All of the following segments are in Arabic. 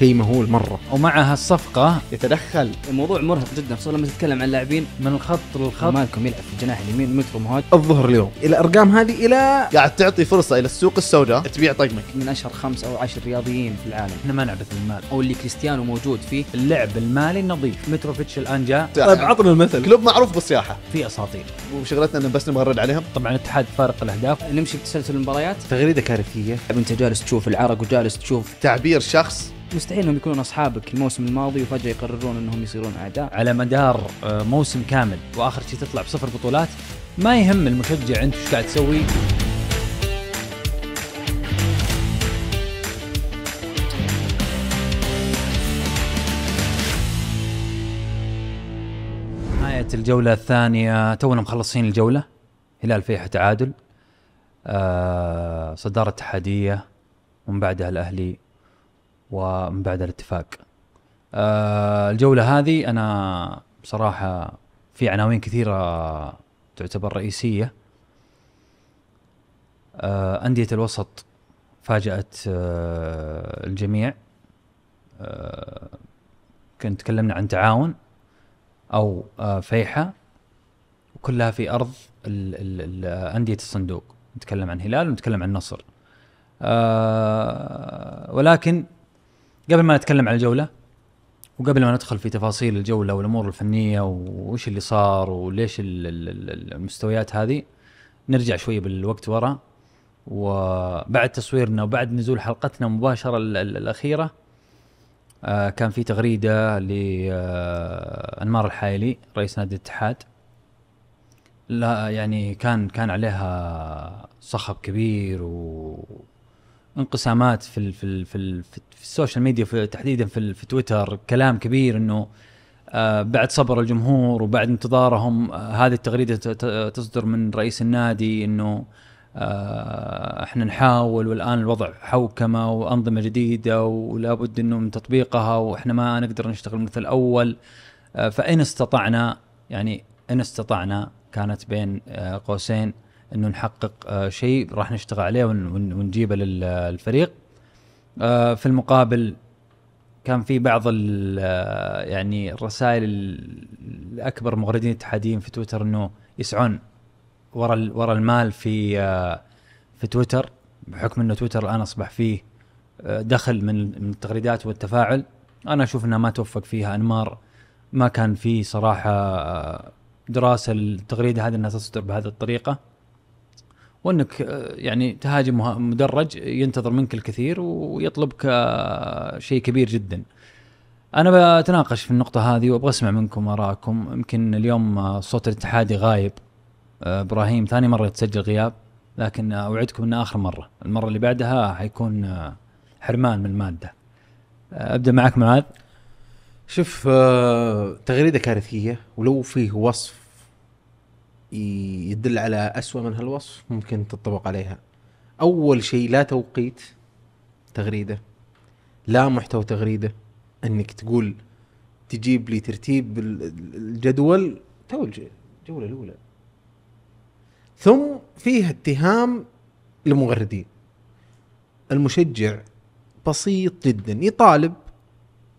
شيء مهول مره ومع هالصفقه يتدخل الموضوع مرهق جدا خصوصا لما تتكلم عن لاعبين من الخط للخط مالكم يلعب في الجناح اليمين مترو مهاج الظهر اليوم الارقام هذه الى قاعد تعطي فرصه الى السوق السوداء تبيع طقمك من اشهر خمس او عشر رياضيين في العالم احنا ما نعبث المال او اللي كريستيانو موجود فيه اللعب المالي النظيف متروفيتش الان جاء طيب،, طيب عطنا المثل كلوب معروف بالسياحه في اساطير وشغلتنا ان بس نبغى عليهم طبعا الاتحاد فارق الاهداف نمشي بتسلسل المباريات تغريده كارثيه انت جالس تشوف العرق وجالس تشوف تعبير شخص مستحيل انهم يكونون اصحابك الموسم الماضي وفجاه يقررون انهم يصيرون اعداء على مدار آه، موسم كامل واخر شيء تطلع بصفر بطولات ما يهم المشجع انت ايش قاعد تسوي نهاية الجولة الثانية تونا مخلصين الجولة هلال فيها تعادل آه صدارة اتحادية ومن بعدها الأهلي ومن بعد الاتفاق آه، الجولة هذه أنا بصراحة في عناوين كثيرة تعتبر رئيسية آه، أندية الوسط فاجأت آه، الجميع كنت تكلمنا عن تعاون أو فيحة وكلها في أرض أندية الصندوق نتكلم عن هلال ونتكلم عن نصر ولكن قبل ما نتكلم عن الجوله وقبل ما ندخل في تفاصيل الجوله والامور الفنيه وش اللي صار وليش المستويات هذه نرجع شوي بالوقت ورا وبعد تصويرنا وبعد نزول حلقتنا مباشره الاخيره آه، كان في تغريده لانمار آه، الحايلي رئيس نادي الاتحاد لا يعني كان كان عليها صخب كبير و انقسامات في في في, في السوشيال ميديا في تحديدا في, في تويتر كلام كبير انه آه، بعد صبر الجمهور وبعد انتظارهم آه، هذه التغريده تصدر من رئيس النادي انه آه، احنا نحاول والان الوضع حوكمه وانظمه جديده ولا بد انه من تطبيقها واحنا ما نقدر نشتغل مثل الاول فان استطعنا يعني ان استطعنا كانت بين قوسين انه نحقق آه، شيء راح نشتغل عليه ونجيبه للفريق آه، في المقابل كان في بعض آه، يعني الرسائل الاكبر مغردين الاتحاديين في تويتر انه يسعون ورا ورا المال في في تويتر بحكم انه تويتر الان اصبح فيه دخل من التغريدات والتفاعل انا اشوف انها ما توفق فيها انمار ما كان في صراحه دراسه للتغريده هذه انها تصدر بهذه الطريقه وانك آه، يعني تهاجم مدرج ينتظر منك الكثير ويطلبك آه، شيء كبير جدا. انا بتناقش في النقطه هذه وابغى اسمع منكم اراءكم يمكن اليوم آه، صوت الاتحادي غايب ابراهيم ثاني مره يتسجل غياب لكن اوعدكم انه اخر مره المره اللي بعدها حيكون حرمان من الماده ابدا معك معاذ شوف تغريده كارثيه ولو فيه وصف يدل على أسوأ من هالوصف ممكن تطبق عليها أول شيء لا توقيت تغريدة لا محتوى تغريدة أنك تقول تجيب لي ترتيب الجدول تو الجولة الأولى ثم فيها اتهام للمغردين المشجع بسيط جدا يطالب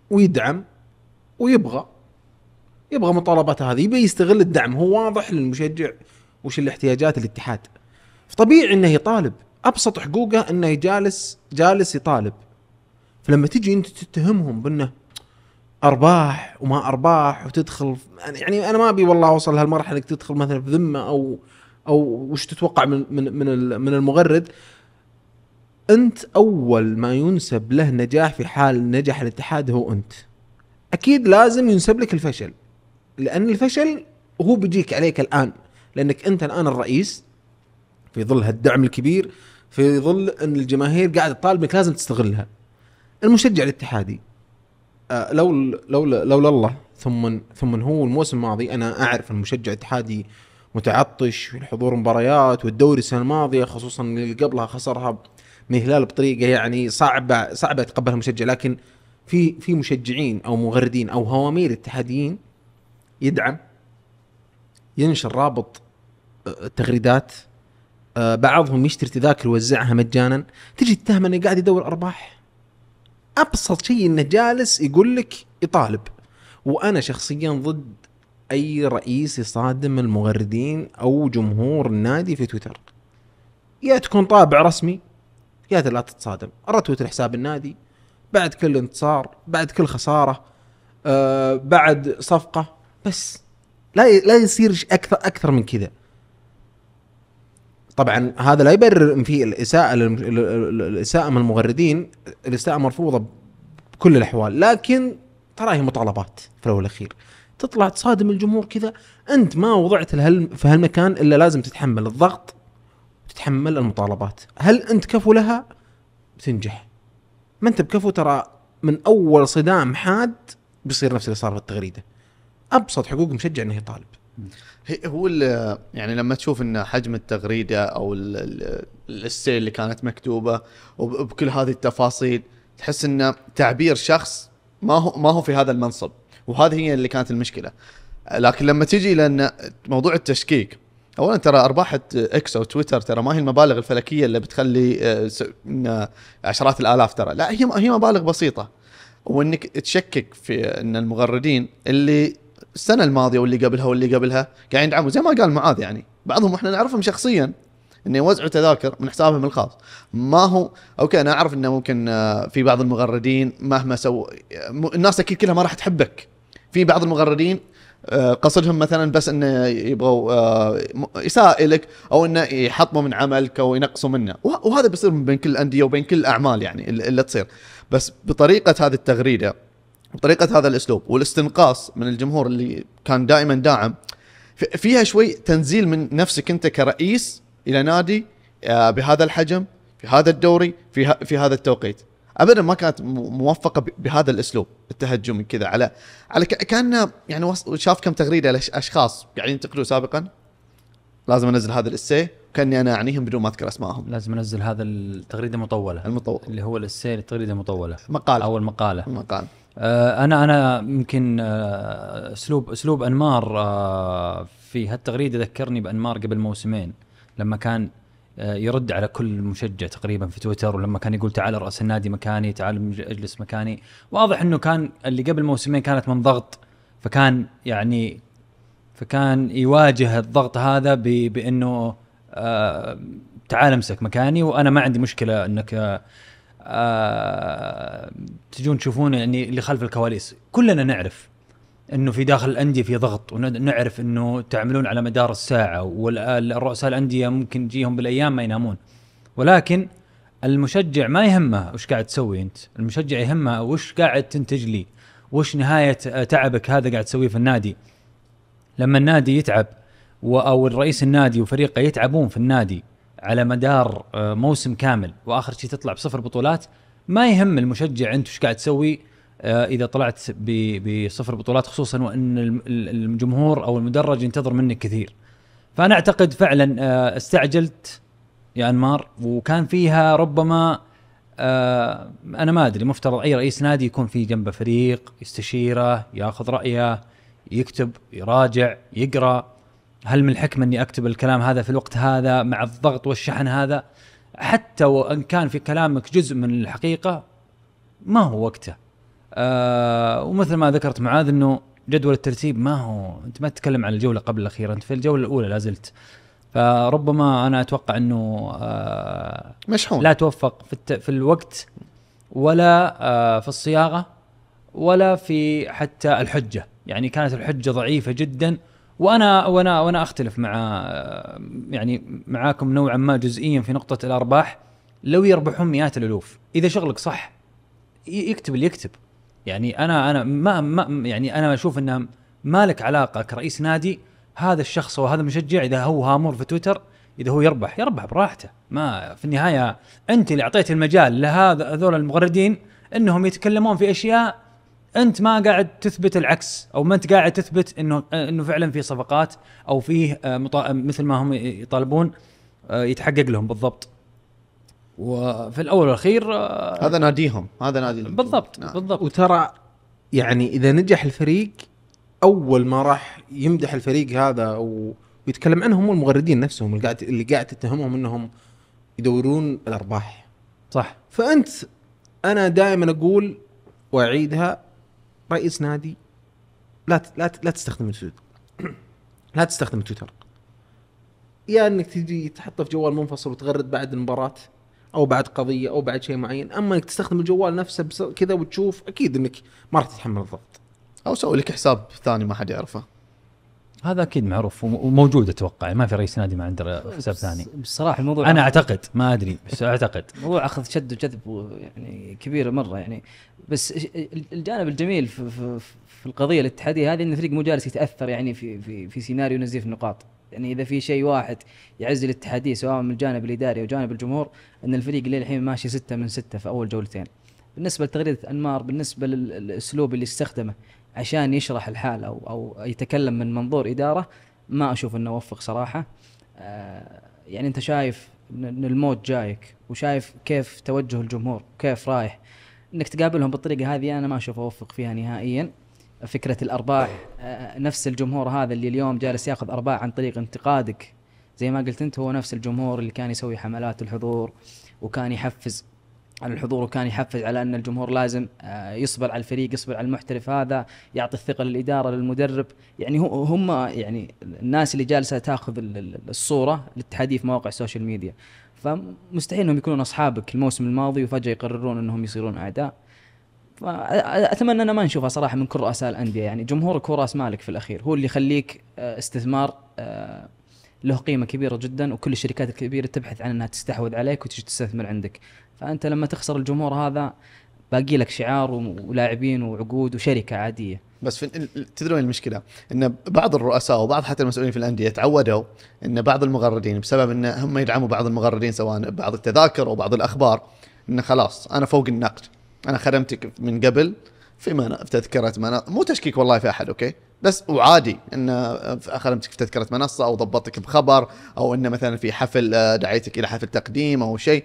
ويدعم ويبغى يبغى مطالبات هذه يبي يستغل الدعم هو واضح للمشجع وش الاحتياجات الاتحاد فطبيعي انه يطالب ابسط حقوقه انه جالس جالس يطالب فلما تجي انت تتهمهم بانه ارباح وما ارباح وتدخل يعني انا ما ابي والله اوصل هالمرحله انك تدخل مثلا في ذمه او او وش تتوقع من من من, من المغرد انت اول ما ينسب له نجاح في حال نجح الاتحاد هو انت اكيد لازم ينسب لك الفشل لان الفشل هو بيجيك عليك الان لانك انت الان الرئيس في ظل هالدعم الكبير في ظل ان الجماهير قاعده تطالبك لازم تستغلها المشجع الاتحادي آه، لو لو لولا الله ثم ثم هو الموسم الماضي انا اعرف المشجع الاتحادي متعطش لحضور مباريات والدوري السنه الماضيه خصوصا اللي قبلها خسرها من الهلال بطريقه يعني صعبه صعبه يتقبلها المشجع لكن في في مشجعين او مغردين او هوامير اتحاديين يدعم ينشر رابط آه، تغريدات آه، بعضهم يشتري تذاكر يوزعها مجانا تجي تتهم انه قاعد يدور ارباح ابسط شيء انه جالس يقول لك يطالب وانا شخصيا ضد اي رئيس يصادم المغردين او جمهور النادي في تويتر يا تكون طابع رسمي يا لا تتصادم رتوت حساب النادي بعد كل انتصار بعد كل خساره آه بعد صفقه بس لا لا يصير اكثر اكثر من كذا طبعا هذا لا يبرر ان في الاساءه الاساءه من المغردين الاساءه مرفوضه بكل الاحوال لكن ترى هي مطالبات في الاول والاخير تطلع تصادم الجمهور كذا انت ما وضعت الهل في هالمكان الا لازم تتحمل الضغط وتتحمل المطالبات هل انت كفو لها بتنجح ما انت بكفو ترى من اول صدام حاد بيصير نفس اللي صار في التغريده ابسط حقوق مشجع انه يطالب هو يعني لما تشوف ان حجم التغريده او السيل اللي كانت مكتوبه وبكل هذه التفاصيل تحس انه تعبير شخص ما هو ما هو في هذا المنصب وهذه هي اللي كانت المشكله لكن لما تجي لان موضوع التشكيك اولا ترى ارباح اكس او تويتر ترى ما هي المبالغ الفلكيه اللي بتخلي آه، عشرات الالاف ترى لا هي هي مبالغ بسيطه وانك تشكك في ان المغردين اللي السنه الماضيه واللي قبلها واللي قبلها قاعد يدعموا زي ما قال معاذ يعني بعضهم احنا نعرفهم شخصيا انه يوزعوا تذاكر من حسابهم الخاص ما هو اوكي انا اعرف انه ممكن آه، في بعض المغردين مهما سو الناس اكيد كلها ما راح تحبك في بعض المغردين آه، قصدهم مثلا بس انه يبغوا آه، يسائلك او انه يحطموا من عملك او ينقصوا منه وهذا بيصير بين كل الانديه وبين كل الاعمال يعني اللي تصير بس بطريقه هذه التغريده طريقه هذا الاسلوب والاستنقاص من الجمهور اللي كان دائما داعم فيها شوي تنزيل من نفسك انت كرئيس الى نادي آه، بهذا الحجم في هذا الدوري في في هذا التوقيت ابدا ما كانت موفقه بهذا الاسلوب التهجمي كذا على على كان يعني شاف كم تغريده لاشخاص قاعدين ينتقدوا سابقا لازم انزل هذا الاسي كاني انا اعنيهم بدون ما اذكر اسمائهم لازم انزل هذا التغريده المطوله المطوله اللي هو الاسي التغريده المطوله مقاله او المقاله مقال آه، انا انا يمكن آه، اسلوب اسلوب انمار آه، في هالتغريده ذكرني بانمار قبل موسمين لما كان يرد على كل مشجع تقريبا في تويتر ولما كان يقول تعال راس النادي مكاني تعال اجلس مكاني واضح انه كان اللي قبل موسمين كانت من ضغط فكان يعني فكان يواجه الضغط هذا بانه تعال امسك مكاني وانا ما عندي مشكله انك آه تجون تشوفون يعني اللي خلف الكواليس كلنا نعرف انه في داخل الانديه في ضغط ونعرف انه تعملون على مدار الساعه والرؤساء الانديه ممكن تجيهم بالايام ما ينامون ولكن المشجع ما يهمه وش قاعد تسوي انت المشجع يهمه وش قاعد تنتج لي وش نهايه آه، تعبك هذا قاعد تسويه في النادي لما النادي يتعب او الرئيس النادي وفريقه يتعبون في النادي على مدار آه، موسم كامل واخر شيء تطلع بصفر بطولات ما يهم المشجع انت وش قاعد تسوي آه، اذا طلعت بصفر بطولات خصوصا وان الجمهور او المدرج ينتظر منك كثير. فانا اعتقد فعلا آه، استعجلت يا انمار وكان فيها ربما انا ما ادري مفترض اي رئيس نادي يكون في جنبه فريق يستشيره ياخذ رايه يكتب يراجع يقرا هل من الحكمه اني اكتب الكلام هذا في الوقت هذا مع الضغط والشحن هذا حتى وان كان في كلامك جزء من الحقيقه ما هو وقته آه ومثل ما ذكرت معاذ انه جدول الترتيب ما هو انت ما تتكلم عن الجوله قبل الاخيره انت في الجوله الاولى لا زلت فربما انا اتوقع انه آه مشحون لا توفق في, الت... في الوقت ولا آه في الصياغه ولا في حتى الحجه يعني كانت الحجه ضعيفه جدا وانا وانا وانا اختلف مع يعني معاكم نوعا ما جزئيا في نقطه الارباح لو يربحون مئات الالوف اذا شغلك صح يكتب اللي يكتب يعني انا انا ما, ما يعني انا اشوف انه ما لك علاقه كرئيس نادي هذا الشخص او هذا المشجع اذا هو هامور في تويتر اذا هو يربح يربح براحته ما في النهايه انت اللي اعطيت المجال لهذا هذول المغردين انهم يتكلمون في اشياء انت ما قاعد تثبت العكس او ما انت قاعد تثبت انه انه فعلا في صفقات او فيه آه، آه، مثل ما هم يطالبون آه، يتحقق لهم بالضبط وفي الاول والاخير هذا ناديهم هذا نادي بالضبط نعم. بالضبط وترى يعني اذا نجح الفريق اول ما راح يمدح الفريق هذا ويتكلم عنهم هم المغردين نفسهم اللي قاعد اللي قاعد تتهمهم انهم يدورون الارباح صح فانت انا دائما اقول واعيدها رئيس نادي لا لا لا تستخدم تويتر لا تستخدم تويتر يا انك تجي تحطه في جوال منفصل وتغرد بعد المباراه او بعد قضيه او بعد شيء معين اما انك تستخدم الجوال نفسه كذا وتشوف اكيد انك ما راح تتحمل الضغط او سوي لك حساب ثاني ما حد يعرفه هذا اكيد معروف وموجود اتوقع ما في رئيس نادي ما عنده حساب ثاني بصراحه الموضوع انا اعتقد ما ادري بس اعتقد الموضوع اخذ شد وجذب يعني كبيره مره يعني بس الجانب الجميل في, في, في القضيه الاتحاديه هذه ان الفريق مو جالس يتاثر يعني في في في سيناريو نزيف النقاط يعني اذا في شيء واحد يعز الاتحاديه سواء من الجانب الاداري او جانب الجمهور ان الفريق للحين ماشي سته من سته في اول جولتين بالنسبه لتغريده انمار بالنسبه للاسلوب اللي استخدمه عشان يشرح الحال او او يتكلم من منظور اداره ما اشوف انه وفق صراحه آه، يعني انت شايف ان الموت جايك وشايف كيف توجه الجمهور كيف رايح انك تقابلهم بالطريقه هذه انا ما اشوف اوفق فيها نهائيا فكره الارباح آه، نفس الجمهور هذا اللي اليوم جالس ياخذ ارباح عن طريق انتقادك زي ما قلت انت هو نفس الجمهور اللي كان يسوي حملات الحضور وكان يحفز على يعني الحضور وكان يحفز على ان الجمهور لازم آه، يصبر على الفريق يصبر على المحترف هذا يعطي الثقه للاداره للمدرب يعني هم يعني الناس اللي جالسه تاخذ الصوره الاتحاديه في مواقع السوشيال ميديا فمستحيل انهم يكونون اصحابك الموسم الماضي وفجاه يقررون انهم يصيرون اعداء فاتمنى ان ما نشوفها صراحه من كل رؤساء الانديه يعني جمهورك هو راس مالك في الاخير هو اللي يخليك آه، استثمار آه، له قيمه كبيره جدا وكل الشركات الكبيره تبحث عن انها تستحوذ عليك وتجي تستثمر عندك فانت لما تخسر الجمهور هذا باقي لك شعار ولاعبين وعقود وشركه عاديه بس في تدرون المشكله ان بعض الرؤساء وبعض حتى المسؤولين في الانديه تعودوا ان بعض المغردين بسبب ان هم يدعموا بعض المغردين سواء بعض التذاكر او بعض الاخبار انه خلاص انا فوق النقد انا خدمتك من قبل في في تذكره منا مو تشكيك والله في احد اوكي بس وعادي ان خدمتك في تذكره منصه او ضبطتك بخبر او انه مثلا في حفل آه، دعيتك الى حفل تقديم او شيء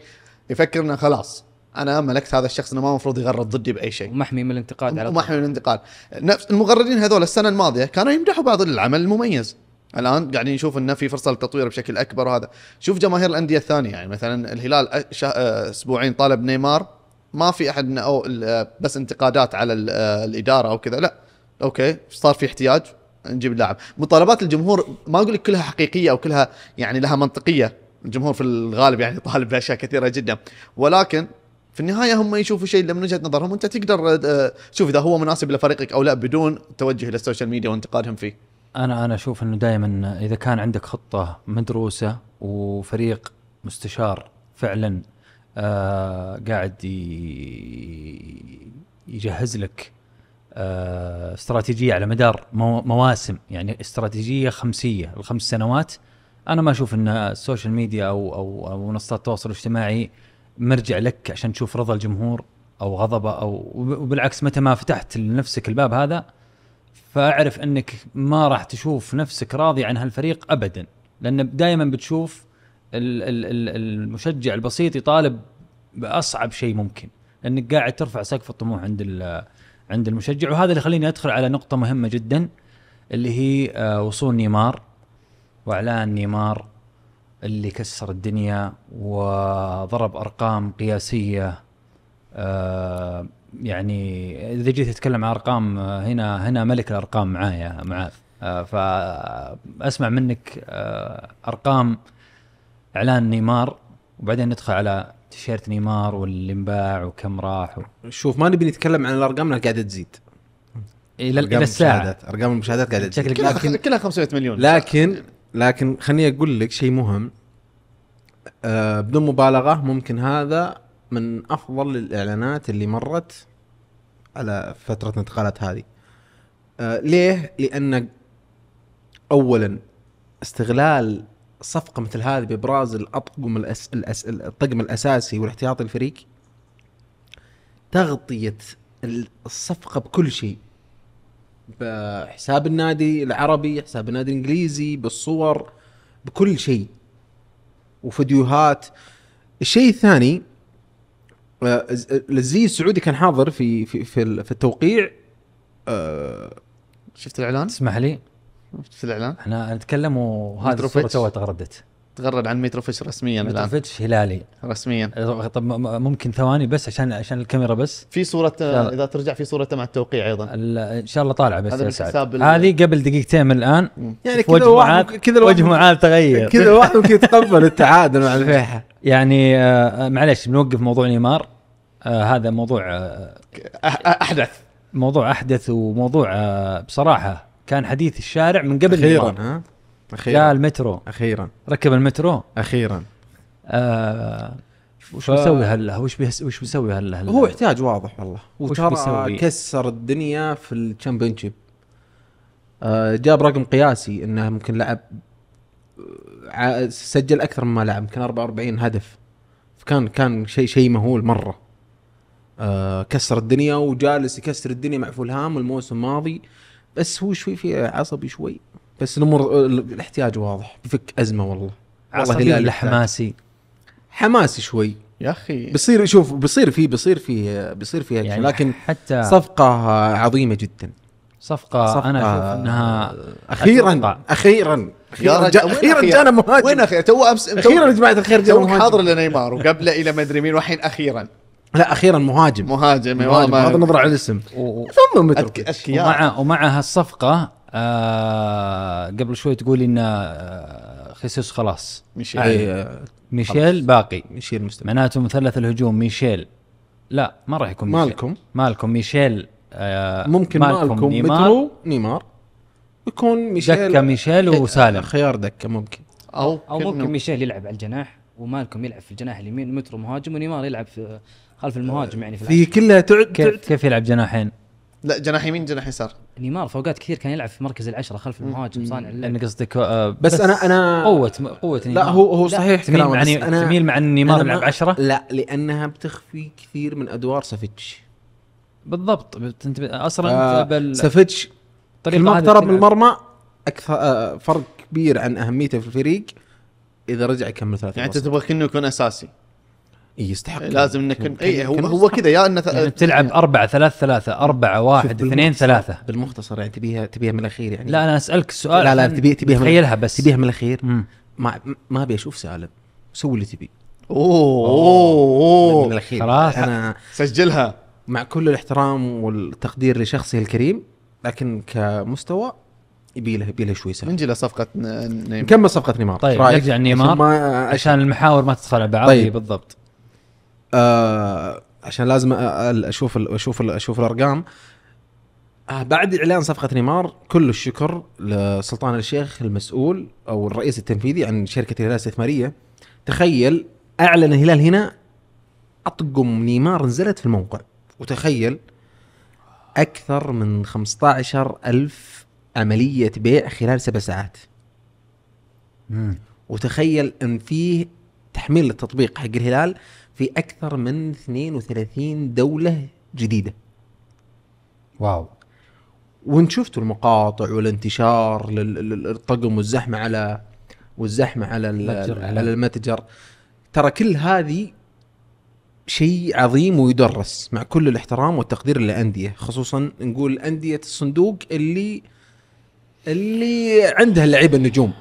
يفكر انه خلاص انا ملكت هذا الشخص انه ما المفروض يغرد ضدي باي شيء ومحمي من الانتقاد على ومحمي من الانتقاد نفس المغردين هذول السنه الماضيه كانوا يمدحوا بعض العمل المميز الان قاعدين نشوف انه في فرصه للتطوير بشكل اكبر وهذا شوف جماهير الانديه الثانيه يعني مثلا الهلال آه، اسبوعين طالب نيمار ما في احد او آه، بس انتقادات على الاداره او كذا لا اوكي صار في احتياج نجيب اللاعب مطالبات الجمهور ما اقول لك كلها حقيقيه او كلها يعني لها منطقيه الجمهور في الغالب يعني يطالب باشياء كثيره جدا ولكن في النهايه هم يشوفوا شيء من وجهه نظرهم وانت تقدر آه، شوف اذا هو مناسب لفريقك او لا بدون توجه الى السوشيال ميديا وانتقادهم فيه. انا انا اشوف انه دائما اذا كان عندك خطه مدروسه وفريق مستشار فعلا آه قاعد يجهز لك آه، استراتيجيه على مدار مواسم يعني استراتيجيه خمسيه الخمس سنوات انا ما اشوف ان السوشيال ميديا او او او منصات التواصل الاجتماعي مرجع لك عشان تشوف رضا الجمهور او غضبه او وبالعكس متى ما فتحت لنفسك الباب هذا فاعرف انك ما راح تشوف نفسك راضي عن هالفريق ابدا لان دائما بتشوف المشجع البسيط يطالب باصعب شيء ممكن انك قاعد ترفع سقف الطموح عند عند المشجع وهذا اللي خليني ادخل على نقطه مهمه جدا اللي هي آه، وصول نيمار واعلان نيمار اللي كسر الدنيا وضرب ارقام قياسيه آه، يعني اذا جيت اتكلم عن ارقام آه، هنا هنا ملك الارقام معايا معاذ فاسمع منك ارقام اعلان نيمار وبعدين ندخل على تيشيرت نيمار واللي انباع وكم راح و... شوف ما نبي نتكلم عن الارقام لانها قاعده تزيد الى الى الساعه ارقام المشاهدات قاعده تزيد كلها لكن كلها 500 مليون لكن لكن خليني اقول لك شيء مهم أه بدون مبالغه ممكن هذا من افضل الاعلانات اللي مرت على فتره انتقالات هذه أه ليه؟ لان اولا استغلال صفقه مثل هذه بابراز الاطقم الأس... الأس... الطقم الاساسي والاحتياطي الفريق تغطيه الصفقه بكل شيء بحساب النادي العربي حساب النادي الانجليزي بالصور بكل شيء وفيديوهات الشيء الثاني الزي آه، السعودي كان حاضر في في, في التوقيع آه، شفت الاعلان؟ اسمح لي شفت الاعلان؟ احنا نتكلم وهذه الصوره توها تغردت تغرد عن ميتروفيتش رسميا الان هلالي رسميا أه، طب ممكن ثواني بس عشان عشان الكاميرا بس في صوره اذا ترجع في صورته مع التوقيع ايضا ان شاء الله طالعه بس هذه قبل دقيقتين من الان يعني كذا واحد كذا وجه معاد تغير كذا واحد ممكن يتقبل التعادل مع الفيحة يعني آه, آه، معلش بنوقف موضوع نيمار آه هذا موضوع آه احدث موضوع احدث وموضوع آه بصراحه كان حديث الشارع من قبل اخيرا ها اخيرا جاء المترو اخيرا ركب المترو اخيرا آه وش ف... بيسوي هلا وش بيس... وش بيسوي هلا هل هو احتياج واضح والله وترى كسر الدنيا في الشامبيونشيب آه جاب رقم قياسي انه ممكن لعب آه، سجل اكثر مما لعب يمكن 44 هدف فكان كان شيء شيء مهول مره آه كسر الدنيا وجالس يكسر الدنيا مع فولهام الموسم الماضي بس هو شوي في عصبي شوي بس الامور الاحتياج واضح بفك ازمه والله والله لا لا حماسي حماسي شوي يا اخي بصير شوف بصير في بصير في بصير في يعني لكن حتى صفقه عظيمه جدا صفقه, صفقة انا اشوف انها اخيرا اخيرا اخيرا اخيرا جانا مهاجم وين اخيرا تو امس اخيرا يا جماعه الخير جانا حاضر لنيمار وقبله الى ما ادري مين والحين اخيرا لا اخيرا مهاجم مهاجم, بغض النظر عن الاسم و... ثم متروفيتش ومع ومع هالصفقه آه قبل شوي تقول ان آه خيسوس خلاص ميشيل آه, آه، ميشيل خلاص. باقي ميشيل مستمر معناته مثلث الهجوم ميشيل لا ما راح يكون ميشيل مالكم مالكم ميشيل آه ممكن مالكم, نيمار نيمار يكون ميشيل دكه ميشيل وسالم خيار دكه ممكن او او ممكن ميشيل يلعب على الجناح ومالكم يلعب في الجناح اليمين مترو مهاجم ونيمار يلعب في خلف المهاجم يعني في في كلها تعد كيف, كيف يلعب جناحين؟ لا جناح يمين جناح يسار نيمار في اوقات كثير كان يلعب في مركز العشره خلف المهاجم صانع اللعب يعني قصدك آه، بس, بس انا انا قوه قوه نيمار لا هو هو صحيح تميل مع أنا تميل مع ان نيمار يلعب عشره لا لانها بتخفي كثير من ادوار سافيتش بالضبط اصلا آه بل سافيتش كل ما اقترب من المرمى اكثر آه فرق كبير عن اهميته في الفريق اذا رجع يكمل ثلاثة يعني انت تبغى كأنه يكون اساسي إيه، يستحق إيه، لازم انك اي هو هو كذا يا انه يعني بتلعب 4 3 3 4 1 2 3 بالمختصر يعني تبيها تبيها من الاخير يعني لا انا اسالك السؤال لا لا تبي تبيها تخيلها بس تبيها من الاخير ما ما ابي اشوف سالم سوي اللي تبي اوه اوه من الاخير خلاص انا سجلها مع كل الاحترام والتقدير لشخصه الكريم لكن كمستوى يبي له يبي له شوي سهل نجي لصفقه نيمار نكمل صفقه نيمار طيب نرجع نيمار عشان المحاور ما تدخل على بعض طيب بالضبط آه عشان لازم اشوف الـ اشوف الـ اشوف الارقام آه بعد اعلان صفقه نيمار كل الشكر لسلطان الشيخ المسؤول او الرئيس التنفيذي عن شركه الهلال الاستثماريه تخيل اعلن الهلال هنا اطقم نيمار نزلت في الموقع وتخيل اكثر من 15 ألف عمليه بيع خلال سبع ساعات مم. وتخيل ان فيه تحميل التطبيق حق الهلال في اكثر من 32 دوله جديده واو وانت شفتوا المقاطع والانتشار للطقم والزحمه على والزحمه على المتجر على المتجر ترى كل هذه شيء عظيم ويدرس مع كل الاحترام والتقدير للانديه خصوصا نقول انديه الصندوق اللي اللي عندها اللعيبه النجوم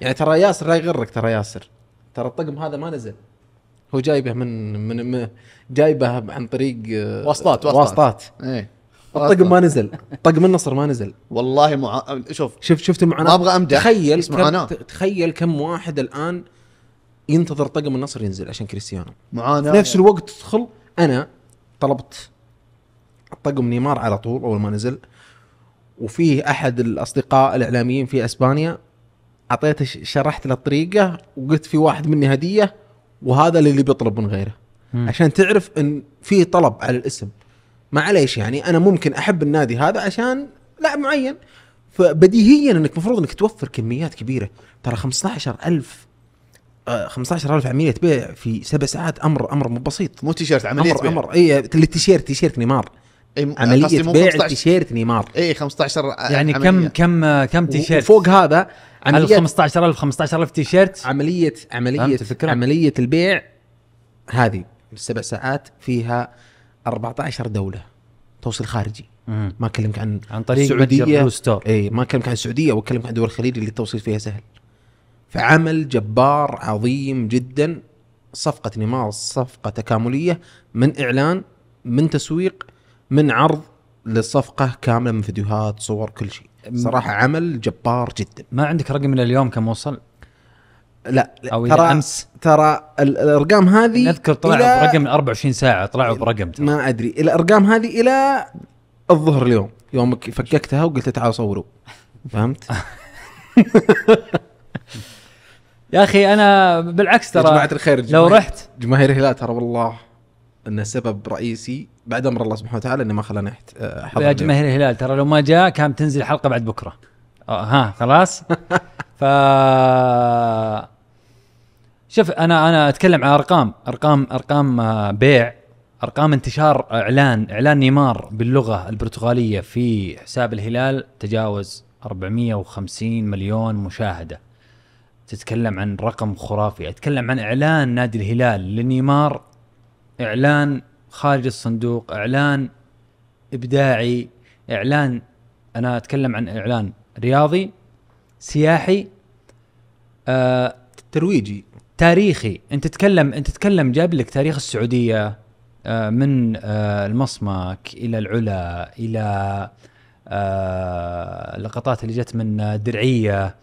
يعني ترى ياسر لا يغرك ترى ياسر ترى الطقم هذا ما نزل هو جايبه من من جايبه عن طريق آه، واسطات واسطات, ايه الطقم ما نزل طقم النصر ما نزل والله مع... شوف شوف شفت المعاناه ما ابغى امدح تخيل معاناه تخيل كم واحد الان ينتظر طقم النصر ينزل عشان كريستيانو معاناه في نفس الوقت تدخل انا طلبت طقم نيمار على طول اول ما نزل وفيه احد الاصدقاء الاعلاميين في اسبانيا اعطيته شرحت له الطريقه وقلت في واحد مني هديه وهذا اللي بيطلب من غيره م. عشان تعرف ان في طلب على الاسم معليش يعني انا ممكن احب النادي هذا عشان لاعب معين فبديهيا انك المفروض انك توفر كميات كبيره ترى 15000 15000 عمليه بيع في سبع ساعات امر امر مو بسيط مو تيشيرت عمليه امر بيع. امر اي التيشيرت تيشيرت نيمار عمليه بيع التيشيرت تيشيرت نيمار اي 15 يعني عملية. كم كم آه، كم تيشيرت فوق هذا عمليه 15000 15000 تيشيرت عمليه عمليه عمليه البيع هذه السبع ساعات فيها 14 دوله توصل خارجي مم. ما اكلمك عن عن طريق السعوديه ستور اي ما اكلمك عن السعوديه واكلمك عن دول الخليج اللي التوصيل فيها سهل فعمل جبار عظيم جدا صفقه نمار صفقه تكامليه من اعلان من تسويق من عرض للصفقه كامله من فيديوهات صور كل شيء صراحه عمل جبار جدا ما عندك رقم اليوم كم وصل؟ لا أو ترى امس ترى الارقام هذه نذكر طلع برقم 24 ساعه طلعوا برقم ترى. ما ادري الارقام هذه الى الظهر اليوم يومك فككتها وقلت تعال صوروا فهمت؟ يا اخي انا بالعكس ترى جماعه الخير لو رحت جماهير الهلال ترى والله انه سبب رئيسي بعد امر الله سبحانه وتعالى انه ما خلانا أه، احضر يا جماهير الهلال ترى لو ما جاء كان تنزل حلقه بعد بكره أه، ها خلاص ف شوف انا انا اتكلم عن ارقام ارقام ارقام آه، بيع ارقام انتشار اعلان اعلان نيمار باللغه البرتغاليه في حساب الهلال تجاوز 450 مليون مشاهده تتكلم عن رقم خرافي اتكلم عن اعلان نادي الهلال لنيمار اعلان خارج الصندوق اعلان ابداعي اعلان انا اتكلم عن اعلان رياضي سياحي آه ترويجي تاريخي انت تتكلم انت تتكلم جاب لك تاريخ السعوديه آه من آه المصمك الى العلا الى آه اللقطات اللي جت من درعيه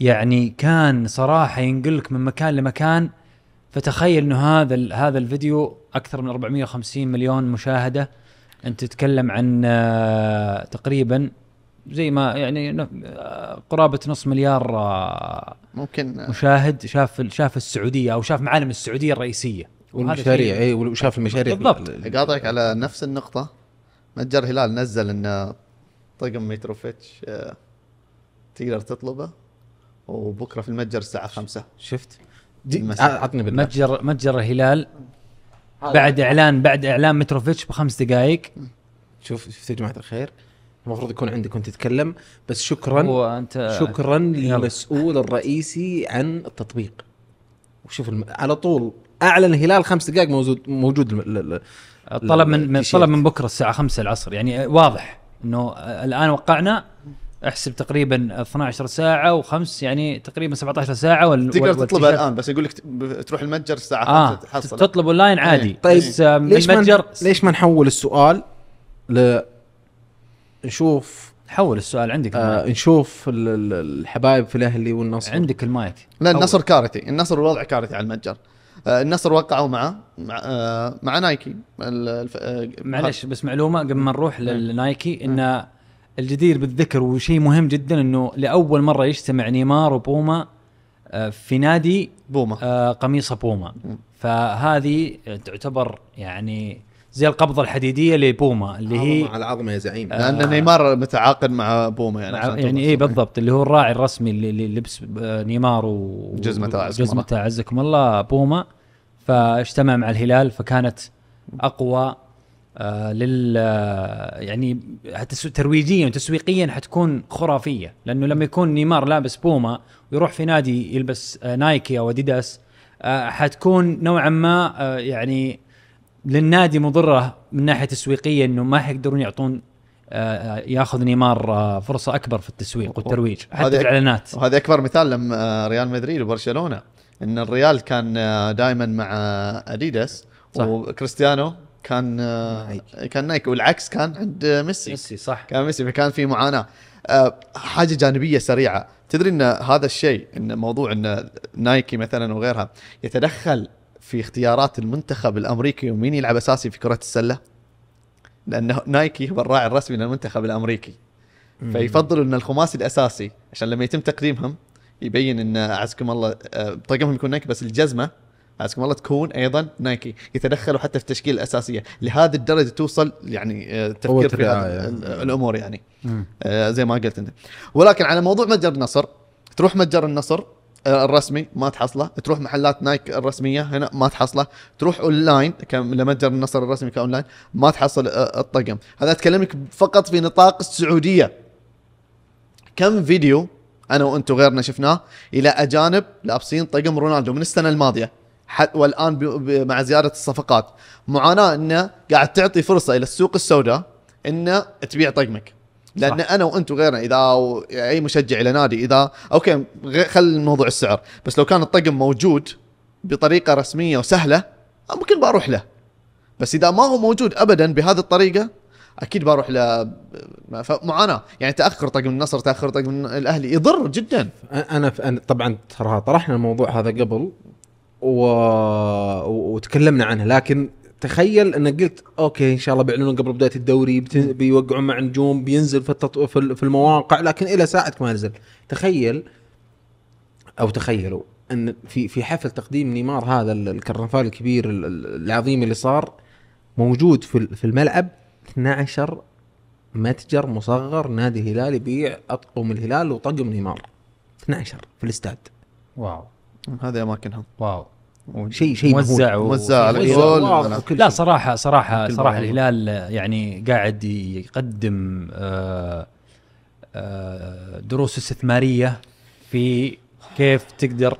يعني كان صراحه ينقلك من مكان لمكان فتخيل انه هذا هذا الفيديو اكثر من 450 مليون مشاهده انت تتكلم عن آه، تقريبا زي ما يعني آه، قرابه نص مليار آه، ممكن مشاهد شاف شاف السعوديه او شاف معالم السعوديه الرئيسيه والمشاريع اي وشاف المشاريع بالضبط إيه، قاطعك على نفس النقطه متجر هلال نزل ان طقم متروفيتش تقدر تطلبه وبكره في المتجر الساعه 5 شفت عطني بالله متجر متجر الهلال بعد اعلان بعد اعلان متروفيتش بخمس دقائق شوف شفت يا جماعه الخير المفروض يكون عندك وانت تتكلم بس شكرا وانت شكرا للمسؤول الرئيسي عن التطبيق وشوف الم... على طول اعلن الهلال خمس دقائق موجود موجود ل... ل... طلب من من طلب من بكره الساعه 5 العصر يعني واضح انه الان وقعنا احسب تقريبا 12 ساعه و5 يعني تقريبا 17 ساعه وال تقدر تطلبها الان بس يقول لك تروح المتجر الساعه 5 آه تحصل تطلب اونلاين إيه. عادي ايه. طيب بس ايه. ليش المتجر ليش ما نحول السؤال ل نشوف حول السؤال عندك آه نشوف الحبايب في الاهلي والنصر عندك المايك لا النصر كارثي النصر الوضع كارثي على المتجر آه النصر وقعوا مع مع, آه مع نايكي آه، معلش بس معلومه قبل ما نروح نعم. للنايكي انه نعم. الجدير بالذكر وشيء مهم جدا انه لاول مره يجتمع نيمار وبوما آه، في نادي بوما آه، قميصه بوما فهذه تعتبر يعني زي القبضه الحديديه لبوما اللي هي على العظمه يا زعيم آه لان نيمار متعاقد مع بوما يعني يعني اي بالضبط اللي هو الراعي الرسمي اللي, اللي لبس آه، نيمار وجزمته عزكم جزمته عزكم الله بوما فاجتمع مع الهلال فكانت اقوى آه، لل آه، يعني ترويجيا وتسويقيا حتكون خرافيه لانه لما يكون نيمار لابس بوما ويروح في نادي يلبس آه، نايكي او اديداس حتكون نوعا ما يعني للنادي مضره من ناحيه تسويقيه انه ما حيقدرون يعطون ياخذ نيمار فرصه اكبر في التسويق والترويج حتى في الاعلانات وهذا اكبر مثال لما ريال مدريد وبرشلونه ان الريال كان دائما مع اديداس وكريستيانو كان نايك. آه، كان نايكي والعكس كان عند ميسي ميسي صح كان ميسي فكان في معاناه آه، حاجه جانبيه سريعه تدري ان هذا الشيء ان موضوع ان نايكي مثلا وغيرها يتدخل في اختيارات المنتخب الامريكي ومين يلعب اساسي في كره السله لانه نايكي هو الراعي الرسمي للمنتخب الامريكي فيفضلوا ان الخماسي الاساسي عشان لما يتم تقديمهم يبين ان اعزكم الله آه، طقمهم يكون نايكي بس الجزمه حياكم الله تكون ايضا نايكي يتدخلوا حتى في التشكيل الاساسيه لهذه الدرجه توصل يعني آه، تفكير في هذه الامور يعني آه، زي ما قلت انت ولكن على موضوع متجر النصر تروح متجر النصر آه، الرسمي ما تحصله تروح محلات نايك الرسميه هنا ما تحصله تروح اونلاين لمتجر النصر الرسمي كاونلاين ما تحصل الطقم هذا اتكلمك فقط في نطاق السعوديه كم فيديو انا وانتم غيرنا شفناه الى اجانب لابسين طقم رونالدو من السنه الماضيه والان مع زياده الصفقات معاناه انه قاعد تعطي فرصه الى السوق السوداء انه تبيع طقمك لان صح. انا وانت وغيرنا اذا أو اي مشجع الى نادي اذا اوكي خل الموضوع السعر بس لو كان الطقم موجود بطريقه رسميه وسهله ممكن بروح له بس اذا ما هو موجود ابدا بهذه الطريقه اكيد بروح له معاناه يعني تاخر طقم النصر تاخر طقم الاهلي يضر جدا انا أنا طبعا ترى طرحنا الموضوع هذا قبل و... وتكلمنا عنها لكن تخيل انك قلت اوكي ان شاء الله بيعلنون قبل بدايه الدوري بتن... بيوقعون مع نجوم بينزل في التط... في المواقع لكن الى ساعتك ما نزل تخيل او تخيلوا ان في في حفل تقديم نيمار هذا الكرنفال الكبير العظيم اللي صار موجود في في الملعب 12 متجر مصغر نادي هلال يبيع اطقم الهلال وطقم نيمار 12 في الاستاد واو هذه اماكنها واو شيء شيء موزع و... موزع على الجول لا صراحه صراحه صراحه الهلال يعني قاعد يقدم آه، آه، دروس استثماريه في كيف تقدر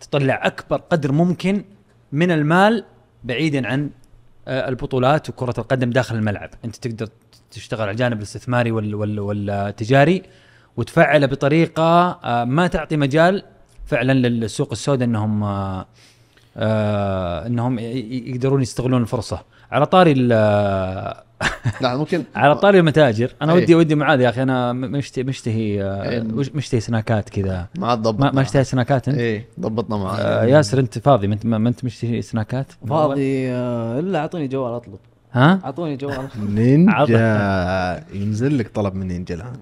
تطلع اكبر قدر ممكن من المال بعيدا عن آه، البطولات وكره القدم داخل الملعب انت تقدر تشتغل على الجانب الاستثماري والتجاري وتفعله بطريقه ما تعطي مجال فعلا للسوق السوداء انهم آه, آه، انهم يقدرون يستغلون الفرصه على طاري نعم ممكن على طاري المتاجر انا ايه. ودي ودي معاذ يا اخي انا مشتهي مشتهي آه، ايه. مشتهي سناكات كذا ما ضبطنا ما اشتهي سناكات انت؟ ايه ضبطنا معاذ آه ياسر انت فاضي ما انت ما انت مشتهي سناكات؟ فاضي آه، الا اعطوني جوال اطلب ها؟ اعطوني جوال نينجا ينزل لك طلب من نينجا الان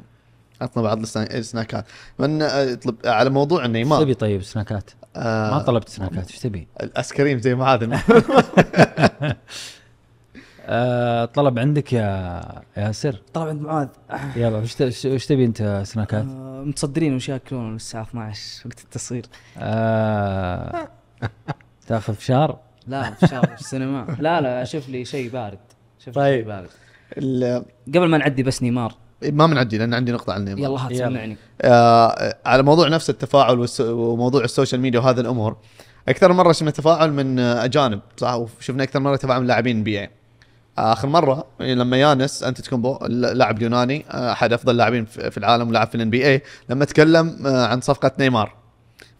عطنا بعض السناكات من اطلب آه، آه، على موضوع النيمار تبي طيب سناكات؟ آه ما طلبت سناكات ايش تبي؟ الايس كريم زي ما هذا آه، طلب عندك يا ياسر طلب عند معاذ يلا ايش تبي انت سناكات؟ آه متصدرين وش ياكلون الساعه 12 وقت التصوير آه تاخذ فشار؟ لا فشار في السينما لا لا شوف لي شيء بارد شوف طيب شيء بارد قبل ما نعدي بس نيمار ما بنعدي لان عندي نقطه عن نيمار يلا هات سمعني آه على موضوع نفس التفاعل وموضوع السوشيال ميديا وهذه الامور اكثر مره شفنا تفاعل من اجانب صح وشفنا اكثر مره تفاعل من لاعبين ان بي اخر مره لما يانس انت تكون اللاعب اليوناني احد آه، افضل اللاعبين في العالم ولاعب في الان بي اي لما تكلم آه، عن صفقه نيمار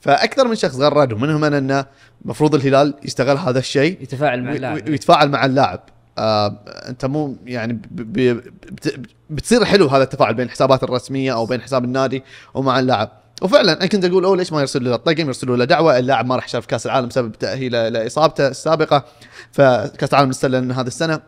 فاكثر من شخص ومنهم منهم انه المفروض الهلال يستغل هذا الشيء يتفاعل مع اللاعب ويتفاعل مع اللاعب آه انت مو يعني بتصير حلو هذا التفاعل بين الحسابات الرسميه او بين حساب النادي ومع اللاعب وفعلا انا كنت اقول اوه ليش ما يرسلوا له الطقم يرسلوا له دعوه اللاعب ما راح يشارك كاس العالم بسبب تاهيله لاصابته السابقه فكاس العالم نستلم هذه السنه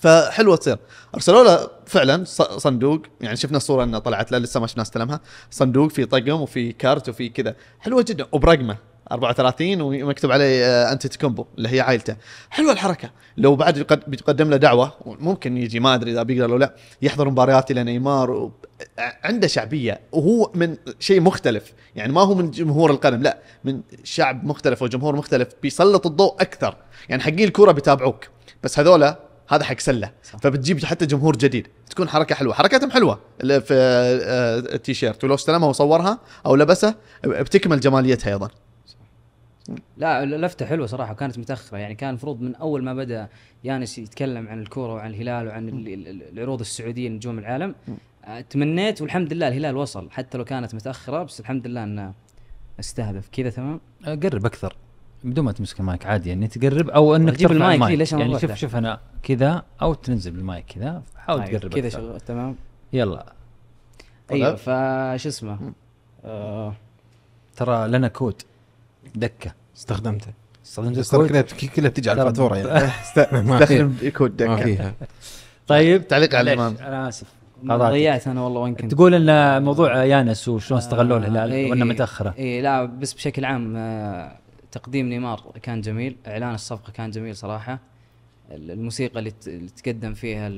فحلوه تصير ارسلوا له فعلا صندوق يعني شفنا الصوره انه طلعت له لسه ما شفنا استلمها صندوق فيه طقم وفي كارت وفي كذا حلوه جدا وبرقمه 34 ومكتوب عليه آه، انتي كومبو اللي هي عائلته حلوه الحركه لو بعد بيقدم له دعوه ممكن يجي ما ادري اذا بيقدر لو لا يحضر مباريات الى نيمار و... آه، عنده شعبيه وهو من شيء مختلف يعني ما هو من جمهور القلم لا من شعب مختلف وجمهور مختلف بيسلط الضوء اكثر يعني حقين الكوره بيتابعوك بس هذولا هذا حق سله فبتجيب حتى جمهور جديد تكون حركه حلوه حركاتهم حلوه في آه، التيشيرت ولو استلمها وصورها او لبسه بتكمل جماليتها ايضا لا لفته حلوه صراحه كانت متاخره يعني كان المفروض من اول ما بدا يانس يتكلم عن الكوره وعن الهلال وعن العروض السعوديه نجوم العالم آه، تمنيت والحمد لله الهلال وصل حتى لو كانت متاخره بس الحمد لله انه استهدف كذا تمام آه، قرب اكثر بدون ما تمسك المايك عادي يعني تقرب او انك تجيب المايك, المايك. إيه، ليش يعني شوف شوف انا كذا او تنزل بالمايك كذا حاول طيب، تقرب كذا شغل تمام يلا ايوه فش اسمه آه. ترى لنا كود دكه استخدمتها استخدمت الكود كلها بتجي على الفاتوره يعني إيه. استخدم كود دكه طيب تعليق على الامام انا اسف ضيعت انا والله وين كنت تقول ان موضوع يانس وشلون استغلوه الهلال آه إيه. وانه متاخره اي لا بس بشكل عام آه تقديم نيمار كان جميل اعلان الصفقه كان جميل صراحه الموسيقى اللي تقدم فيها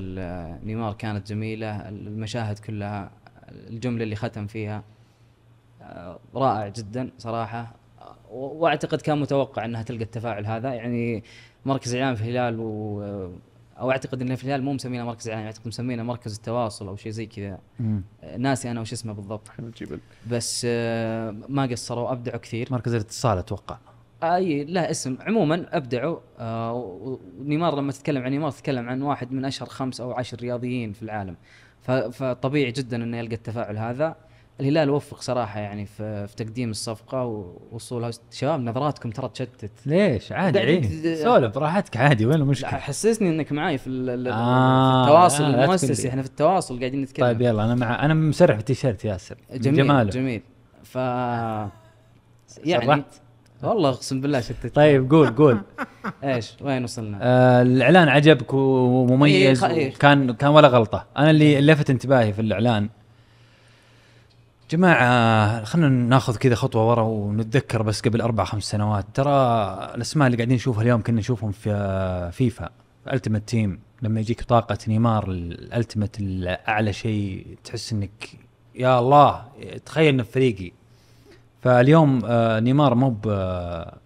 نيمار كانت جميله المشاهد كلها الجمله اللي ختم فيها آه رائع جدا صراحه واعتقد كان متوقع انها تلقى التفاعل هذا يعني مركز اعلام في الهلال و او اعتقد ان في الهلال مو مسمينه مركز اعلام اعتقد مسمينه مركز التواصل او شيء زي كذا ناسي انا وش اسمه بالضبط بس آه، ما قصروا ابدعوا كثير مركز الاتصال اتوقع اي له اسم عموما ابدعوا ونيمار آه، لما تتكلم عن نيمار تتكلم عن واحد من اشهر خمس او عشر رياضيين في العالم فطبيعي جدا انه يلقى التفاعل هذا الهلال وفق صراحه يعني في, في تقديم الصفقه ووصولها شباب نظراتكم ترى تشتت ليش عادي عيني سولف براحتك عادي وين المشكله حسسني انك معاي في, آه في التواصل آه المؤسسي احنا في التواصل قاعدين نتكلم طيب يلا انا مع انا مسرح في التيشيرت ياسر جميل جماله. جميل ف يعني والله اقسم بالله شتت طيب قول قول ايش وين وصلنا؟ آه الاعلان عجبك ومميز إيه خ... إيه. كان كان ولا غلطه انا اللي لفت انتباهي في الاعلان جماعة خلينا ناخذ كذا خطوة ورا ونتذكر بس قبل أربع خمس سنوات ترى الأسماء اللي قاعدين نشوفها اليوم كنا نشوفهم في فيفا في التيمت تيم لما يجيك طاقة نيمار الالتيمت الأعلى شيء تحس إنك يا الله تخيل إنه فريقي فاليوم آه، نيمار مو آه،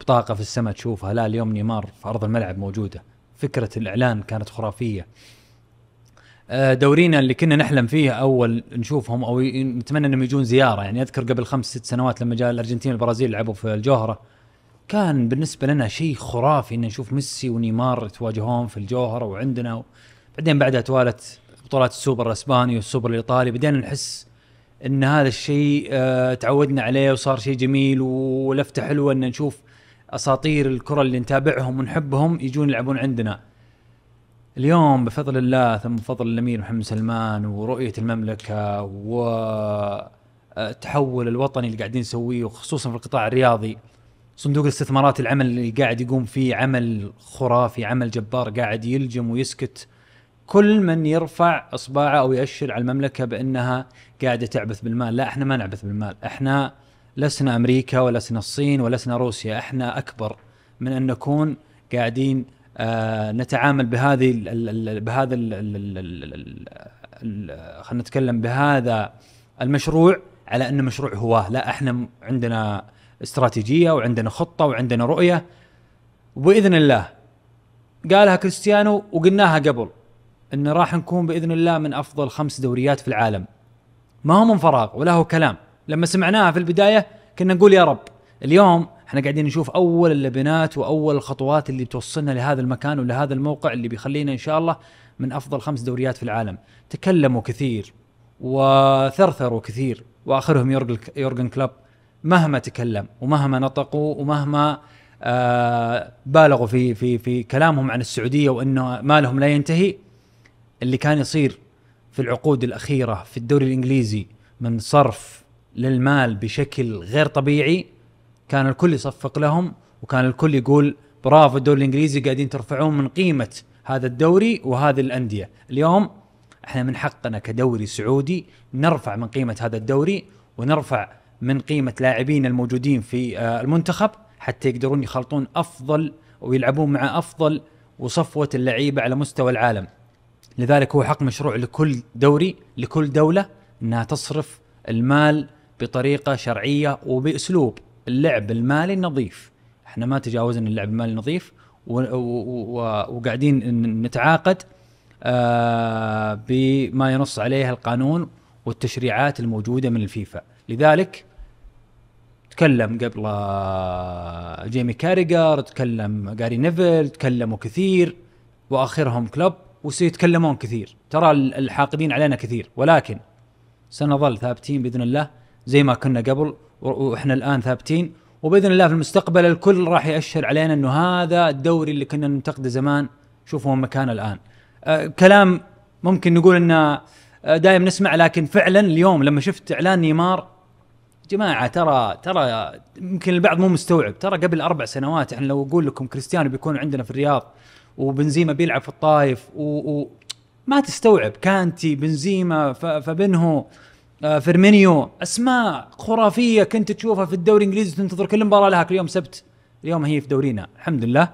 بطاقة في السماء تشوفها لا اليوم نيمار في أرض الملعب موجودة فكرة الإعلان كانت خرافية آه، دورينا اللي كنا نحلم فيه اول نشوفهم او نتمنى انهم يجون زياره يعني اذكر قبل خمس ست سنوات لما جاء الارجنتين والبرازيل لعبوا في الجوهره كان بالنسبه لنا شيء خرافي ان نشوف ميسي ونيمار يتواجهون في الجوهره وعندنا و... بعدين بعدها توالت بطولات السوبر الاسباني والسوبر الايطالي بدينا نحس ان هذا الشيء آه، تعودنا عليه وصار شيء جميل ولفته حلوه ان نشوف اساطير الكره اللي نتابعهم ونحبهم يجون يلعبون عندنا اليوم بفضل الله ثم بفضل الامير محمد سلمان ورؤيه المملكه والتحول آه، الوطني اللي قاعدين نسويه وخصوصا في القطاع الرياضي صندوق الاستثمارات العمل اللي قاعد يقوم فيه عمل خرافي عمل جبار قاعد يلجم ويسكت كل من يرفع اصبعه او ياشر على المملكه بانها قاعده تعبث بالمال، لا احنا ما نعبث بالمال، احنا لسنا امريكا ولسنا الصين ولسنا روسيا، احنا اكبر من ان نكون قاعدين آه، نتعامل بهذه بهذا خلينا نتكلم بهذا المشروع على انه مشروع هواه لا احنا عندنا استراتيجيه وعندنا خطه وعندنا رؤيه وباذن الله قالها كريستيانو وقلناها قبل ان راح نكون باذن الله من افضل خمس دوريات في العالم ما هو من فراغ ولا هو كلام لما سمعناها في البدايه كنا نقول يا رب اليوم احنا قاعدين نشوف اول اللبنات واول الخطوات اللي توصلنا لهذا المكان ولهذا الموقع اللي بيخلينا ان شاء الله من افضل خمس دوريات في العالم تكلموا كثير وثرثروا كثير واخرهم يورجن كلوب مهما تكلم ومهما نطقوا ومهما آه بالغوا في في في كلامهم عن السعوديه وانه مالهم لا ينتهي اللي كان يصير في العقود الاخيره في الدوري الانجليزي من صرف للمال بشكل غير طبيعي كان الكل يصفق لهم وكان الكل يقول برافو الدوري الانجليزي قاعدين ترفعون من قيمه هذا الدوري وهذه الانديه، اليوم احنا من حقنا كدوري سعودي نرفع من قيمه هذا الدوري ونرفع من قيمه لاعبين الموجودين في آه، المنتخب حتى يقدرون يخلطون افضل ويلعبون مع افضل وصفوه اللعيبه على مستوى العالم. لذلك هو حق مشروع لكل دوري لكل دوله انها تصرف المال بطريقه شرعيه وباسلوب اللعب المالي النظيف احنا ما تجاوزنا اللعب المالي النظيف وقاعدين نتعاقد آه بما ينص عليه القانون والتشريعات الموجوده من الفيفا لذلك تكلم قبل آه، جيمي كاريجر تكلم جاري نيفل تكلموا كثير واخرهم كلوب وسيتكلمون كثير ترى الحاقدين علينا كثير ولكن سنظل ثابتين باذن الله زي ما كنا قبل واحنا الان ثابتين وباذن الله في المستقبل الكل راح ياشر علينا انه هذا الدوري اللي كنا ننتقده زمان شوفوا مكانه الان. آه كلام ممكن نقول انه آه، دائم نسمع لكن فعلا اليوم لما شفت اعلان نيمار جماعه ترى ترى يمكن البعض مو مستوعب ترى قبل اربع سنوات احنا لو اقول لكم كريستيانو بيكون عندنا في الرياض وبنزيما بيلعب في الطايف وما و ما تستوعب كانتي بنزيما فبنهو آه، فيرمينيو اسماء خرافيه كنت تشوفها في الدوري الانجليزي تنتظر كل مباراه لها كل يوم سبت اليوم هي في دورينا الحمد لله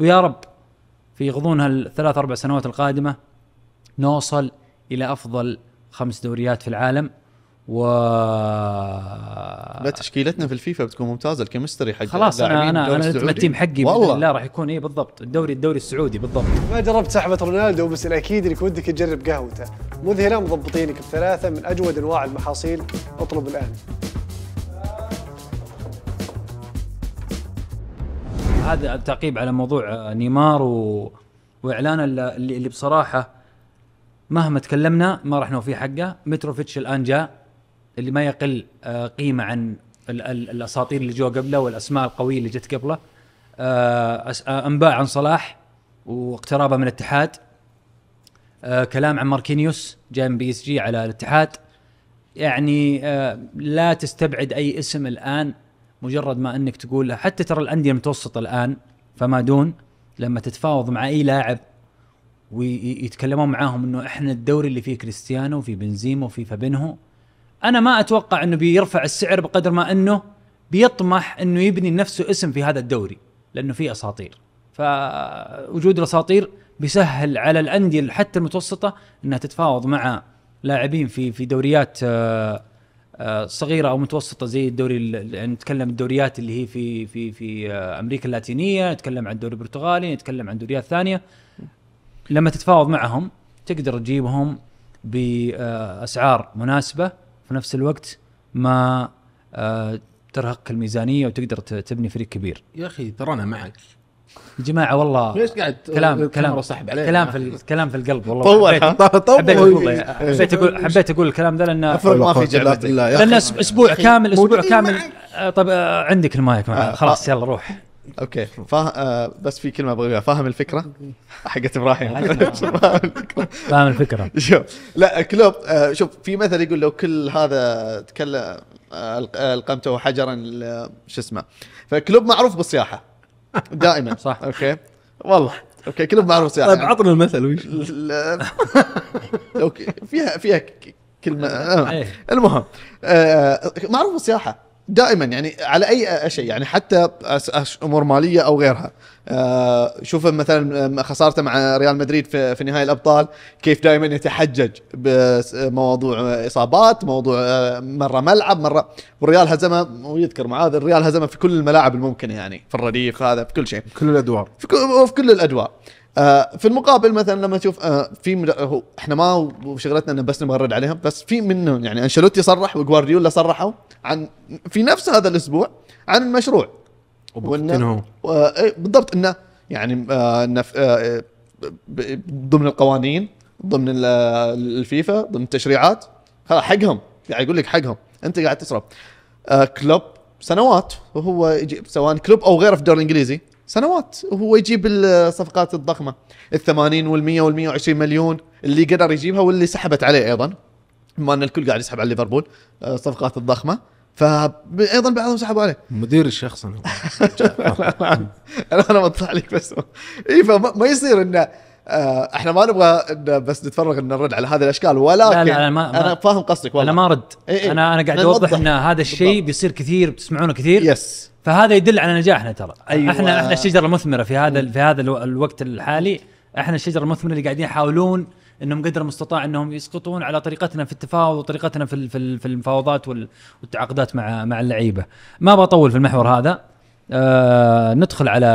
ويا رب في غضون هالثلاث اربع سنوات القادمه نوصل الى افضل خمس دوريات في العالم و لا تشكيلتنا في الفيفا بتكون ممتازه الكيمستري حق خلاص انا انا انا التيم حقي والله لا راح يكون اي بالضبط الدوري الدوري السعودي بالضبط ما جربت سحبه رونالدو بس الاكيد انك ودك تجرب قهوته مذهلة مضبطينك بثلاثة من أجود أنواع المحاصيل اطلب الآن هذا التعقيب على موضوع نيمار و... واعلان اللي, اللي بصراحه مهما تكلمنا ما راح نوفي حقه متروفيتش الان جاء اللي ما يقل آه، قيمه عن ال... ال... الاساطير اللي جو قبله والاسماء القويه اللي جت قبله آه، آه، انباء عن صلاح واقترابه من الاتحاد آه كلام عن ماركينيوس جاي من بي اس جي على الاتحاد يعني آه لا تستبعد اي اسم الان مجرد ما انك تقول حتى ترى الانديه المتوسطه الان فما دون لما تتفاوض مع اي لاعب ويتكلمون معاهم انه احنا الدوري اللي فيه كريستيانو وفيه بنزيما وفيه فابينهو انا ما اتوقع انه بيرفع السعر بقدر ما انه بيطمح انه يبني نفسه اسم في هذا الدوري لانه فيه اساطير فوجود الاساطير بيسهل على الانديه حتى المتوسطه انها تتفاوض مع لاعبين في في دوريات آه، آه، صغيره او متوسطه زي الدوري يعني نتكلم الدوريات اللي هي في في في آه، امريكا اللاتينيه نتكلم عن الدوري البرتغالي نتكلم عن دوريات ثانيه لما تتفاوض معهم تقدر تجيبهم باسعار مناسبه في نفس الوقت ما ترهقك الميزانيه وتقدر تبني فريق كبير يا اخي ترى انا معك يا جماعه والله ليش قاعد كلام كلام صاحب عليه كلام في الكلام في القلب والله طول طول حبيت اقول حبيت اقول حبيت اقول الكلام ذا لان افرض ما في جلد لان اسبوع كامل اسبوع كامل آه، طب آه، عندك المايك آه، خلاص يلا روح اوكي فاه... بس في كلمه ابغى فاهم الفكره حقت ابراهيم فاهم الفكره فاهم الفكره شوف لا كلوب شوف في مثل يقول لو كل هذا تكلم القمته حجرا شو اسمه فكلوب معروف بالصياحه دائما صح اوكي والله اوكي كلهم معروف الروس طيب يعني. عطنا المثل وش اوكي فيها فيها كلمه إيه. المهم آه، معروف السياحه دائما يعني على اي شيء يعني حتى امور ماليه او غيرها آه، شوف مثلا خسارته مع ريال مدريد في, نهائي الابطال كيف دائما يتحجج بموضوع اصابات موضوع آه، مره ملعب مره والريال هزمه ويذكر معاذ الريال هزمه في كل الملاعب الممكنه يعني في الرديف هذا في كل شيء في كل الادوار في كل الادوار آه، في المقابل مثلا لما تشوف آه، في مد... آه، هو احنا ما شغلتنا انه بس نبغى نرد عليهم بس في منهم يعني انشلوتي صرح وجوارديولا صرحوا عن في نفس هذا الاسبوع عن المشروع وانه إيه، بالضبط انه يعني انه ضمن القوانين ضمن الفيفا ضمن التشريعات حقهم يعني يقول لك حقهم انت قاعد تصرف كلوب سنوات وهو سواء كلوب او غيره في الدوري الانجليزي سنوات وهو يجيب الصفقات الضخمه ال 80 وال 100 وال 120 مليون اللي قدر يجيبها واللي سحبت عليه ايضا بما ان الكل قاعد يسحب على ليفربول آه، الصفقات الضخمه فايضا بعضهم سحبوا عليه مدير الشخص انا انا بطلع لك بس اي فما يصير انه آه، احنا ما نبغى إن بس نتفرغ ان نرد على هذه الاشكال ولكن لا لا أنا, ما انا فاهم قصدك والله انا ما ارد إيه إيه انا انا قاعد اوضح ان هذا الشيء بيصير كثير بتسمعونه كثير يس فهذا يدل على نجاحنا ترى أيوة. احنا احنا الشجره المثمره في هذا في هذا الوقت الحالي احنا الشجره المثمره اللي قاعدين يحاولون انهم قدر المستطاع انهم يسقطون على طريقتنا في التفاوض وطريقتنا في في المفاوضات والتعاقدات مع مع اللعيبه ما بطول في المحور هذا آه ندخل على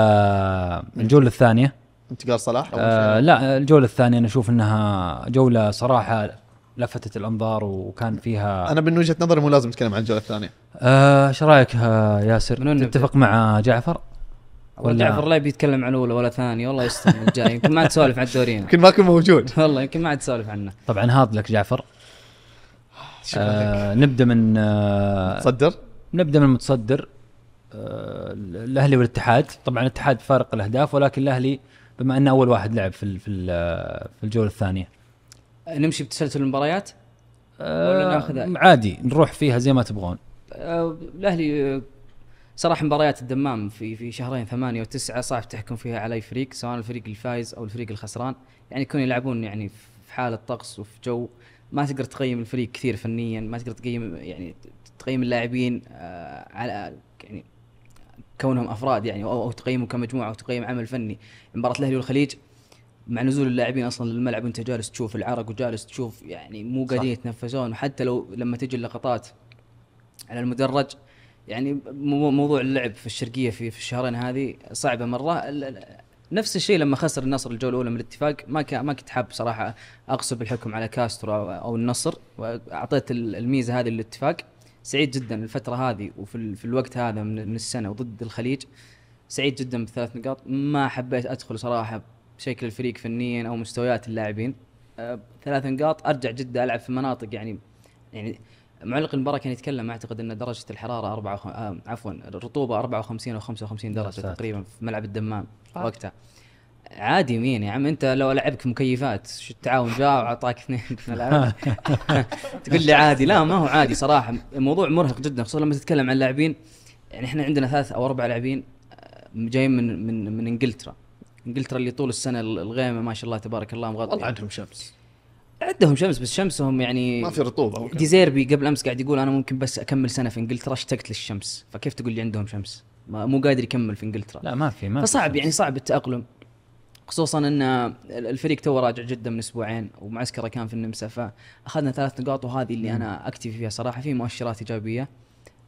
الجوله الثانية انتقال صلاح آه لا الجولة الثانية أنا أشوف أنها جولة صراحة لفتت الانظار وكان فيها انا من وجهه نظري مو لازم نتكلم عن الجوله الثانيه آه، ايش آه رايك ياسر تتفق مع جعفر ولا جعفر لا بيتكلم عن الاولى ولا ثاني والله يستر الجاي يمكن ما تسولف عن الدورين يمكن ما كان موجود والله يمكن ما عاد تسولف عنه طبعا هذا لك جعفر آه نبدا من آه متصدر نبدا من متصدر آه الاهلي والاتحاد طبعا الاتحاد فارق الاهداف ولكن الاهلي بما انه اول واحد لعب في آه، في الجوله الثانيه نمشي بتسلسل المباريات ولا آه، ناخذها عادي نروح فيها زي ما تبغون آه، الاهلي آه، صراحه مباريات الدمام في في شهرين ثمانية وتسعة صعب تحكم فيها على اي فريق سواء الفريق الفايز او الفريق الخسران يعني يكونوا يلعبون يعني في حاله طقس وفي جو ما تقدر تقيم الفريق كثير فنيا ما تقدر تقيم يعني تقيم اللاعبين على يعني كونهم افراد يعني او, أو تقيمهم كمجموعه او تقيم عمل فني مباراه الاهلي والخليج مع نزول اللاعبين اصلا للملعب وانت جالس تشوف العرق وجالس تشوف يعني مو قادرين يتنفسون وحتى لو لما تجي اللقطات على المدرج يعني موضوع اللعب في الشرقيه في, في الشهرين هذه صعبه مره نفس الشيء لما خسر النصر الجوله الاولى من الاتفاق ما ما كنت حاب صراحه اقصر بالحكم على كاسترو او النصر واعطيت الميزه هذه للاتفاق سعيد جدا الفتره هذه وفي في الوقت هذا من السنه وضد الخليج سعيد جدا بثلاث نقاط ما حبيت ادخل صراحه بشكل الفريق فنيا او مستويات اللاعبين أه، ثلاث نقاط ارجع جده العب في مناطق يعني يعني معلق المباراه كان يتكلم اعتقد ان درجه الحراره أربعة وخ... آه عفوا الرطوبه 54 او 55 درجه تقريبا في ملعب الدمام آه. وقتها عادي مين يا عم انت لو لعبك مكيفات شو التعاون جاء واعطاك اثنين في الملعب تقول لي عادي لا ما هو عادي صراحه الموضوع مرهق جدا خصوصا لما تتكلم عن لاعبين يعني احنا عندنا ثلاث او اربع لاعبين أه، جايين من من من انجلترا انجلترا اللي طول السنه الغيمه ما شاء الله تبارك الله مغطي والله عندهم شمس عندهم شمس بس شمسهم يعني ما في رطوبه ديزيربي قبل امس قاعد يقول انا ممكن بس اكمل سنه في انجلترا اشتقت للشمس فكيف تقول لي عندهم شمس؟ مو قادر يكمل في انجلترا لا ما في ما فصعب يعني صعب التاقلم خصوصا ان الفريق تو راجع جده من اسبوعين ومعسكره كان في النمسا فاخذنا ثلاث نقاط وهذه اللي انا اكتفي فيها صراحه في مؤشرات ايجابيه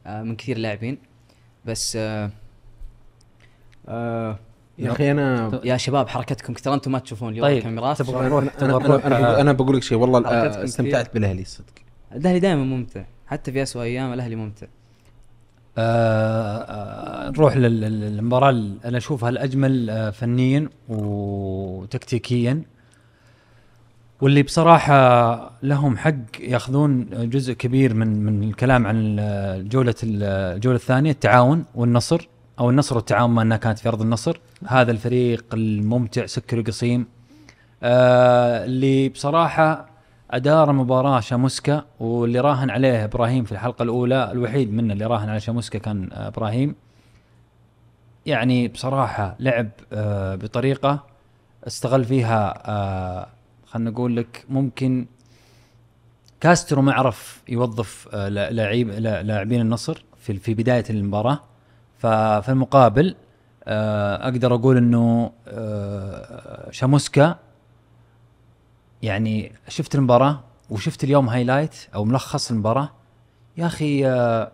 آه، من كثير لاعبين بس آه آه يا نعم. اخي انا يا شباب حركتكم كثر انتم ما تشوفون اليوم طيب. الكاميرات تبغى نروح انا انا, أنا, أنا بقول لك شيء والله آه، استمتعت بالاهلي صدق الاهلي دائما ممتع حتى في اسوء ايام الاهلي ممتع آه، آه، نروح للمباراه اللي انا اشوفها الاجمل فنيا وتكتيكيا واللي بصراحه لهم حق ياخذون جزء كبير من من الكلام عن الجوله الجوله الثانيه التعاون والنصر او النصر والتعاون ما انها كانت في ارض النصر هذا الفريق الممتع سكر القصيم آه اللي بصراحه ادار مباراه شاموسكا واللي راهن عليه ابراهيم في الحلقه الاولى الوحيد منا اللي راهن على شاموسكا كان ابراهيم يعني بصراحه لعب آه بطريقه استغل فيها آه خلنا نقول لك ممكن كاسترو ما عرف يوظف آه، لاعبين النصر في في بدايه المباراه ففي المقابل آه، اقدر اقول انه آه، شاموسكا يعني شفت المباراه وشفت اليوم هايلايت او ملخص المباراه يا اخي آه،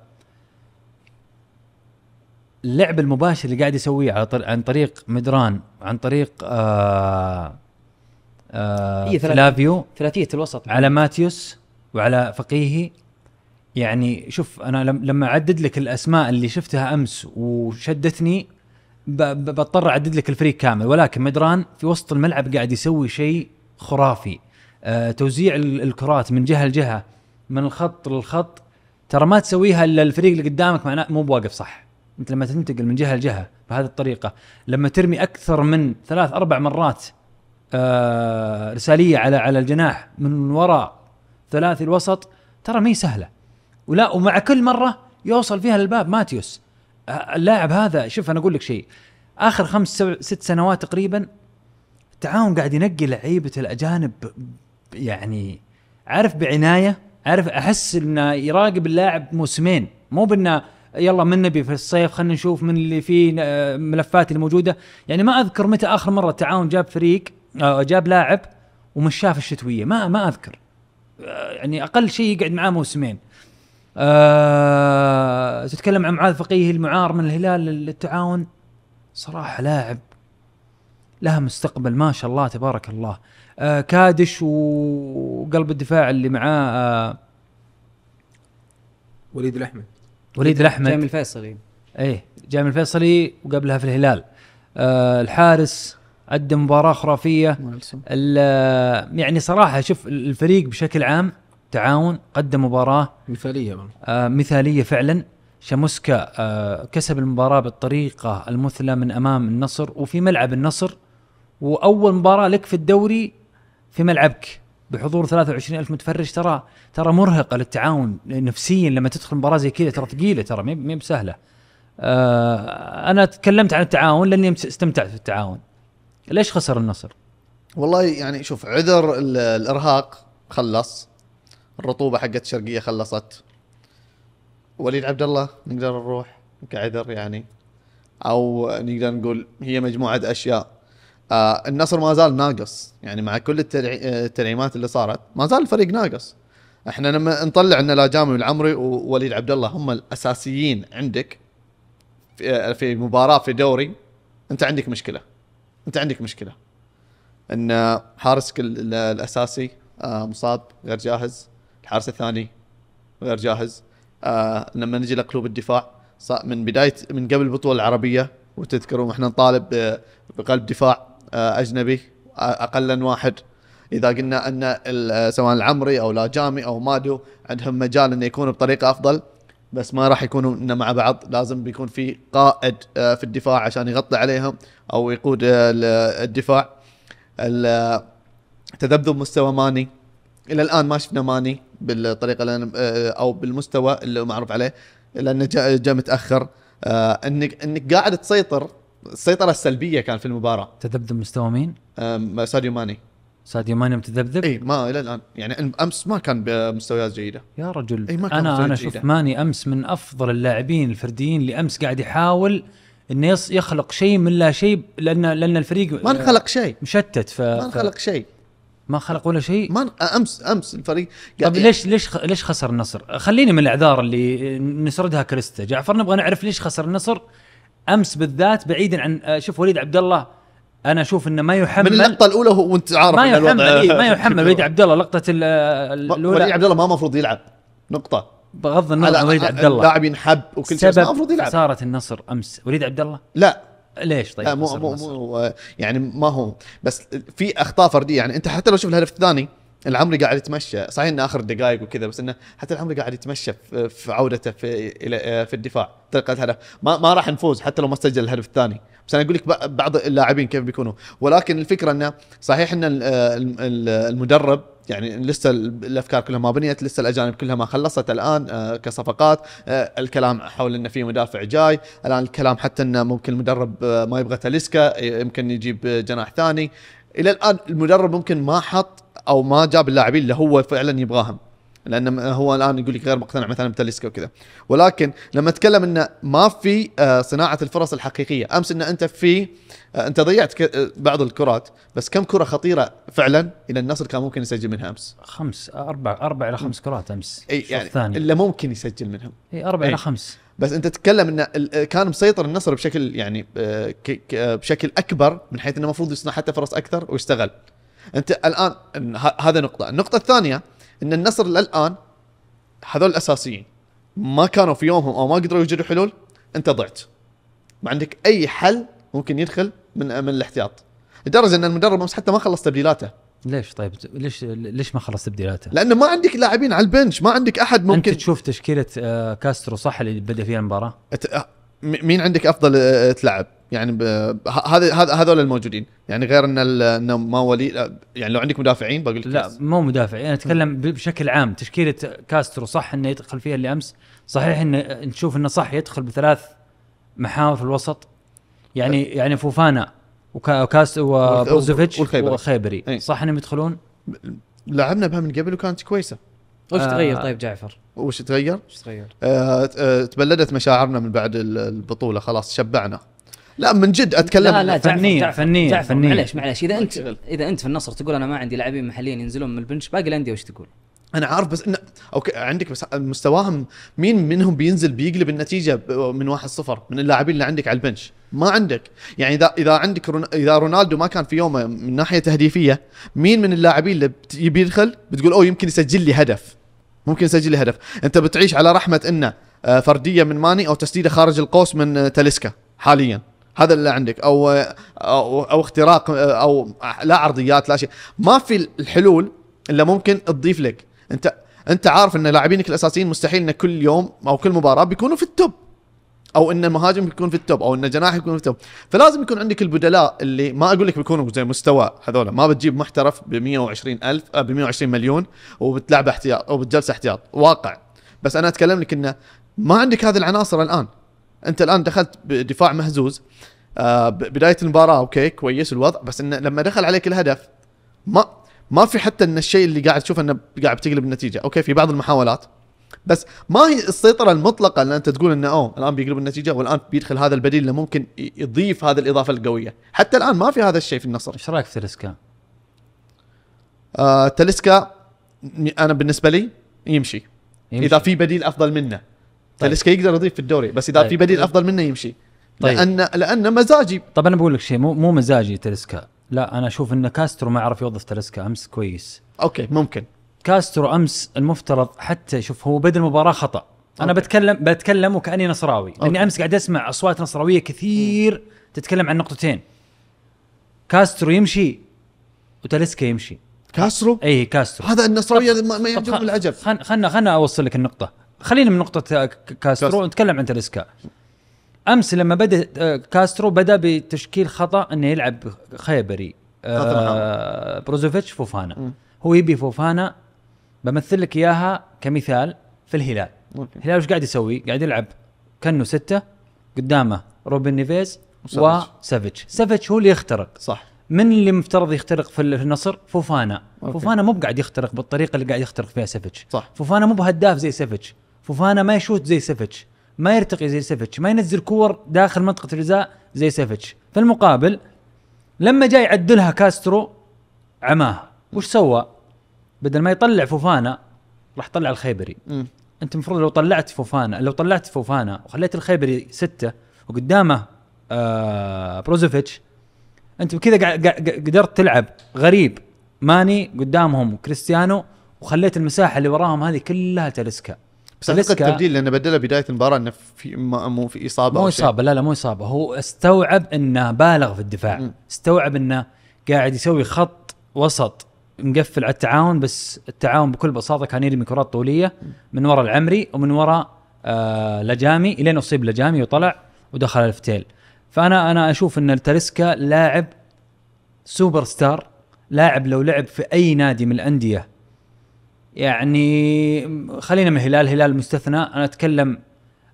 اللعب المباشر اللي قاعد يسويه عن طريق مدران عن طريق آآ آآ فلافيو ثلاثيه الوسط على ماتيوس وعلى فقيهي يعني شوف انا لما اعدد لك الاسماء اللي شفتها امس وشدتني بضطر اعدد لك الفريق كامل ولكن مدران في وسط الملعب قاعد يسوي شيء خرافي آه، توزيع الكرات من جهه لجهه من الخط للخط ترى ما تسويها الا الفريق اللي قدامك معناه مو بواقف صح انت لما تنتقل من جهه لجهه بهذه الطريقه لما ترمي اكثر من ثلاث اربع مرات آه، رساليه على على الجناح من وراء ثلاثي الوسط ترى ما هي سهله ولا ومع كل مره يوصل فيها للباب ماتيوس اللاعب هذا شوف انا اقول لك شيء اخر خمس سبع ست سنوات تقريبا التعاون قاعد ينقي لعيبه الاجانب يعني عارف بعنايه عارف احس انه يراقب اللاعب موسمين مو بانه يلا من نبي في الصيف خلينا نشوف من اللي فيه آه، ملفات الموجوده يعني ما اذكر متى اخر مره التعاون جاب فريق آه، جاب لاعب ومشاه في الشتويه ما ما اذكر آه، يعني اقل شيء يقعد معاه موسمين آه تتكلم عن معاذ فقيه المعار من الهلال للتعاون صراحه لاعب لها مستقبل ما شاء الله تبارك الله آه كادش وقلب الدفاع اللي معاه آه وليد الاحمد وليد الاحمد جامي الفيصلي ايه جامي الفيصلي وقبلها في الهلال آه الحارس ادى مباراه خرافيه آه، يعني صراحه شوف الفريق بشكل عام التعاون قدم مباراه مثاليه آه مثاليه فعلا شاموسكا آه كسب المباراه بالطريقه المثلى من امام النصر وفي ملعب النصر واول مباراه لك في الدوري في ملعبك بحضور 23 ألف متفرج ترى ترى مرهقة للتعاون نفسيا لما تدخل مباراة زي كذا ترى ثقيلة ترى ما هي بسهلة. آه أنا تكلمت عن التعاون لأني استمتعت في التعاون. ليش خسر النصر؟ والله يعني شوف عذر الإرهاق خلص الرطوبه حقت الشرقيه خلصت وليد عبد الله نقدر نروح كعذر يعني او نقدر نقول هي مجموعه اشياء آه النصر ما زال ناقص يعني مع كل التدعيمات آه، اللي صارت ما زال الفريق ناقص احنا لما نطلع ان لا جامي والعمري ووليد عبد الله هم الاساسيين عندك في, آه، في مباراه في دوري انت عندك مشكله انت عندك مشكله ان آه، حارسك الاساسي مصاب غير جاهز الحارس الثاني غير جاهز آه لما نجي لقلوب الدفاع من بدايه من قبل البطوله العربيه وتذكرون احنا نطالب بقلب دفاع آه اجنبي اقلا واحد اذا قلنا ان آه، سواء العمري او لاجامي او مادو عندهم مجال انه يكونوا بطريقه افضل بس ما راح يكونوا مع بعض لازم بيكون في قائد آه، في الدفاع عشان يغطي عليهم او يقود آه، الدفاع تذبذب مستوى ماني الى الان ما شفنا ماني بالطريقه اللي أنا آه، او بالمستوى اللي معروف عليه لانه جاء جا متاخر آه، انك انك قاعد تسيطر السيطره السلبيه كان في المباراه تذبذب مستوى مين؟ ساديو ماني ساديو ماني متذبذب؟ اي ما الى الان يعني امس ما كان بمستويات جيده يا رجل إيه ما كان انا انا اشوف ماني امس من افضل اللاعبين الفرديين اللي امس قاعد يحاول انه يخلق شيء من لا شيء لان لان الفريق ما انخلق شيء مشتت ف ما انخلق شيء ما خلق ولا شيء ما امس امس الفريق طيب طيب ليش ليش ليش خسر النصر؟ خليني من الاعذار اللي نسردها كريستا، جعفر نبغى نعرف ليش خسر النصر امس بالذات بعيدا عن آه، شوف وليد عبد الله انا اشوف انه ما يحمل من اللقطه الاولى هو وانت عارف ما يحمل إيه ما يحمل وليد عبد الله لقطه الاولى وليد عبد الله ما المفروض يلعب نقطه بغض النظر عن وليد عبد الله لاعب ينحب وكل شيء ما المفروض يلعب خساره النصر امس وليد عبد الله لا ليش طيب؟ مو مو مو يعني ما هو بس في اخطاء فرديه يعني انت حتى لو شوف الهدف الثاني العمري قاعد يتمشى صحيح انه اخر دقائق وكذا بس انه حتى العمري قاعد يتمشى في عودته في في الدفاع طريقه الهدف ما, ما راح نفوز حتى لو ما سجل الهدف الثاني بس انا اقول لك بعض اللاعبين كيف بيكونوا ولكن الفكره انه صحيح ان المدرب يعني لسه الافكار كلها ما بنيت لسه الاجانب كلها ما خلصت الان آه، كصفقات آه، الكلام حول انه في مدافع جاي الان الكلام حتى انه ممكن المدرب آه، ما يبغى تاليسكا يمكن يجيب جناح ثاني الى الان المدرب ممكن ما حط او ما جاب اللاعبين اللي هو فعلا يبغاهم لان هو الان يقول لك غير مقتنع مثلا بتلسكا وكذا ولكن لما اتكلم انه ما في آه، صناعه الفرص الحقيقيه امس ان انت في آه، انت ضيعت آه، بعض الكرات بس كم كره خطيره فعلا الى النصر كان ممكن يسجل منها امس خمس اربع اربع الى خمس كرات امس اي يعني الثاني. اللي ممكن يسجل منهم اي اربع الى خمس بس انت تتكلم انه كان مسيطر النصر بشكل يعني بشكل اكبر من حيث انه المفروض يصنع حتى فرص اكثر ويشتغل انت الان هذا نقطه النقطه الثانيه ان النصر للان هذول الاساسيين ما كانوا في يومهم او ما قدروا يوجدوا حلول انت ضعت ما عندك اي حل ممكن يدخل من من الاحتياط لدرجه ان المدرب امس حتى ما خلص تبديلاته ليش طيب ليش ليش ما خلص تبديلاته؟ لانه ما عندك لاعبين على البنش ما عندك احد ممكن انت تشوف تشكيله آه، كاسترو صح اللي بدا فيها المباراه؟ مين عندك افضل آه، آه، تلعب يعني هذا هذا هذول الموجودين يعني غير ان انه ما ولي يعني لو عندك مدافعين بقول لك لا كاس. مو مدافع انا اتكلم بشكل عام تشكيله كاسترو صح انه يدخل فيها اللي امس صحيح انه نشوف انه صح يدخل بثلاث محاور في الوسط يعني أه. يعني فوفانا وكاس وبروزوفيتش والخيبري, والخيبري. صح انهم يدخلون لعبنا بها من قبل وكانت كويسه وش آه تغير طيب جعفر؟ وش تغير؟ وش تغير؟ آه, آه، تبلدت مشاعرنا من بعد البطوله خلاص شبعنا لا من جد اتكلم لا لا فنية جعفر فنية جعفر فنية معلش معلش اذا انت اذا انت في النصر تقول انا ما عندي لاعبين محليين ينزلون من البنش باقي الانديه وش تقول؟ انا عارف بس انه اوكي عندك بس مستواهم مين منهم بينزل بيقلب النتيجه من 1-0 من اللاعبين اللي عندك على البنش ما عندك يعني اذا اذا عندك رون... اذا رونالدو ما كان في يومه من ناحيه تهديفيه مين من اللاعبين اللي بيدخل بتقول اوه يمكن يسجل لي هدف ممكن يسجل لي هدف انت بتعيش على رحمه انه آه، فرديه من ماني او تسديده خارج القوس من آه، تاليسكا حاليا هذا اللي عندك او آه، او, أو اختراق او لا عرضيات لا شيء ما في الحلول اللي ممكن تضيف لك انت انت عارف ان لاعبينك الاساسيين مستحيل ان كل يوم او كل مباراه بيكونوا في التوب او ان المهاجم يكون في التوب او ان جناح يكون في التوب فلازم يكون عندك البدلاء اللي ما اقول لك بيكونوا زي مستوى هذول ما بتجيب محترف ب 120 الف آه، ب 120 مليون وبتلعب احتياط او بتجلس احتياط واقع بس انا اتكلم لك انه ما عندك هذه العناصر الان انت الان دخلت بدفاع مهزوز آه، بدايه المباراه اوكي كويس الوضع بس انه لما دخل عليك الهدف ما ما في حتى ان الشيء اللي قاعد تشوفه انه قاعد بتقلب النتيجه اوكي في بعض المحاولات بس ما هي السيطره المطلقه اللي انت تقول انه اوه الان بيقلب النتيجه والان بيدخل هذا البديل اللي ممكن يضيف هذه الاضافه القويه حتى الان ما في هذا الشيء في النصر ايش رايك في تلسكا آه تلسكا انا بالنسبه لي يمشي, يمشي. اذا في بديل افضل منه طيب. تلسكا يقدر يضيف في الدوري بس اذا طيب. في بديل افضل منه يمشي طيب. لان لان مزاجي طب انا بقول لك شيء مو مو مزاجي تلسكا لا انا اشوف ان كاسترو ما عرف يوظف تلسكا امس كويس اوكي ممكن كاسترو امس المفترض حتى شوف هو بدا المباراه خطا انا أوكي. بتكلم بتكلم وكاني نصراوي أوكي. لاني امس قاعد اسمع اصوات نصراويه كثير م. تتكلم عن نقطتين كاسترو يمشي وتاليسكا يمشي كاسترو اي كاسترو هذا النصراويه ما يعجبهم العجب خلنا خلنا خلنا اوصل لك النقطه خلينا من نقطه آه، كاسترو نتكلم عن تاليسكا امس لما بدا آه، كاسترو بدا بتشكيل خطا انه يلعب خيبري آه بروزوفيتش فوفانا م. هو يبي فوفانا بمثل لك اياها كمثال في الهلال الهلال وش قاعد يسوي؟ قاعد يلعب كانه سته قدامه روبن نيفيز وسافيتش سافيتش هو اللي يخترق صح من اللي مفترض يخترق في النصر؟ فوفانا أوكي. فوفانا مو قاعد يخترق بالطريقه اللي قاعد يخترق فيها سافيتش صح فوفانا مو بهداف زي سافيتش فوفانا ما يشوت زي سافيتش ما يرتقي زي سافيتش ما ينزل كور داخل منطقه الجزاء زي سافيتش في المقابل لما جاي يعدلها كاسترو عماه وش سوى؟ بدل ما يطلع فوفانا راح طلع الخيبري م. انت المفروض لو طلعت فوفانا لو طلعت فوفانا وخليت الخيبري سته وقدامه آه بروزوفيتش انت بكذا قدرت تلعب غريب ماني قدامهم كريستيانو وخليت المساحه اللي وراهم هذه كلها تلسكا بس تلسكا تبديل لانه بدله بدايه المباراه انه في مو في اصابه مو اصابه لا لا مو اصابه هو استوعب انه بالغ في الدفاع م. استوعب انه قاعد يسوي خط وسط مقفل على التعاون بس التعاون بكل بساطه كان يرمي كرات طوليه من ورا العمري ومن ورا آه لجامي الين اصيب لجامي وطلع ودخل الفتيل فانا انا اشوف ان التريسكا لاعب سوبر ستار لاعب لو لعب في اي نادي من الانديه يعني خلينا من الهلال هلال مستثنى انا اتكلم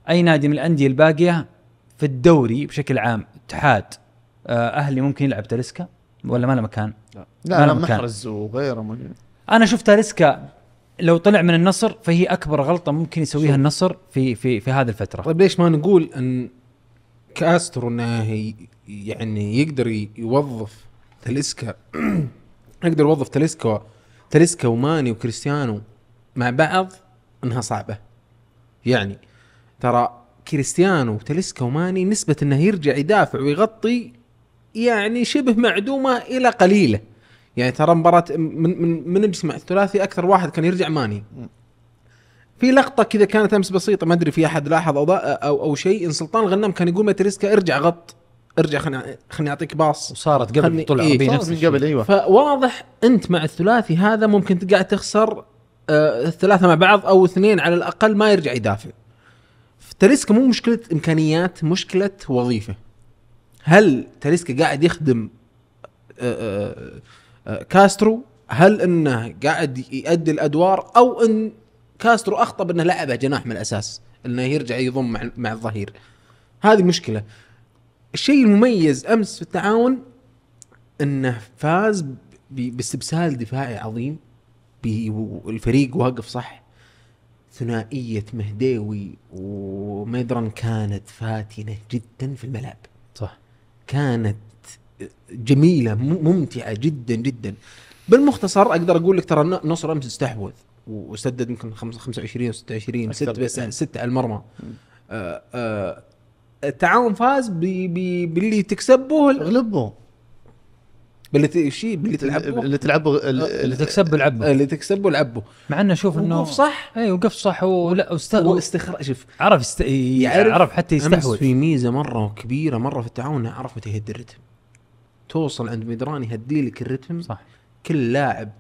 اي نادي من الانديه الباقيه في الدوري بشكل عام اتحاد آه، اهلي ممكن يلعب تريسكا ولا ما له مكان؟ لا لا, لا محرز وغيره انا شفت تاليسكا لو طلع من النصر فهي اكبر غلطه ممكن يسويها النصر في في في هذه الفتره طيب ليش ما نقول ان كاسترو انه يعني يقدر يوظف تاليسكا يقدر يوظف تاليسكا تاليسكا وماني وكريستيانو مع بعض انها صعبه يعني ترى كريستيانو وتاليسكا وماني نسبه انه يرجع يدافع ويغطي يعني شبه معدومه الى قليله يعني ترى مباراه من من من نجمع الثلاثي اكثر واحد كان يرجع ماني في لقطه كذا كانت امس بسيطه ما ادري في احد لاحظ او او, أو شيء ان سلطان الغنام كان يقول ماتريسكا ارجع غط ارجع خليني خليني اعطيك باص وصارت قبل طلع إيه نفس من قبل ايوه فواضح انت مع الثلاثي هذا ممكن قاعد تخسر آه الثلاثه مع بعض او اثنين على الاقل ما يرجع يدافع تريسكا مو مشكله امكانيات مشكله وظيفه هل تاليسكا قاعد يخدم آه، آه، آه، كاسترو هل انه قاعد يؤدي الادوار او ان كاسترو اخطا بانه لعبه جناح من الاساس انه يرجع يضم مع, مع الظهير هذه مشكله الشيء المميز امس في التعاون انه فاز باستبسال دفاعي عظيم والفريق واقف صح ثنائيه مهديوي ومدرن كانت فاتنه جدا في الملعب كانت جميله ممتعه جدا جدا بالمختصر اقدر اقول لك ترى نصر امس استحوذ وسدد يمكن 25 26 6 بس 6 إيه. على المرمى آه، آه، التعاون فاز باللي تكسبه غلبه باللي شيء باللي تلعبه اللي تلعبه آه، اللي تكسبه بلعبه اللي تكسبه لعبه مع انه شوف انه وقف صح اي وقف صح ولا وست... واستخراج شوف عرف است... إيه، يعرف عرف حتى يستحوذ في ميزه مره كبيره مره في التعاون عرف متى يهدي الرتم توصل عند مدران يهدي لك الرتم صح كل لاعب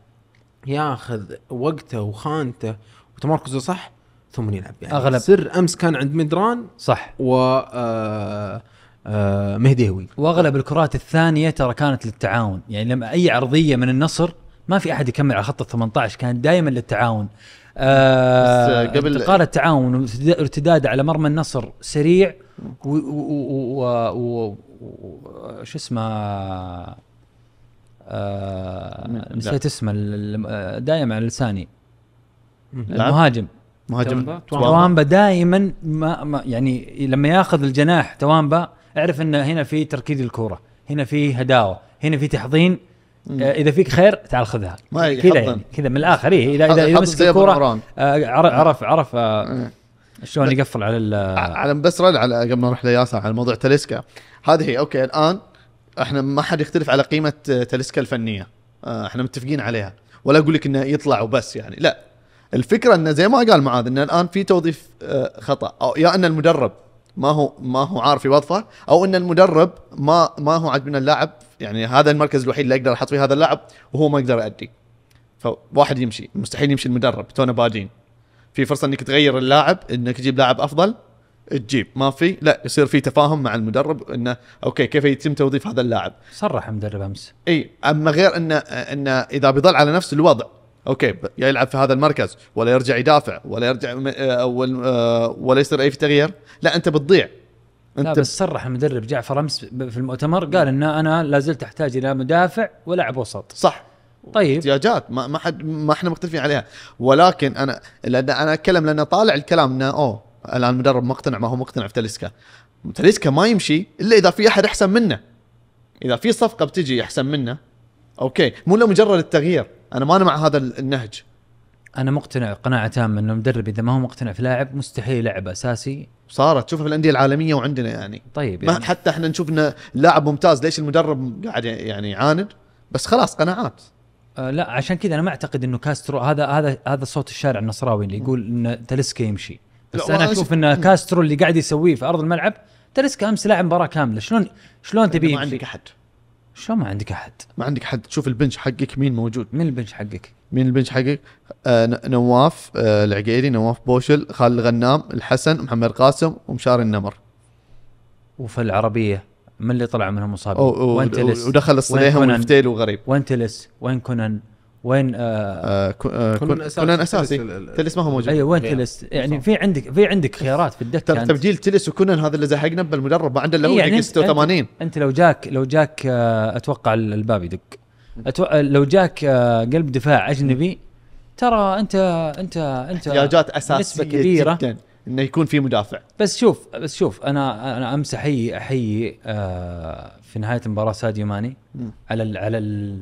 ياخذ وقته وخانته وتمركزه صح ثم يلعب يعني اغلب سر امس كان عند مدران صح و آه آه، مهدي هوي واغلب الكرات الثانيه ترى كانت للتعاون يعني لما اي عرضيه من النصر ما في احد يكمل على خط ال 18 كان دائما للتعاون آه بس قبل انتقال التعاون وارتداد على مرمى النصر سريع و, و, و, و شو اسمه آه نسيت اسمه دائما على لساني المهاجم مهاجم توامبا دائما ما, ما يعني لما ياخذ الجناح توامبا اعرف ان هنا في تركيز الكوره هنا في هداوه هنا في تحضين آه، اذا فيك خير تعال خذها كذا يعني كذا من الاخر إيه اذا اذا, إذا مسك الكوره آه، آه. عرف عرف شلون يقفل على على بس رد على قبل ما نروح لياسر على موضوع تلسكا هذه هي اوكي الان احنا ما حد يختلف على قيمه تلسكا الفنيه احنا متفقين عليها ولا اقول لك انه يطلع وبس يعني لا الفكره انه زي ما قال معاذ انه الان في توظيف خطا او يا ان المدرب ما هو ما هو عارف يوظفه او ان المدرب ما ما هو عاجبنا اللاعب يعني هذا المركز الوحيد اللي اقدر احط فيه هذا اللاعب وهو ما يقدر يؤدي فواحد يمشي مستحيل يمشي المدرب تونا بادين في فرصه انك تغير اللاعب انك تجيب لاعب افضل تجيب ما في لا يصير في تفاهم مع المدرب انه اوكي كيف يتم توظيف هذا اللاعب صرح المدرب امس اي اما غير انه انه اذا بيظل على نفس الوضع اوكي يا يلعب في هذا المركز ولا يرجع يدافع ولا يرجع آه، آه، ولا يصير اي في تغيير لا انت بتضيع انت لا بس صرح المدرب جعفر امس في المؤتمر قال ان انا لا زلت احتاج الى مدافع ولاعب وسط صح طيب احتياجات ما ما حد ما احنا مختلفين عليها ولكن انا لان انا اتكلم لان طالع الكلام انه اوه الان المدرب مقتنع ما هو مقتنع في تاليسكا تاليسكا ما يمشي الا اذا في احد احسن منه اذا في صفقه بتجي احسن منه اوكي مو لمجرد التغيير انا ماني مع هذا النهج انا مقتنع قناعه تامه انه المدرب اذا ما هو مقتنع في لاعب مستحيل يلعب اساسي صارت تشوفها في الانديه العالميه وعندنا يعني طيب يعني. ما حتى احنا نشوف انه لاعب ممتاز ليش المدرب قاعد يعني يعاند بس خلاص قناعات آه لا عشان كذا انا ما اعتقد انه كاسترو هذا هذا هذا صوت الشارع النصراوي اللي يقول ان تلسكا يمشي بس انا اشوف ان كاسترو اللي قاعد يسويه في ارض الملعب تلسكا امس لاعب مباراه كامله شلون شلون طيب، تبي ما عندك احد شو ما عندك احد ما عندك حد تشوف البنش حقك مين موجود مين البنش حقك مين البنش حقك آه نواف آه العقيلي نواف بوشل خالد الغنام الحسن محمد قاسم ومشاري النمر وفي العربيه من اللي طلع منهم مصابين وين تلس ودخل الصليهم والفتيل وغريب وين تلس وين كونان وين آه آه, آه، كونان اساسي, كونان أساسي. تلس ما هو موجود ايوه وين تلس يعني في عندك في عندك خيارات في الدكه ترى تبجيل تلس وكونان هذا اللي زهقنا بالمدرب ما عنده الا هو إيه، يعني 86 انت, انت لو جاك لو جاك آه اتوقع الباب يدق أتوقع آه، لو جاك آه قلب دفاع اجنبي ترى انت انت انت احتياجات اساسيه نسبة كبيره جدا انه يكون في مدافع بس شوف بس شوف انا انا امس احيي احيي آه في نهايه المباراه ساديو ماني على الـ على ال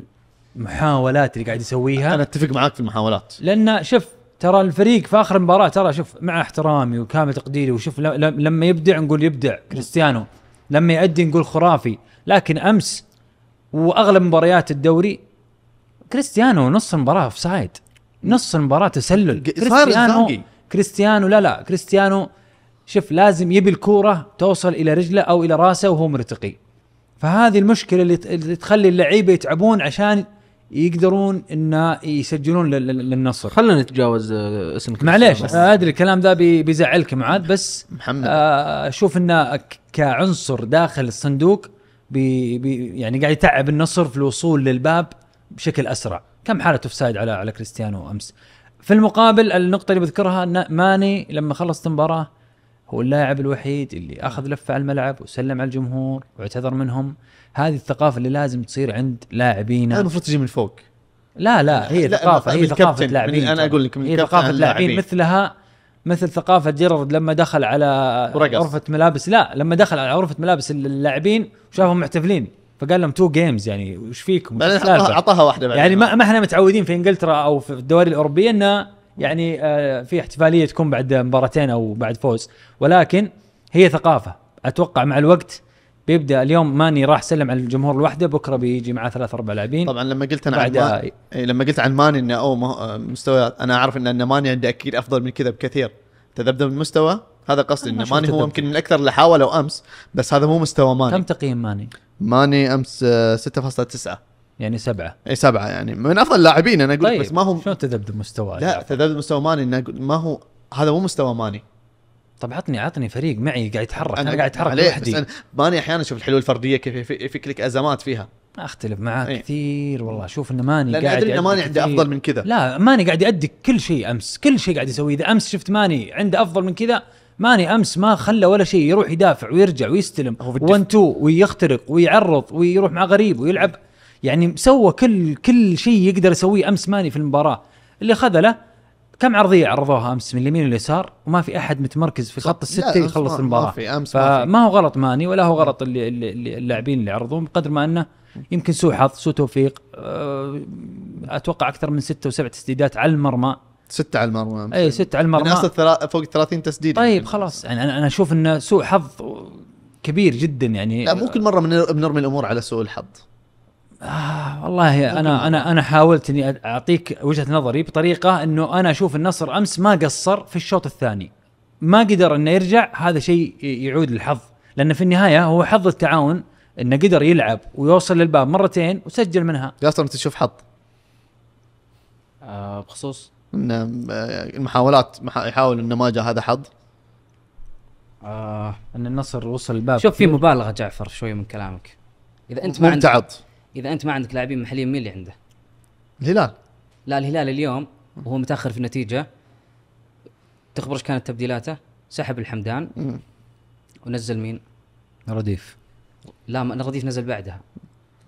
المحاولات اللي قاعد يسويها انا اتفق معاك في المحاولات لان شوف ترى الفريق في اخر مباراه ترى شوف مع احترامي وكامل تقديري وشوف لما يبدع نقول يبدع كريستيانو لما يؤدي نقول خرافي لكن امس واغلب مباريات الدوري كريستيانو نص المباراه اوف سايد نص المباراه تسلل كريستيانو كريستيانو لا لا كريستيانو شوف لازم يبي الكوره توصل الى رجله او الى راسه وهو مرتقي فهذه المشكله اللي تخلي اللعيبه يتعبون عشان يقدرون ان يسجلون للنصر خلينا نتجاوز آه، اسم معليش آه، ادري الكلام ذا بيزعلك معاذ بس محمد اشوف آه، انه كعنصر داخل الصندوق بي بي يعني قاعد يتعب النصر في الوصول للباب بشكل اسرع كم حاله اوفسايد على على كريستيانو امس في المقابل النقطه اللي بذكرها ماني لما خلصت المباراه هو اللاعب الوحيد اللي اخذ لفه على الملعب وسلم على الجمهور واعتذر منهم هذه الثقافه اللي لازم تصير عند لاعبينا المفروض تجي من فوق لا لا هي لا ثقافه هي ثقافه لاعبين انا اقول لك هي ثقافه اللاعبين مثلها مثل ثقافه جيرارد لما دخل على ورقص. غرفه ملابس لا لما دخل على غرفه ملابس اللاعبين وشافهم محتفلين فقال لهم تو جيمز يعني وش فيكم؟ اعطاها واحده بعدين يعني ما, ما احنا متعودين في انجلترا او في الدوري الاوروبيه انه يعني آه، في احتفاليه تكون بعد مباراتين او بعد فوز ولكن هي ثقافه اتوقع مع الوقت بيبدا اليوم ماني راح سلم على الجمهور لوحده بكره بيجي معاه ثلاث اربع لاعبين طبعا لما قلت انا بعد عن ما... إيه، لما قلت عن ماني انه او آه، مستويات انا اعرف ان ماني عنده اكيد افضل من كذا بكثير تذبذب المستوى هذا قصدي انه ماني هو يمكن من الاكثر اللي حاولوا امس بس هذا مو مستوى ماني كم تقييم ماني؟ ماني امس 6.9 آه، يعني سبعه اي سبعه يعني من افضل اللاعبين انا اقول طيب. بس ما هو شلون تذبذب مستواه؟ لا تذبذب مستوى ماني انه ما هو هذا مو مستوى ماني طب عطني عطني فريق معي قاعد يتحرك انا, أنا قاعد اتحرك لوحدي ماني احيانا اشوف الحلول الفرديه كيف يفك لك ازمات فيها اختلف معاك ايه. كثير والله اشوف انه ماني لأن قاعد ادري ماني عنده افضل من كذا لا ماني قاعد يؤدي كل شيء امس كل شيء قاعد يسويه اذا امس شفت ماني عنده افضل من كذا ماني امس ما خلى ولا شيء يروح يدافع ويرجع ويستلم وان تو ويخترق ويعرض ويروح مع غريب ويلعب يعني سوى كل كل شيء يقدر يسويه امس ماني في المباراه اللي خذله كم عرضيه عرضوها امس من اليمين واليسار وما في احد متمركز في خط السته يخلص المباراه ما في امس فما هو غلط ماني ولا هو غلط اللاعبين اللي عرضوهم بقدر ما انه يمكن سوء حظ سوء توفيق آه، اتوقع اكثر من ستة وسبع تسديدات على المرمى ستة على المرمى اي ستة على المرمى الناس يعني اصلا فوق 30 تسديد طيب خلاص يعني انا اشوف انه سوء حظ كبير جدا يعني لا مو كل مره بنرمي الامور على سوء الحظ آه والله انا انا انا حاولت اني اعطيك وجهه نظري بطريقه انه انا اشوف النصر امس ما قصر في الشوط الثاني ما قدر انه يرجع هذا شيء يعود للحظ لان في النهايه هو حظ التعاون انه قدر يلعب ويوصل للباب مرتين وسجل منها ياسر انت تشوف حظ آه بخصوص ان آه، المحاولات يحاول انه ما جاء هذا حظ آه ان النصر وصل الباب شوف في مبالغه جعفر شوي من كلامك اذا انت ما عندك اذا انت ما عندك لاعبين محليين مين اللي عنده؟ الهلال لا الهلال اليوم وهو متاخر في النتيجه تخبر ايش كانت تبديلاته؟ سحب الحمدان ونزل مين؟ رديف لا ما نزل بعدها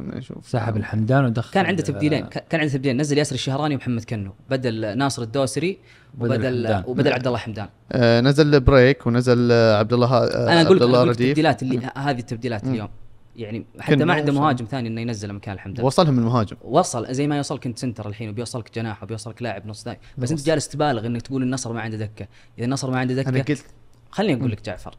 نشوف سحب الحمدان ودخل كان عنده تبديلين كان عنده تبديلين نزل ياسر الشهراني ومحمد كنو بدل ناصر الدوسري وبدل وبدل عبد الله حمدان آه نزل بريك ونزل عبد الله آه انا اقول لك التبديلات اللي هذه التبديلات اليوم يعني حتى ما عنده مهاجم ثاني انه ينزله مكان الحمد لله وصلهم المهاجم وصل زي ما يوصلك انت سنتر الحين وبيوصلك جناح وبيوصلك لاعب نص ثاني بس نعم. انت جالس تبالغ انك تقول النصر ما عنده دكه اذا النصر ما عنده دكه انا قلت خليني اقول لك جعفر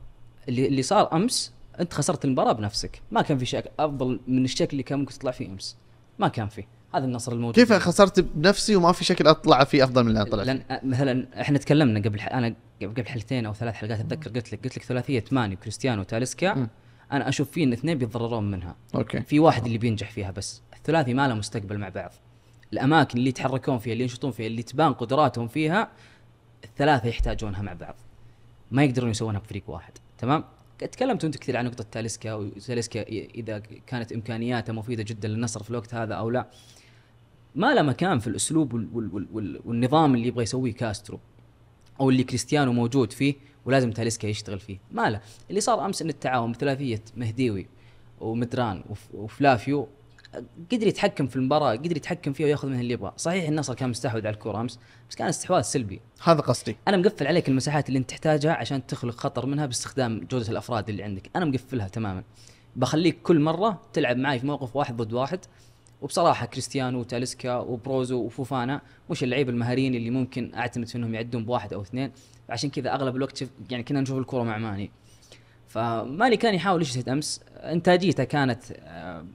اللي اللي صار امس انت خسرت المباراه بنفسك ما كان في شيء افضل من الشكل اللي كان ممكن تطلع فيه امس ما كان فيه هذا النصر الموجود كيف خسرت بنفسي وما في شكل اطلع فيه افضل من اللي طلعت لان مثلا احنا تكلمنا قبل انا قبل حلقتين او ثلاث حلقات اتذكر قلت لك قلت لك ثلاثيه ماني وكريستيانو وتاليسكا انا اشوف فيه ان اثنين بيتضررون منها اوكي في واحد اللي بينجح فيها بس الثلاثي ما له مستقبل مع بعض الاماكن اللي يتحركون فيها اللي ينشطون فيها اللي تبان قدراتهم فيها الثلاثه يحتاجونها مع بعض ما يقدرون يسوونها بفريق واحد تمام تكلمت انت كثير عن نقطه تاليسكا وتاليسكا اذا كانت امكانياته مفيده جدا للنصر في الوقت هذا او لا ما له مكان في الاسلوب والنظام اللي يبغى يسويه كاسترو او اللي كريستيانو موجود فيه ولازم تاليسكا يشتغل فيه ما له اللي صار امس ان التعاون بثلاثيه مهديوي ومدران وفلافيو قدر يتحكم في المباراه قدر يتحكم فيها وياخذ منها اللي يبغى صحيح النصر كان مستحوذ على الكره امس بس كان استحواذ سلبي هذا قصدي انا مقفل عليك المساحات اللي انت تحتاجها عشان تخلق خطر منها باستخدام جوده الافراد اللي عندك انا مقفلها تماما بخليك كل مره تلعب معي في موقف واحد ضد واحد وبصراحه كريستيانو وتاليسكا وبروزو وفوفانا مش اللعيبه المهاريين اللي ممكن اعتمد في انهم يعدون بواحد او اثنين عشان كذا اغلب الوقت يعني كنا نشوف الكوره مع ماني فماني كان يحاول يجتهد امس انتاجيته كانت آه،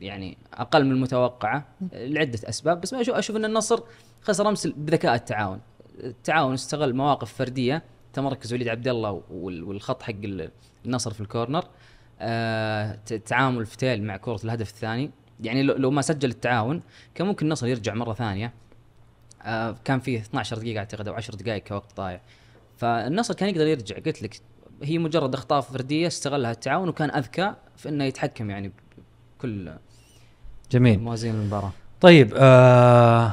يعني اقل من المتوقعه لعده اسباب بس ما اشوف اشوف ان النصر خسر امس بذكاء التعاون التعاون استغل مواقف فرديه تمركز وليد عبد الله والخط حق النصر في الكورنر آه، تعامل فتيل مع كره الهدف الثاني يعني لو ما سجل التعاون كان ممكن النصر يرجع مره ثانيه آه، كان فيه 12 دقيقه اعتقد او 10 دقائق كوقت ضايع فالنصر كان يقدر يرجع قلت لك هي مجرد اخطاء فرديه استغلها التعاون وكان اذكى في انه يتحكم يعني بكل جميل موازين المباراه طيب آه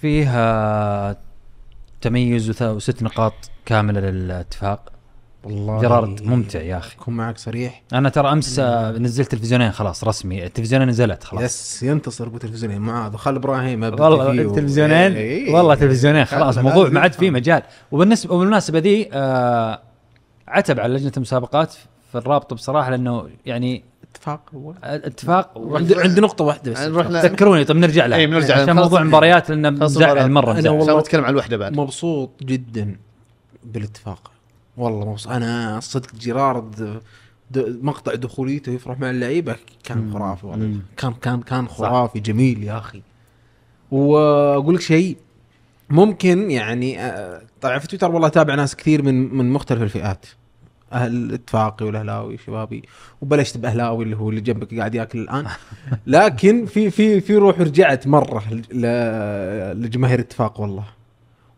فيها تميز وست نقاط كامله للاتفاق الله جرارد يعني ممتع يا اخي كون معك صريح انا ترى امس آه، نزلت تلفزيونين خلاص رسمي التلفزيونين نزلت خلاص يس ينتصر بتلفزيونين معاذ خل ابراهيم والله التلفزيونين و... إيه،, ايه والله إيه. تلفزيونين خلاص موضوع ما عاد فيه آه. مجال وبالنسبه وبالمناسبه ذي آه عتب على لجنه المسابقات في الرابطه بصراحه لانه يعني اتفاق اتفاق عندي نقطه واحده بس رحنا تذكروني طب نرجع لها إيه، عشان موضوع المباريات لانه مزعل مره انا والله اتكلم عن الوحده بعد مبسوط جدا بالاتفاق والله مبسوط انا صدق جيرارد مقطع دخوليته يفرح مع اللعيبه كان خرافي والله كان كان كان خرافي جميل يا اخي واقول لك شيء ممكن يعني طبعا في تويتر والله تابع ناس كثير من من مختلف الفئات اهل اتفاقي والاهلاوي شبابي وبلشت باهلاوي اللي هو اللي جنبك قاعد ياكل الان لكن في في في روح رجعت مره لجماهير اتفاق والله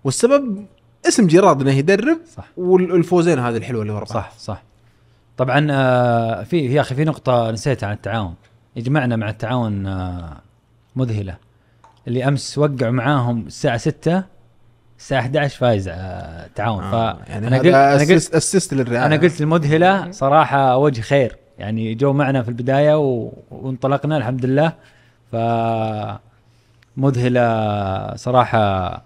والسبب اسم جيرارد انه يدرب صح والفوزين هذه الحلوه اللي ورا صح صح طبعا آه في يا اخي في نقطه نسيتها عن التعاون يجمعنا مع التعاون آه مذهله اللي امس وقعوا معاهم الساعه 6 الساعه 11 فايز آه تعاون آه ف يعني انا قلت انا قلت اسست للريال انا قلت المذهله صراحه وجه خير يعني جو معنا في البدايه و... وانطلقنا الحمد لله ف مذهله صراحه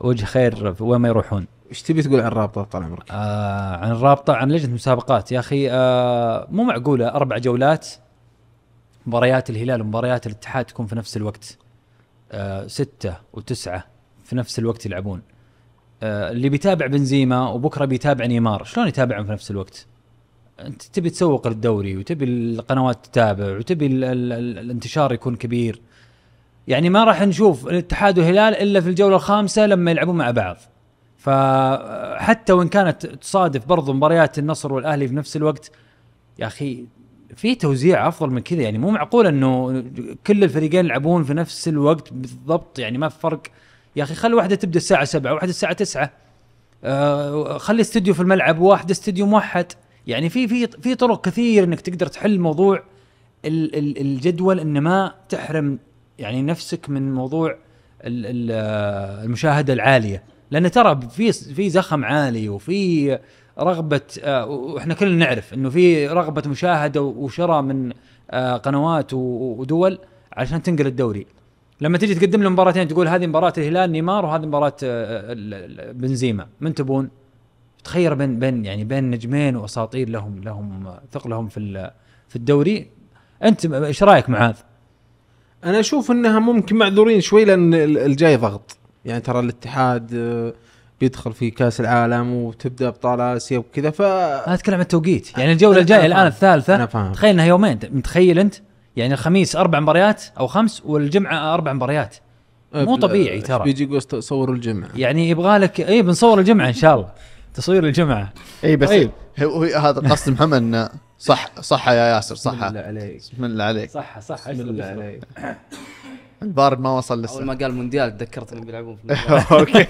وجه خير وين ما يروحون ايش تبي تقول عن الرابطه طال عمرك؟ آه عن الرابطه عن لجنه المسابقات يا اخي آه مو معقوله اربع جولات مباريات الهلال ومباريات الاتحاد تكون في نفس الوقت آه ستة وتسعة في نفس الوقت يلعبون آه اللي بيتابع بنزيما وبكره بيتابع نيمار شلون يتابعهم في نفس الوقت؟ انت تبي تسوق للدوري وتبي القنوات تتابع وتبي الانتشار يكون كبير يعني ما راح نشوف الاتحاد والهلال الا في الجوله الخامسه لما يلعبون مع بعض فحتى وان كانت تصادف برضو مباريات النصر والاهلي في نفس الوقت يا اخي في توزيع افضل من كذا يعني مو معقول انه كل الفريقين يلعبون في نفس الوقت بالضبط يعني ما في فرق يا اخي خلي واحده تبدا الساعه 7 وواحده الساعه 9 آه خلي استوديو في الملعب واحد استوديو موحد يعني في في في طرق كثير انك تقدر تحل موضوع الجدول انه ما تحرم يعني نفسك من موضوع المشاهده العاليه لان ترى في في زخم عالي وفي رغبه آه، واحنا كلنا نعرف انه في رغبه مشاهده وشراء من آه، قنوات ودول عشان تنقل الدوري لما تجي تقدم له مباراتين تقول هذه مباراه الهلال نيمار وهذه مباراه آه، بنزيما من تبون تخير بين بين يعني بين نجمين واساطير لهم لهم ثقلهم في في الدوري انت ايش رايك معاذ انا اشوف انها ممكن معذورين شوي لان الجاي ضغط يعني ترى الاتحاد آه، بيدخل في كاس العالم وتبدا ابطال اسيا وكذا ف انا اتكلم عن التوقيت يعني الجوله الجايه الان الثالثه انا فاهم تخيل انها يومين متخيل انت يعني الخميس اربع مباريات او خمس والجمعه اربع مباريات مو طبيعي ترى بيجي يقول صور الجمعه يعني يبغى لك اي بنصور الجمعه ان شاء الله تصوير الجمعه اي بس طيب. هذا قصد محمد انه صح صح يا ياسر صح بسم الله عليك بسم الله عليك صح صح بسم الله عليك البارد ما وصل لسه اول ما قال مونديال تذكرت انهم بيلعبون في اوكي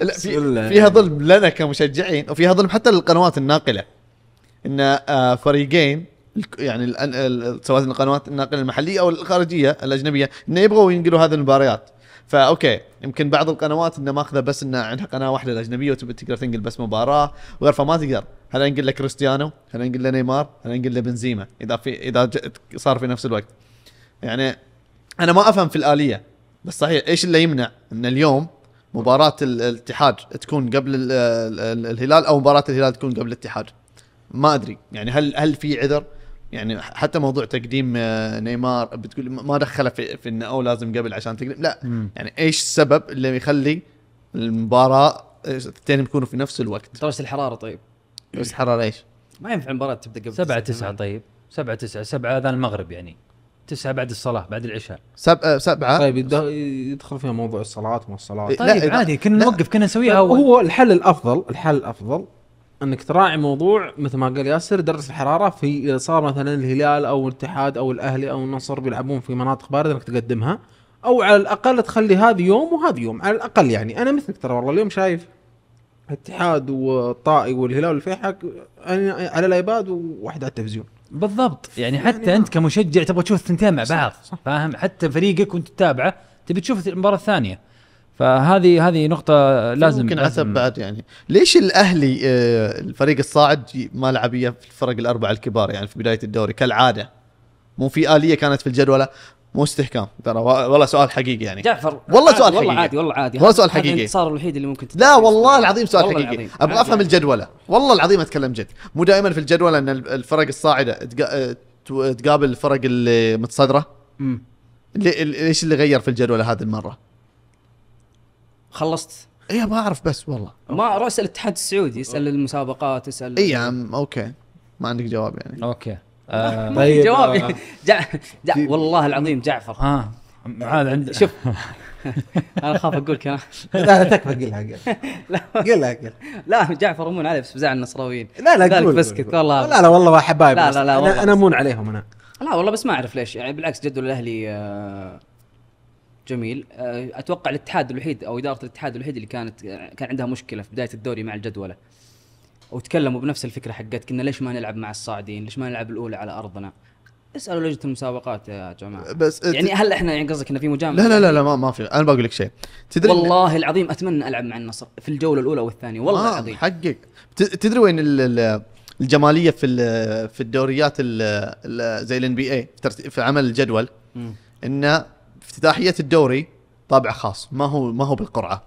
لا في فيها ظلم لنا كمشجعين وفيها ظلم حتى للقنوات الناقله ان آه، فريقين يعني سواء القنوات الناقله المحليه او الخارجيه الاجنبيه انه يبغوا ينقلوا هذه المباريات فاوكي يمكن بعض القنوات انه ماخذه بس انه عندها قناه واحده الاجنبيه وتبي تقدر تنقل بس مباراه وغير فما تقدر هل انقل لك كريستيانو هل انقل له نيمار هل انقل له بنزيما اذا في اذا صار في نفس الوقت يعني انا ما افهم في الاليه بس صحيح ايش اللي يمنع ان اليوم مباراة الاتحاد تكون قبل الهلال او مباراة الهلال تكون قبل الاتحاد ما ادري يعني هل هل في عذر يعني حتى موضوع تقديم آه، نيمار بتقول ما دخله في, في انه او لازم قبل عشان تقديم لا مم. يعني ايش السبب اللي يخلي المباراه الاثنين يكونوا في نفس الوقت درجه الحراره طيب بس الحراره ايش؟ ما ينفع المباراه تبدا قبل 7 9 طيب 7 9 7 اذان المغرب يعني 9 بعد الصلاه بعد العشاء سبعة آه، سبعة طيب يدخل فيها موضوع الصلاه وما الصلاه إيه، طيب لا عادي كنا نوقف كنا نسويها هو الحل الافضل الحل الافضل انك تراعي موضوع مثل ما قال ياسر درجه الحراره في اذا صار مثلا الهلال او الاتحاد او الاهلي او النصر بيلعبون في مناطق بارده انك تقدمها او على الاقل تخلي هذا يوم وهذا يوم على الاقل يعني انا مثلك ترى والله اليوم شايف الاتحاد والطائي والهلال والفيحاء يعني على الايباد وواحد على التلفزيون بالضبط يعني, يعني حتى يعني انت كمشجع تبغى تشوف الثنتين مع بعض فاهم حتى فريقك وانت تتابعه تبي تشوف المباراه الثانيه فهذه هذه نقطة لازم ممكن عتب بعد يعني ليش الاهلي آه، الفريق الصاعد ما لعب في الفرق الاربعة الكبار يعني في بداية الدوري كالعادة مو في آلية كانت في الجدولة مو استحكام ترى والله سؤال حقيقي يعني جعفر والله سؤال حقيقي والله عادي والله عادي والله سؤال حقيقي الانتصار الوحيد اللي ممكن لا والله العظيم سؤال والله حقيقي ابغى افهم الجدوله والله العظيم اتكلم جد مو دائما في الجدولة ان الفرق الصاعده آه، تقابل الفرق المتصدره ليش اللي غير في الجدولة هذه المره خلصت اي ما اعرف بس والله ما روح اسال الاتحاد السعودي اسال المسابقات اسال اي عم اوكي ما عندك جواب يعني اوكي آه طيب جواب آه يعني. جع... جع... والله العظيم جعفر ها آه، معاذ عند شوف انا اخاف اقول كلام لا لا تكفى قلها قلها قلها قلها لا جعفر امون عليه بس بزع النصراويين لا لا قول بسكت والله لا لا والله حبايب لا لا لا انا امون عليهم انا لا والله بس ما اعرف ليش يعني بالعكس جدول الاهلي آه جميل آه، اتوقع الاتحاد الوحيد او اداره الاتحاد الوحيد اللي كانت آه، كان عندها مشكله في بدايه الدوري مع الجدوله وتكلموا بنفس الفكره حقت كنا ليش ما نلعب مع الصاعدين ليش ما نلعب الاولى على ارضنا اسالوا لجنه المسابقات يا جماعه بس آه، يعني هل احنا يعني قصدك انه في مجامله؟ لا لا لا, يعني لا ما, ما في انا بقول لك شيء تدري والله العظيم اتمنى العب مع النصر في الجوله الاولى والثانيه والله آه العظيم حقك تدري وين الجماليه في في الدوريات زي الان بي اي في عمل الجدول انه افتتاحيه الدوري طابع خاص ما هو ما هو بالقرعه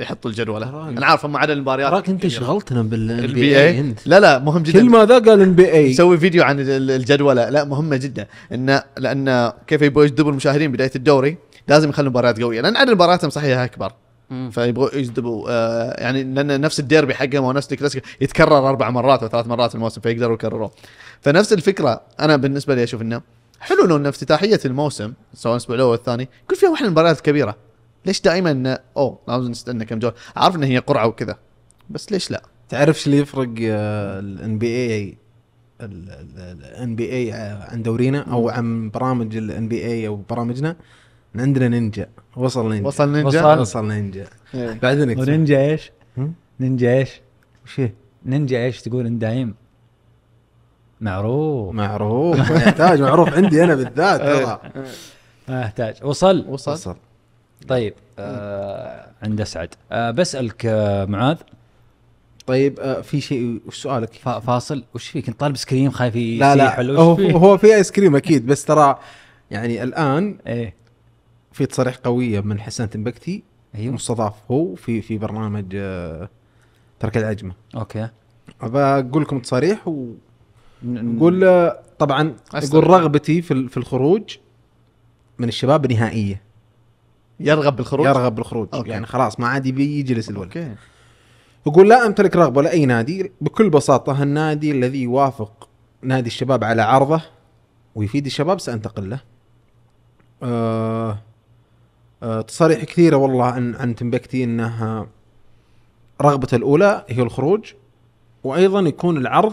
يحط الجدول انا عارف ما عدد المباريات راك انت شغلتنا بالبي اي لا لا مهم جدا كل ما ذا قال ان بي اي سوي فيديو عن الجدوله لا مهمه جدا انه لان كيف يبغوا يجذبوا المشاهدين بدايه الدوري لازم يخلوا مباريات قويه لان عدد مبارياتهم صحيح اكبر فيبغوا يجذبوا آه يعني لان نفس الديربي حقهم ونفس الكلاسيكو يتكرر اربع مرات او ثلاث مرات في الموسم فيقدروا يكرروه فنفس الفكره انا بالنسبه لي اشوف انه حلو لو ان افتتاحيه الموسم سواء الاسبوع الاول والثاني يكون فيها واحده المباريات الكبيره ليش دائما اوه لازم نستنى كم جول عارف ان هي قرعه وكذا بس ليش لا تعرف ايش اللي يفرق الان بي اي الان بي اي عن دورينا او عن برامج الان بي اي او برامجنا عندنا نينجا وصل نينجا وصل نينجا وصل, وصل نينجا إيه. بعدين ونينجا ايش؟ نينجا ايش؟ وش نينجا ايش تقول دايم معروف معروف ما يحتاج معروف عندي انا بالذات إيه. ترى ما يحتاج وصل وصل, وصل. طيب آه عند اسعد آه بسالك آه معاذ طيب آه في شيء وش سؤالك؟ فاصل وش فيك انت طالب ايس كريم خايف لا لا هو, هو في ايس كريم اكيد بس ترى يعني الان ايه في تصريح قويه من حسان تنبكتي ايوه مستضاف هو في في برنامج آه ترك العجمه اوكي بقول لكم تصريح و نقول له طبعا يقول رغبتي في في الخروج من الشباب نهائيه يرغب بالخروج يرغب بالخروج أوكي. يعني خلاص ما عاد يبي يجلس الولد اوكي يقول لا امتلك رغبه لاي نادي بكل بساطه النادي الذي يوافق نادي الشباب على عرضه ويفيد الشباب سانتقل له أه, آه، تصاريح كثيره والله عن عن تمبكتي انها رغبته الاولى هي الخروج وايضا يكون العرض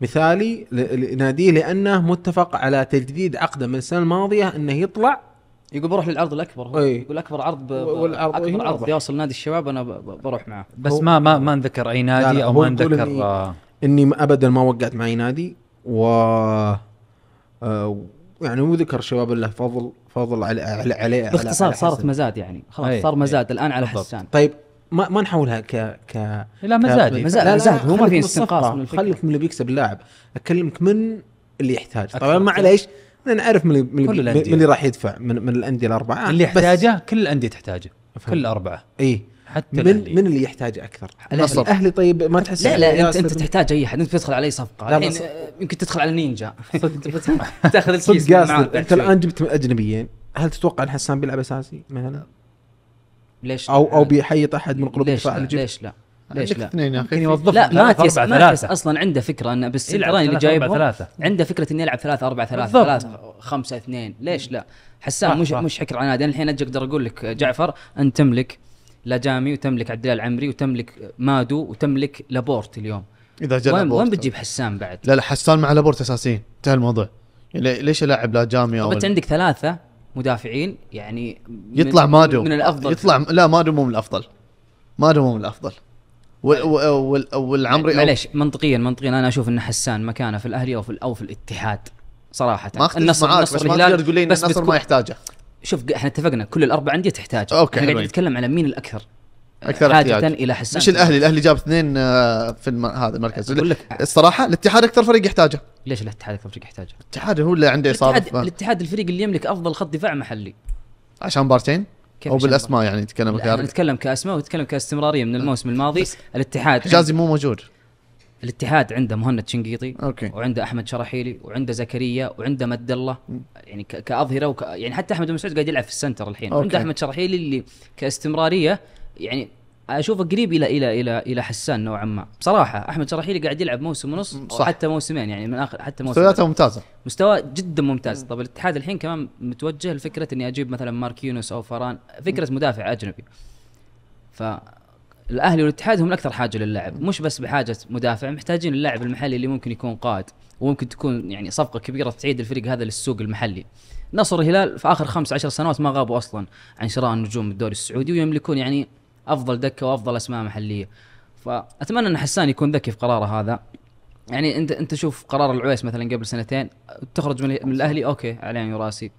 مثالي لناديه لانه متفق على تجديد عقده من السنه الماضيه انه يطلع يقول بروح للعرض الاكبر أي. يقول اكبر عرض ب... والعرض اكبر عرض يوصل نادي الشباب انا ب... بروح معه بس ما ما ما نذكر اي نادي او ما نذكر إني, آه. اني ابدا ما وقعت مع اي نادي و آه، يعني مو ذكر شباب الله فضل فضل عليه علي علي باختصار على صارت مزاد يعني خلاص أي. صار إيه، مزاد أي. الان على حسان طيب ما ما نحولها ك ك لا مزاجي مزاج مزاج هو ما في استنقاص خليك من اللي بيكسب اللاعب اكلمك من اللي يحتاج طبعا معليش نعرف من اللي من, من اللي راح يدفع من, من الانديه الاربعه اللي يحتاجه كل الانديه تحتاجه كل اربعه اي حتى من الأهلي. من اللي يحتاج اكثر؟ الاهلي الاهلي طيب ما تحس لا لا انت انت تحتاج اي احد انت بتدخل على اي صفقه لا يعني يمكن تدخل على نينجا تاخذ الكيس انت الان جبت اجنبيين هل تتوقع ان حسان بيلعب اساسي مثلا؟ ليش او او بيحيط احد من قلوب الدفاع ليش لا ليش لا؟ اثنين يا اخي يوظف لا ماتيس ماتيس اصلا عنده فكره انه بس بالسنترين اللي جايبه عنده فكره اني العب ثلاثة أربعة ثلاثة ثلاثة خمسة اثنين ليش لا؟ حسام مش مش حكر عناد انا الحين اقدر اقول لك جعفر انت تملك لجامي وتملك عبد العمري وتملك مادو وتملك لابورت اليوم اذا جاء وين, وين بتجيب حسام بعد؟ لا لا حسام مع لابورت اساسيين انتهى الموضوع يعني ليش الاعب لا جامي او انت عندك ثلاثه مدافعين يعني يطلع مادو من الافضل يطلع لا مادو مو من الافضل مادو مو من الافضل طيب. والعمري معليش منطقيا منطقيا انا اشوف ان حسان مكانه في الاهلي او في او في الاتحاد صراحه ما النصر معاك النصر بس ما تقدر تقول لي النصر بتكون... ما يحتاجه شوف احنا اتفقنا كل الاربع انديه تحتاج اوكي احنا قاعدين نتكلم على مين الاكثر اكثر حاجة احتياج. الى حسان مش الاهلي الاهلي جاب اثنين آه، في الم... هذا المركز الصراحه الاتحاد اكثر فريق يحتاجه ليش الاتحاد فريق يحتاجه؟ الاتحاد هو اللي عنده اصابه الاتحاد, الاتحاد الفريق اللي يملك افضل خط دفاع محلي عشان بارتين؟ كيف او بالاسماء يعني نتكلم كاسماء نتكلم كاسماء ونتكلم كاستمراريه من الموسم الماضي الاتحاد حجازي مو موجود الاتحاد عنده مهند شنقيطي اوكي وعنده احمد شرحيلي وعنده زكريا وعنده مد الله يعني كاظهره وك... يعني حتى احمد مسعود قاعد يلعب في السنتر الحين أوكي. عنده احمد شرحيلي اللي كاستمراريه يعني اشوفه قريب الى الى الى الى حسان نوعا ما بصراحه احمد شراحيلي قاعد يلعب موسم ونص صح. حتى موسمين يعني من اخر حتى موسم مستوياته ممتازه مستوى جدا ممتاز طب الاتحاد الحين كمان متوجه لفكره اني اجيب مثلا ماركينوس او فران فكره مدافع اجنبي ف الاهلي والاتحاد هم الاكثر حاجه للاعب مش بس بحاجه مدافع محتاجين اللاعب المحلي اللي ممكن يكون قائد وممكن تكون يعني صفقه كبيره تعيد الفريق هذا للسوق المحلي نصر الهلال في اخر خمس عشر سنوات ما غابوا اصلا عن شراء النجوم الدوري السعودي ويملكون يعني افضل دكه وافضل اسماء محليه فاتمنى ان حسان يكون ذكي في قراره هذا يعني انت انت شوف قرار العويس مثلا قبل سنتين تخرج من, من الاهلي اوكي علينا وراسي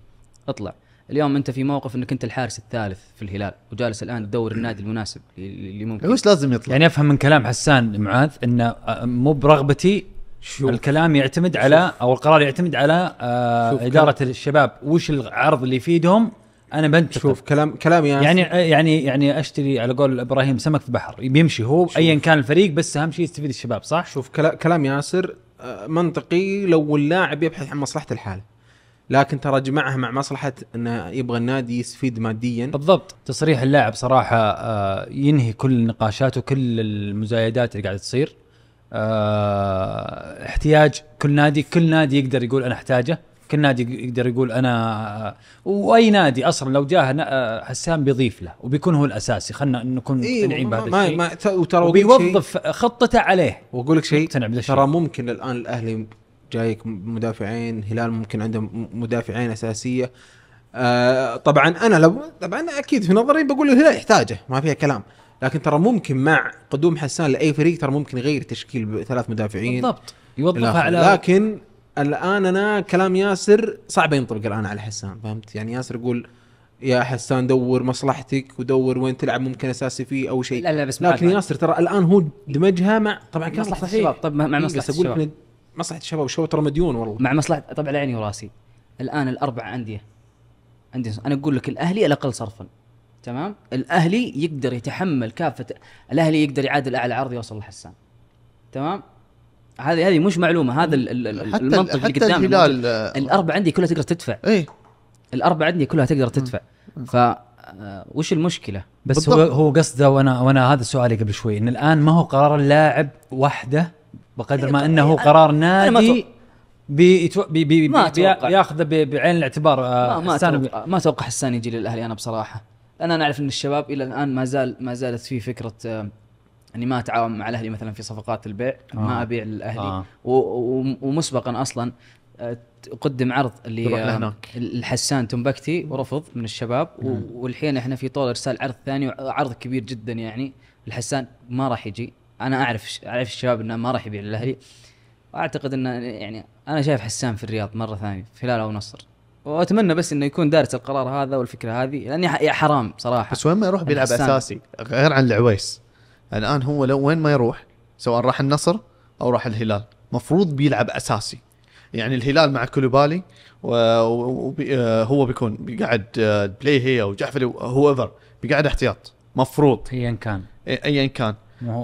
اطلع اليوم انت في موقف انك انت الحارس الثالث في الهلال وجالس الان تدور النادي المناسب اللي ممكن وش لازم يطلع يعني افهم من كلام حسان معاذ انه آه، مو برغبتي شوف. الكلام يعتمد على او القرار يعتمد على آه، اداره الشباب وش العرض اللي يفيدهم انا بنت شوف كلام كلامي يعني يعني يعني اشتري على قول ابراهيم سمك في بحر بيمشي هو ايا كان الفريق بس اهم شيء يستفيد الشباب صح؟ شوف كلام ياسر آه، منطقي لو اللاعب يبحث عن مصلحه الحال لكن ترى جمعها مع مصلحه انه يبغى النادي يستفيد ماديا بالضبط تصريح اللاعب صراحه آه، ينهي كل النقاشات وكل المزايدات اللي قاعده تصير آه، احتياج كل نادي كل نادي يقدر يقول انا احتاجه كل نادي يقدر يقول انا واي نادي اصلا لو جاه حسام بيضيف له وبيكون هو الاساسي خلينا نكون إيه، مقتنعين بهذا الشيء ما ترى وبيوظف خطته عليه واقول لك شيء ترى ممكن الان الاهلي جايك مدافعين هلال ممكن عندهم مدافعين اساسيه آه طبعا انا لو طبعا اكيد في نظري بقول الهلال يحتاجه ما فيها كلام لكن ترى ممكن مع قدوم حسان لاي فريق ترى ممكن يغير تشكيل ثلاث مدافعين بالضبط يوظفها على لكن الان انا كلام ياسر صعب ينطبق الان على حسان فهمت يعني ياسر يقول يا حسان دور مصلحتك ودور وين تلعب ممكن اساسي فيه او شيء لا لا بس لكن ياسر ترى الان هو دمجها مع طبعا كان مصلحه الشباب طب مع إيه، مصلحه الشباب مصلحه الشباب والشباب ترى مديون والله مع مصلحه طب على عيني وراسي الان الاربع انديه انديه انا اقول لك الاهلي الاقل صرفا تمام الاهلي يقدر يتحمل كافه الاهلي يقدر يعادل اعلى عرض يوصل لحسان تمام هذه هذه مش معلومه هذا حتى المنطق حتى اللي قدامنا الهلال آه، الاربع عندي كلها تقدر تدفع اي الاربع عندي كلها تقدر تدفع ف آه، وش المشكله؟ بس هو هو قصده وانا وانا هذا سؤالي قبل شوي ان الان ما هو قرار اللاعب وحده بقدر ما انه قرار نادي بيتو... بي بي ما بي ياخذه بعين الاعتبار آه، ما, ما اتوقع ما اتوقع حسان يجي للاهلي انا بصراحه لان انا اعرف ان الشباب الى الان ما زال ما زالت في فكره اني ما اتعاون مع الاهلي مثلا في صفقات البيع آه. ما ابيع للاهلي آه. ومسبقا اصلا آه، قدم عرض اللي الحسان تنبكتي ورفض من الشباب و- والحين احنا في طول ارسال عرض ثاني وعرض كبير جدا يعني الحسان ما راح يجي انا اعرف اعرف الشباب انه ما راح يبيع للاهلي واعتقد انه يعني انا شايف حسان في الرياض مره ثانيه في هلال او نصر واتمنى بس انه يكون دارس القرار هذا والفكره هذه لاني حرام صراحه بس وين ما يروح بيلعب اساسي غير عن العويس الان هو لو وين ما يروح سواء راح النصر او راح الهلال مفروض بيلعب اساسي يعني الهلال مع كولوبالي وهو آه، بيكون بيقعد آه، بلاي هي او جعفري هو ايفر بيقعد احتياط مفروض ايا كان ايا كان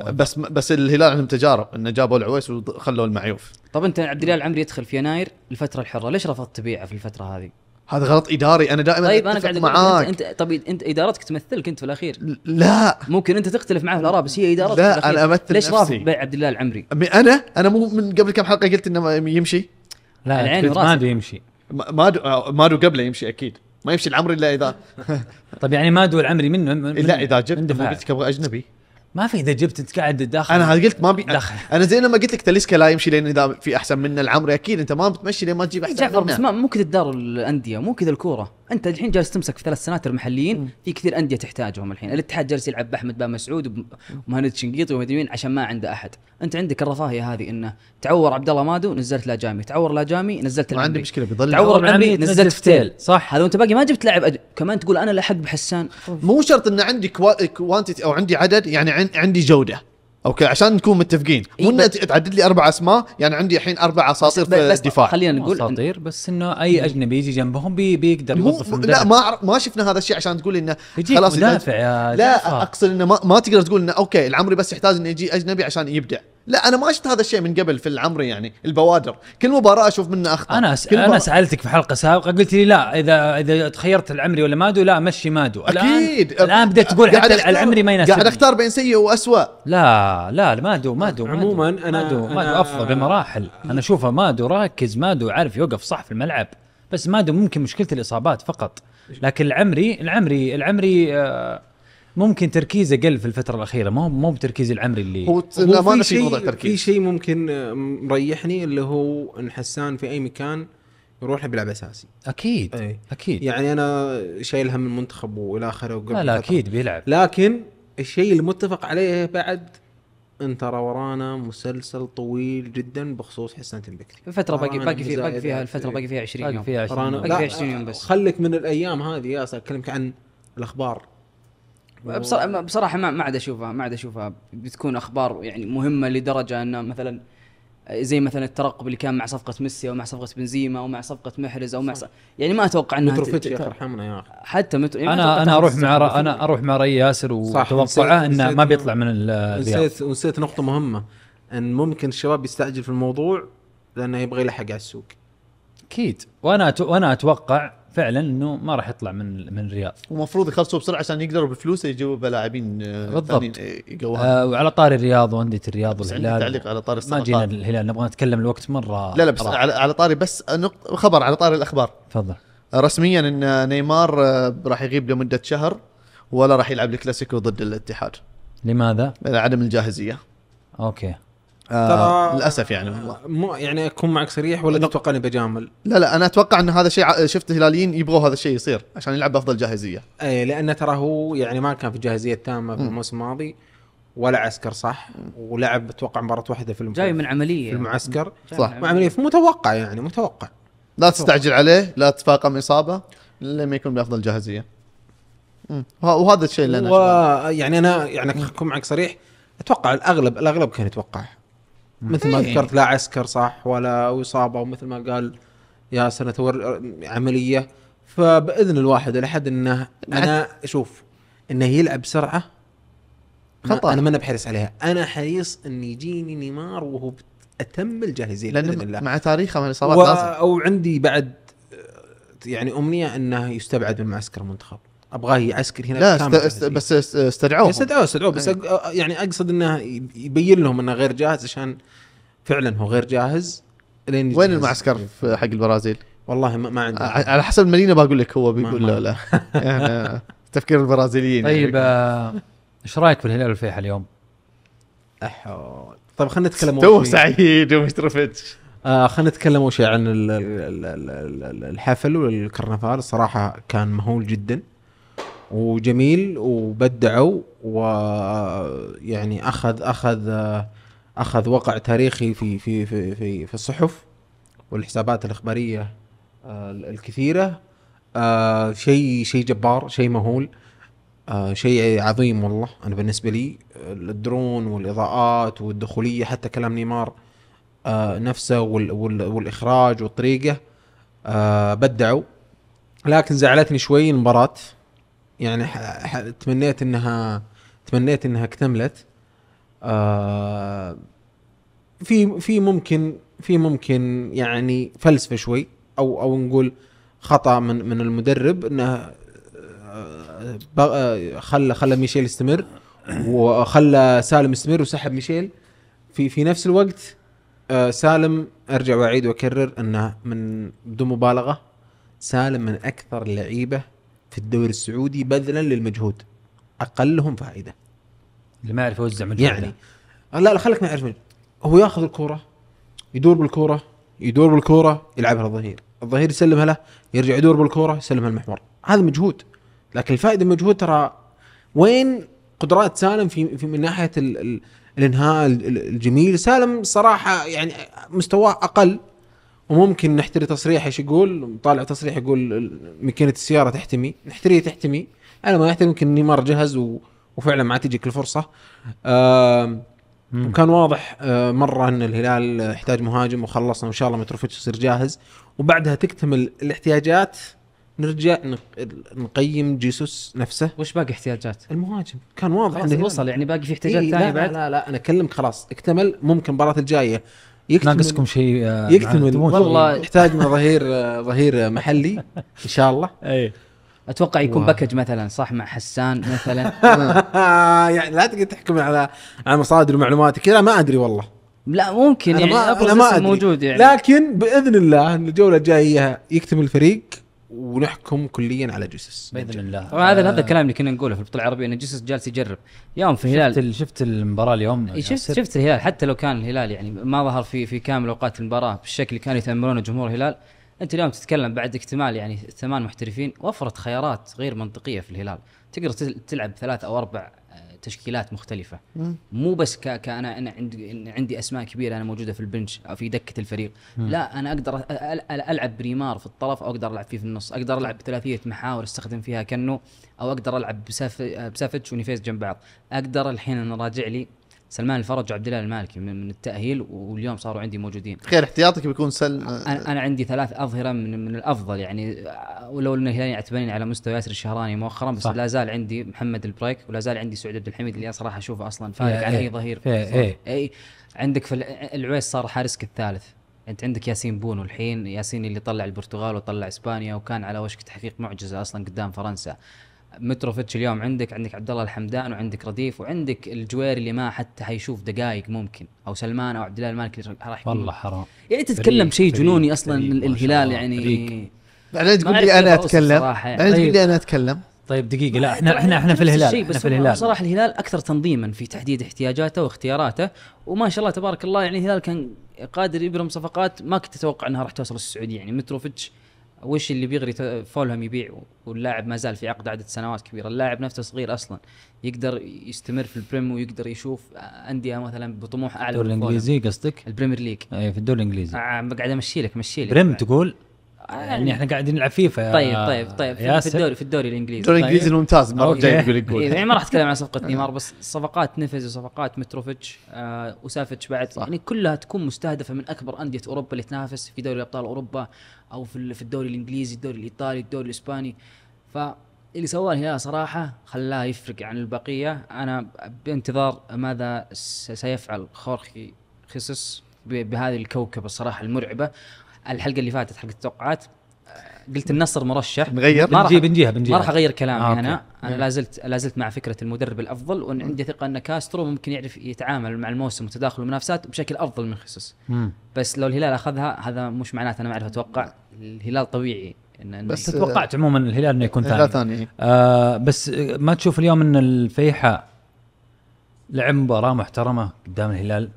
بس بس الهلال عندهم تجارب انه جابوا العويس وخلوا المعيوف طب انت عبد الله العمري يدخل في يناير الفتره الحره ليش رفضت تبيعه في الفتره هذه هذا غلط اداري انا دائما طيب انا قاعد معاك انت, طب انت ادارتك تمثلك انت في الاخير لا ممكن انت تختلف معاه في الاراء بس هي ادارتك لا انا امثل ليش رافض عبد الله العمري؟ انا انا مو من قبل كم حلقه قلت انه يمشي؟ لا العين ما ادري يمشي مادو آه، مادو قبله يمشي اكيد ما يمشي العمري الا اذا طيب يعني مادو العمري منه من لا اذا جبت قلت ابغى اجنبي ما في اذا جبت انت قاعد داخل انا قلت ما بي داخل. انا زي لما قلت لك تاليسكا لا يمشي لان اذا في احسن منه العمري اكيد انت ما بتمشي لين ما تجيب احسن جعفر منه. بس ما مو كذا الدار الانديه مو كذا الكوره انت الحين جالس تمسك في ثلاث سناتر محليين في كثير انديه تحتاجهم الحين الاتحاد جالس يلعب باحمد بن مسعود ومهند شنقيطي ومدري مين عشان ما عنده احد انت عندك الرفاهيه هذه انه تعور عبد الله مادو نزلت لاجامي تعور لاجامي نزلت ما عندي مشكله بيضل تعور العمري يعني نزلت فتيل صح هذا وانت باقي ما جبت لاعب أج... كمان تقول انا لحق بحسان مو شرط انه عندي كوانتيتي او عندي عدد يعني عندي جوده اوكي عشان نكون متفقين إيه، مو إيه تعدد لي اربع اسماء يعني عندي الحين اربع اساطير في الدفاع خلينا نقول اساطير بس انه اي اجنبي يجي جنبهم بي بيقدر يوظف لا ما ما شفنا هذا الشيء عشان تقول انه خلاص مدافع يا لا اقصد انه ما, ما تقدر تقول انه اوكي العمري بس يحتاج انه يجي اجنبي عشان يبدع لا انا ما شفت هذا الشيء من قبل في العمر يعني البوادر كل مباراه اشوف منه اخطاء انا أس... انا سالتك في حلقه سابقه قلت لي لا اذا اذا تخيرت العمري ولا مادو لا مشي مادو اكيد الان, الآن بديت تقول حتى أختار... العمري ما يناسبني قاعد اختار بين سيء واسوء لا لا مادو مادو عموما انا مادو, أنا... مادو افضل بمراحل انا اشوفه مادو راكز مادو عارف يوقف صح في الملعب بس مادو ممكن مشكله الاصابات فقط لكن العمري العمري العمري آه ممكن تركيزه قل في الفتره الاخيره مو مو بتركيز العمري اللي هو لا ما في شيء تركيز في شيء ممكن آه، مريحني اللي هو ان حسان في اي مكان يروح بيلعب اساسي اكيد أي. اكيد يعني انا شايل هم المنتخب والى اخره لا لا اكيد بيلعب لكن الشيء المتفق عليه بعد ان ترى ورانا مسلسل طويل جدا بخصوص حسان تنبكتي الفتره باقي باقي فيها باقي فيها الفتره باقي فيها 20 يوم باقي فيها 20 يوم بس خليك من الايام هذه يا اكلمك عن الاخبار بصراحه ما عاد اشوفها ما عاد اشوفها بتكون اخبار يعني مهمه لدرجه انه مثلا زي مثلا الترقب اللي كان مع صفقه ميسي او مع صفقه بنزيما او مع صفقه محرز او مع صفقة يعني ما اتوقع انها متروفيتش ارحمنا يا اخي حتى متر... يعني انا انا اروح مع ر... انا اروح مع راي ياسر وتوقعه انه ما بيطلع من الرياض نسيت نسيت نقطه مهمه ان ممكن الشباب يستعجل في الموضوع لانه يبغى يلحق على السوق اكيد وانا أت... وانا اتوقع فعلا انه ما راح يطلع من من الرياض ومفروض يخلصوا بسرعه عشان يقدروا بفلوسه يجيبوا بلاعبين آه، بالضبط إيه، آه وعلى طار الرياض وانديه الرياض والهلال تعليق على طار ما جينا الهلال نبغى نتكلم الوقت مره لا لا بس على, على طاري بس نقطه خبر على طاري الاخبار تفضل رسميا ان نيمار آه، راح يغيب لمده شهر ولا راح يلعب الكلاسيكو ضد الاتحاد لماذا؟ عدم الجاهزيه اوكي آه للاسف يعني والله مو يعني اكون معك صريح ولا تتوقع اني بجامل؟ لا لا انا اتوقع ان هذا الشيء شفت هلاليين يبغوا هذا الشيء يصير عشان يلعب بافضل جاهزيه. اي لانه ترى هو يعني ما كان في الجاهزيه التامه في الموسم الماضي ولا عسكر صح ولعب اتوقع مباراه واحده في جاي من عمليه في المعسكر صح عمليه متوقع يعني متوقع لا تستعجل عليه لا تتفاقم اصابه لما يكون بافضل جاهزيه. مم. وهذا الشيء اللي انا و... يعني انا يعني اكون معك صريح اتوقع الاغلب الاغلب كان يتوقع مثل ما إيه. ذكرت لا عسكر صح ولا اصابه ومثل ما قال ياسر نتور عمليه فباذن الواحد الاحد انه انا اشوف انه يلعب بسرعه خطا انا ما انا بحريص عليها انا حريص ان يجيني نيمار وهو اتم الجاهزين باذن الله مع تاريخه من الاصابات و... او وعندي بعد يعني امنيه انه يستبعد من معسكر المنتخب ابغاه يعسكر هنا لا است... است... بس استدعوه استدعوه استدعوه بس أي. يعني اقصد انه يبين لهم انه غير جاهز عشان فعلا هو غير جاهز لين وين المعسكر حق البرازيل؟ والله ما, ما عندي آه، على حسب المدينه بقول لك هو بيقول لا لا يعني آه، تفكير البرازيليين يعني. طيب آه، ايش رايك في الهلال والفيحاء اليوم؟ طيب خلينا نتكلم تو سعيد ومشرفتش آه خلينا نتكلم اول شيء عن الـ الـ الـ الحفل والكرنفال صراحه كان مهول جدا وجميل وبدعوا ويعني اخذ اخذ آه اخذ وقع تاريخي في في في في, في الصحف والحسابات الاخباريه آه، الكثيره آه، شيء شيء جبار شيء مهول آه، شيء عظيم والله انا بالنسبه لي الدرون والاضاءات والدخوليه حتى كلام نيمار نفسه والاخراج والطريقه بدعوا لكن زعلتني شوي المباراه يعني تمنيت انها تمنيت انها اكتملت آه، في في ممكن في ممكن يعني فلسفه شوي او او نقول خطا من من المدرب انه آه، خلى خلى ميشيل يستمر وخلى سالم يستمر وسحب ميشيل في في نفس الوقت آه، سالم ارجع واعيد واكرر انه من بدون مبالغه سالم من اكثر اللعيبه في الدوري السعودي بذلا للمجهود اقلهم فائده اللي ما يعرف يوزع من يعني لا لا خليك ما يعرف هو ياخذ الكوره يدور بالكوره يدور بالكوره يلعبها الظهير الظهير يسلمها له يرجع يدور بالكوره يسلمها المحور هذا مجهود لكن الفائده مجهود المجهود ترى وين قدرات سالم في, في من ناحيه ال ال الانهاء الجميل سالم صراحه يعني مستواه اقل وممكن نحتري تصريح ايش يقول طالع تصريح يقول ماكينه السياره تحتمي نحتريه تحتمي انا ما يحتري يمكن نيمار جهز و وفعلا ما تجيك الفرصه وكان واضح مره ان الهلال يحتاج مهاجم وخلصنا وان شاء الله متروفيتش يصير جاهز وبعدها تكتمل الاحتياجات نرجع نقيم جيسوس نفسه وش باقي احتياجات؟ المهاجم كان واضح انه وصل يعني باقي في احتياجات إيه ثانيه بعد لا, لا لا انا اكلمك خلاص اكتمل ممكن المباراه الجايه يكتمل ناقصكم شيء آه، يكتمل والله يحتاجنا ظهير آه، ظهير محلي ان شاء الله اي اتوقع يكون باكج مثلا صح مع حسان مثلا يعني لا تقدر تحكم على على مصادر ومعلومات كذا ما ادري والله لا ممكن يعني ما أنا ما أدري. موجود يعني لكن باذن الله الجوله الجايه يكتمل الفريق ونحكم كليا على جيسس باذن الله طبعا هذا آه هذا الكلام اللي كنا نقوله في البطوله العربيه ان جيسس جالس يجرب يوم في الهلال شفت, شفت المباراه اليوم شفت شفت الهلال حتى لو كان الهلال يعني ما ظهر في في كامل اوقات المباراه بالشكل اللي كانوا يتاملونه جمهور الهلال انت اليوم تتكلم بعد اكتمال يعني ثمان محترفين وفرت خيارات غير منطقيه في الهلال تقدر تلعب ثلاث او اربع آه، تشكيلات مختلفه مم. مو بس ك... كانا انا عندي عندي اسماء كبيره انا موجوده في البنش او في دكه الفريق مم. لا انا اقدر أ... العب بريمار في الطرف او اقدر العب فيه في النص اقدر العب بثلاثيه محاور استخدم فيها كنو او اقدر العب بساف... آه، بسافيتش ونيفيز جنب بعض اقدر الحين انا راجع لي سلمان الفرج وعبد الله المالكي من التاهيل واليوم صاروا عندي موجودين خير احتياطك بيكون سل انا, أنا عندي ثلاث اظهره من, من الافضل يعني ولو ان يعني الهلال يعتبرني على مستوى ياسر الشهراني مؤخرا بس لا زال عندي محمد البريك ولا زال عندي سعود عبد الحميد اللي صراحه اشوفه اصلا فارق عن اي ظهير إيه. اي عندك في العويس صار حارسك الثالث انت عندك ياسين بونو الحين ياسين اللي طلع البرتغال وطلع اسبانيا وكان على وشك تحقيق معجزه اصلا قدام فرنسا متروفيتش اليوم عندك عندك عبد الله الحمدان وعندك رديف وعندك الجويري اللي ما حتى حيشوف دقائق ممكن او سلمان او عبد الله المالكي راح والله حرام يعني تتكلم شيء جنوني اصلا الهلال يعني بعدين تقول لي انا اتكلم بعدين تقول لي انا اتكلم طيب دقيقه لا احنا احنا احنا في الهلال احنا في الهلال صراحه الهلال اكثر تنظيما في تحديد احتياجاته واختياراته وما شاء الله تبارك الله يعني الهلال كان قادر يبرم صفقات ما كنت اتوقع انها راح توصل السعوديه يعني متروفيتش وش اللي بيغري فولهم يبيع واللاعب ما زال في عقد عدد سنوات كبيره اللاعب نفسه صغير اصلا يقدر يستمر في البريم ويقدر يشوف انديه مثلا بطموح اعلى الدوري الانجليزي قصدك البريمير ليج اي في الدوري الانجليزي آه قاعد امشي لك مشي لك بريم تقول آه، يعني, احنا قاعدين نلعب فيفا طيب طيب طيب في, في الدوري في الدوري الانجليزي الدوري طيب. الانجليزي طيب. الممتاز ما جاي يقول يقول إيه، يعني ما راح اتكلم عن صفقه نيمار بس صفقات نيفز وصفقات متروفيتش آه وسافيتش بعد صح. يعني كلها تكون مستهدفه من اكبر انديه اوروبا اللي تنافس في دوري ابطال اوروبا او في في الدوري الانجليزي الدوري الايطالي الدوري الاسباني ف اللي سواه الهلال صراحه خلاه يفرق عن البقيه انا بانتظار ماذا سيفعل خورخي خصص بهذه الكوكبه الصراحه المرعبه الحلقه اللي فاتت حلقه التوقعات آه، قلت النصر مرشح نغير ما بنجيها بنجيها ما راح اغير كلامي آه انا انا نعم. لا زلت لا زلت مع فكره المدرب الافضل وان عندي ثقه ان كاسترو ممكن يعرف يتعامل مع الموسم وتداخل المنافسات بشكل افضل من خصص بس لو الهلال اخذها هذا مش معناته انا ما اعرف اتوقع الهلال طبيعي إن بس توقعت عموما الهلال انه يكون ثاني ثاني آه بس ما تشوف اليوم ان الفيحاء لعب مباراه محترمه قدام الهلال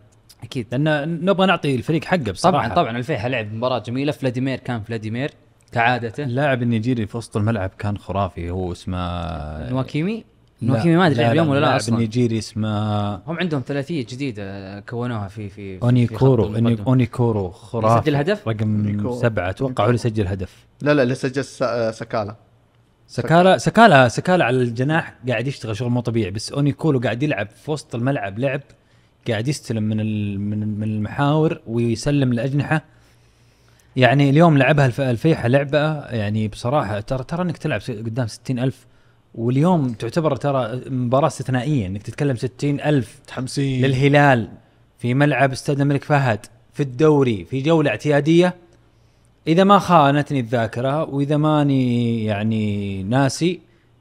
اكيد لان نبغى نعطي الفريق حقه بصراحه طبعا طبعا الفيحاء لعب مباراه جميله فلاديمير كان فلاديمير كعادته اللاعب النيجيري في وسط الملعب كان خرافي هو اسمه نواكيمي الوكيمي ما ادري اليوم ولا لا اصلا نيجيري اسمه هم عندهم ثلاثيه جديده كونوها في في, في اونيكورو اوني اونيكورو خرافي سجل هدف رقم سبعه اتوقع هو اللي سجل هدف لا لا اللي سجل آه، سكالا سكالا سكالا سكالا على الجناح قاعد يشتغل شغل مو طبيعي بس كورو قاعد يلعب في وسط الملعب لعب قاعد يستلم من من المحاور ويسلم الاجنحه يعني اليوم لعبها الفيحة لعبه يعني بصراحه ترى ترى انك تلعب قدام ستين ألف واليوم تعتبر ترى مباراه استثنائيه انك تتكلم 60 الف 50 للهلال في ملعب استاد الملك فهد في الدوري في جوله اعتياديه اذا ما خانتني الذاكره واذا ماني يعني ناسي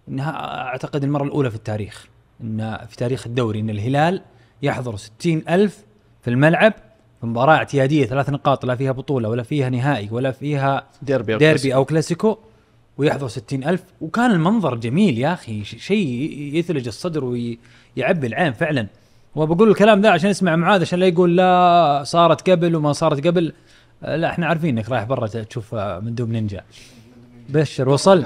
انها اعتقد المره الاولى في التاريخ ان في تاريخ الدوري ان الهلال يحضر 60 الف في الملعب في مباراه اعتياديه ثلاث نقاط لا فيها بطوله ولا فيها نهائي ولا فيها ديربي او, ديربي أو كلاسيكو ويحضر ستين ألف وكان المنظر جميل يا أخي شيء يثلج الصدر ويعبي العين فعلا وبقول الكلام ذا عشان اسمع معاذ عشان لا يقول لا صارت قبل وما صارت قبل لا احنا عارفين انك رايح برا تشوف آه، مندوب نينجا بشر وصل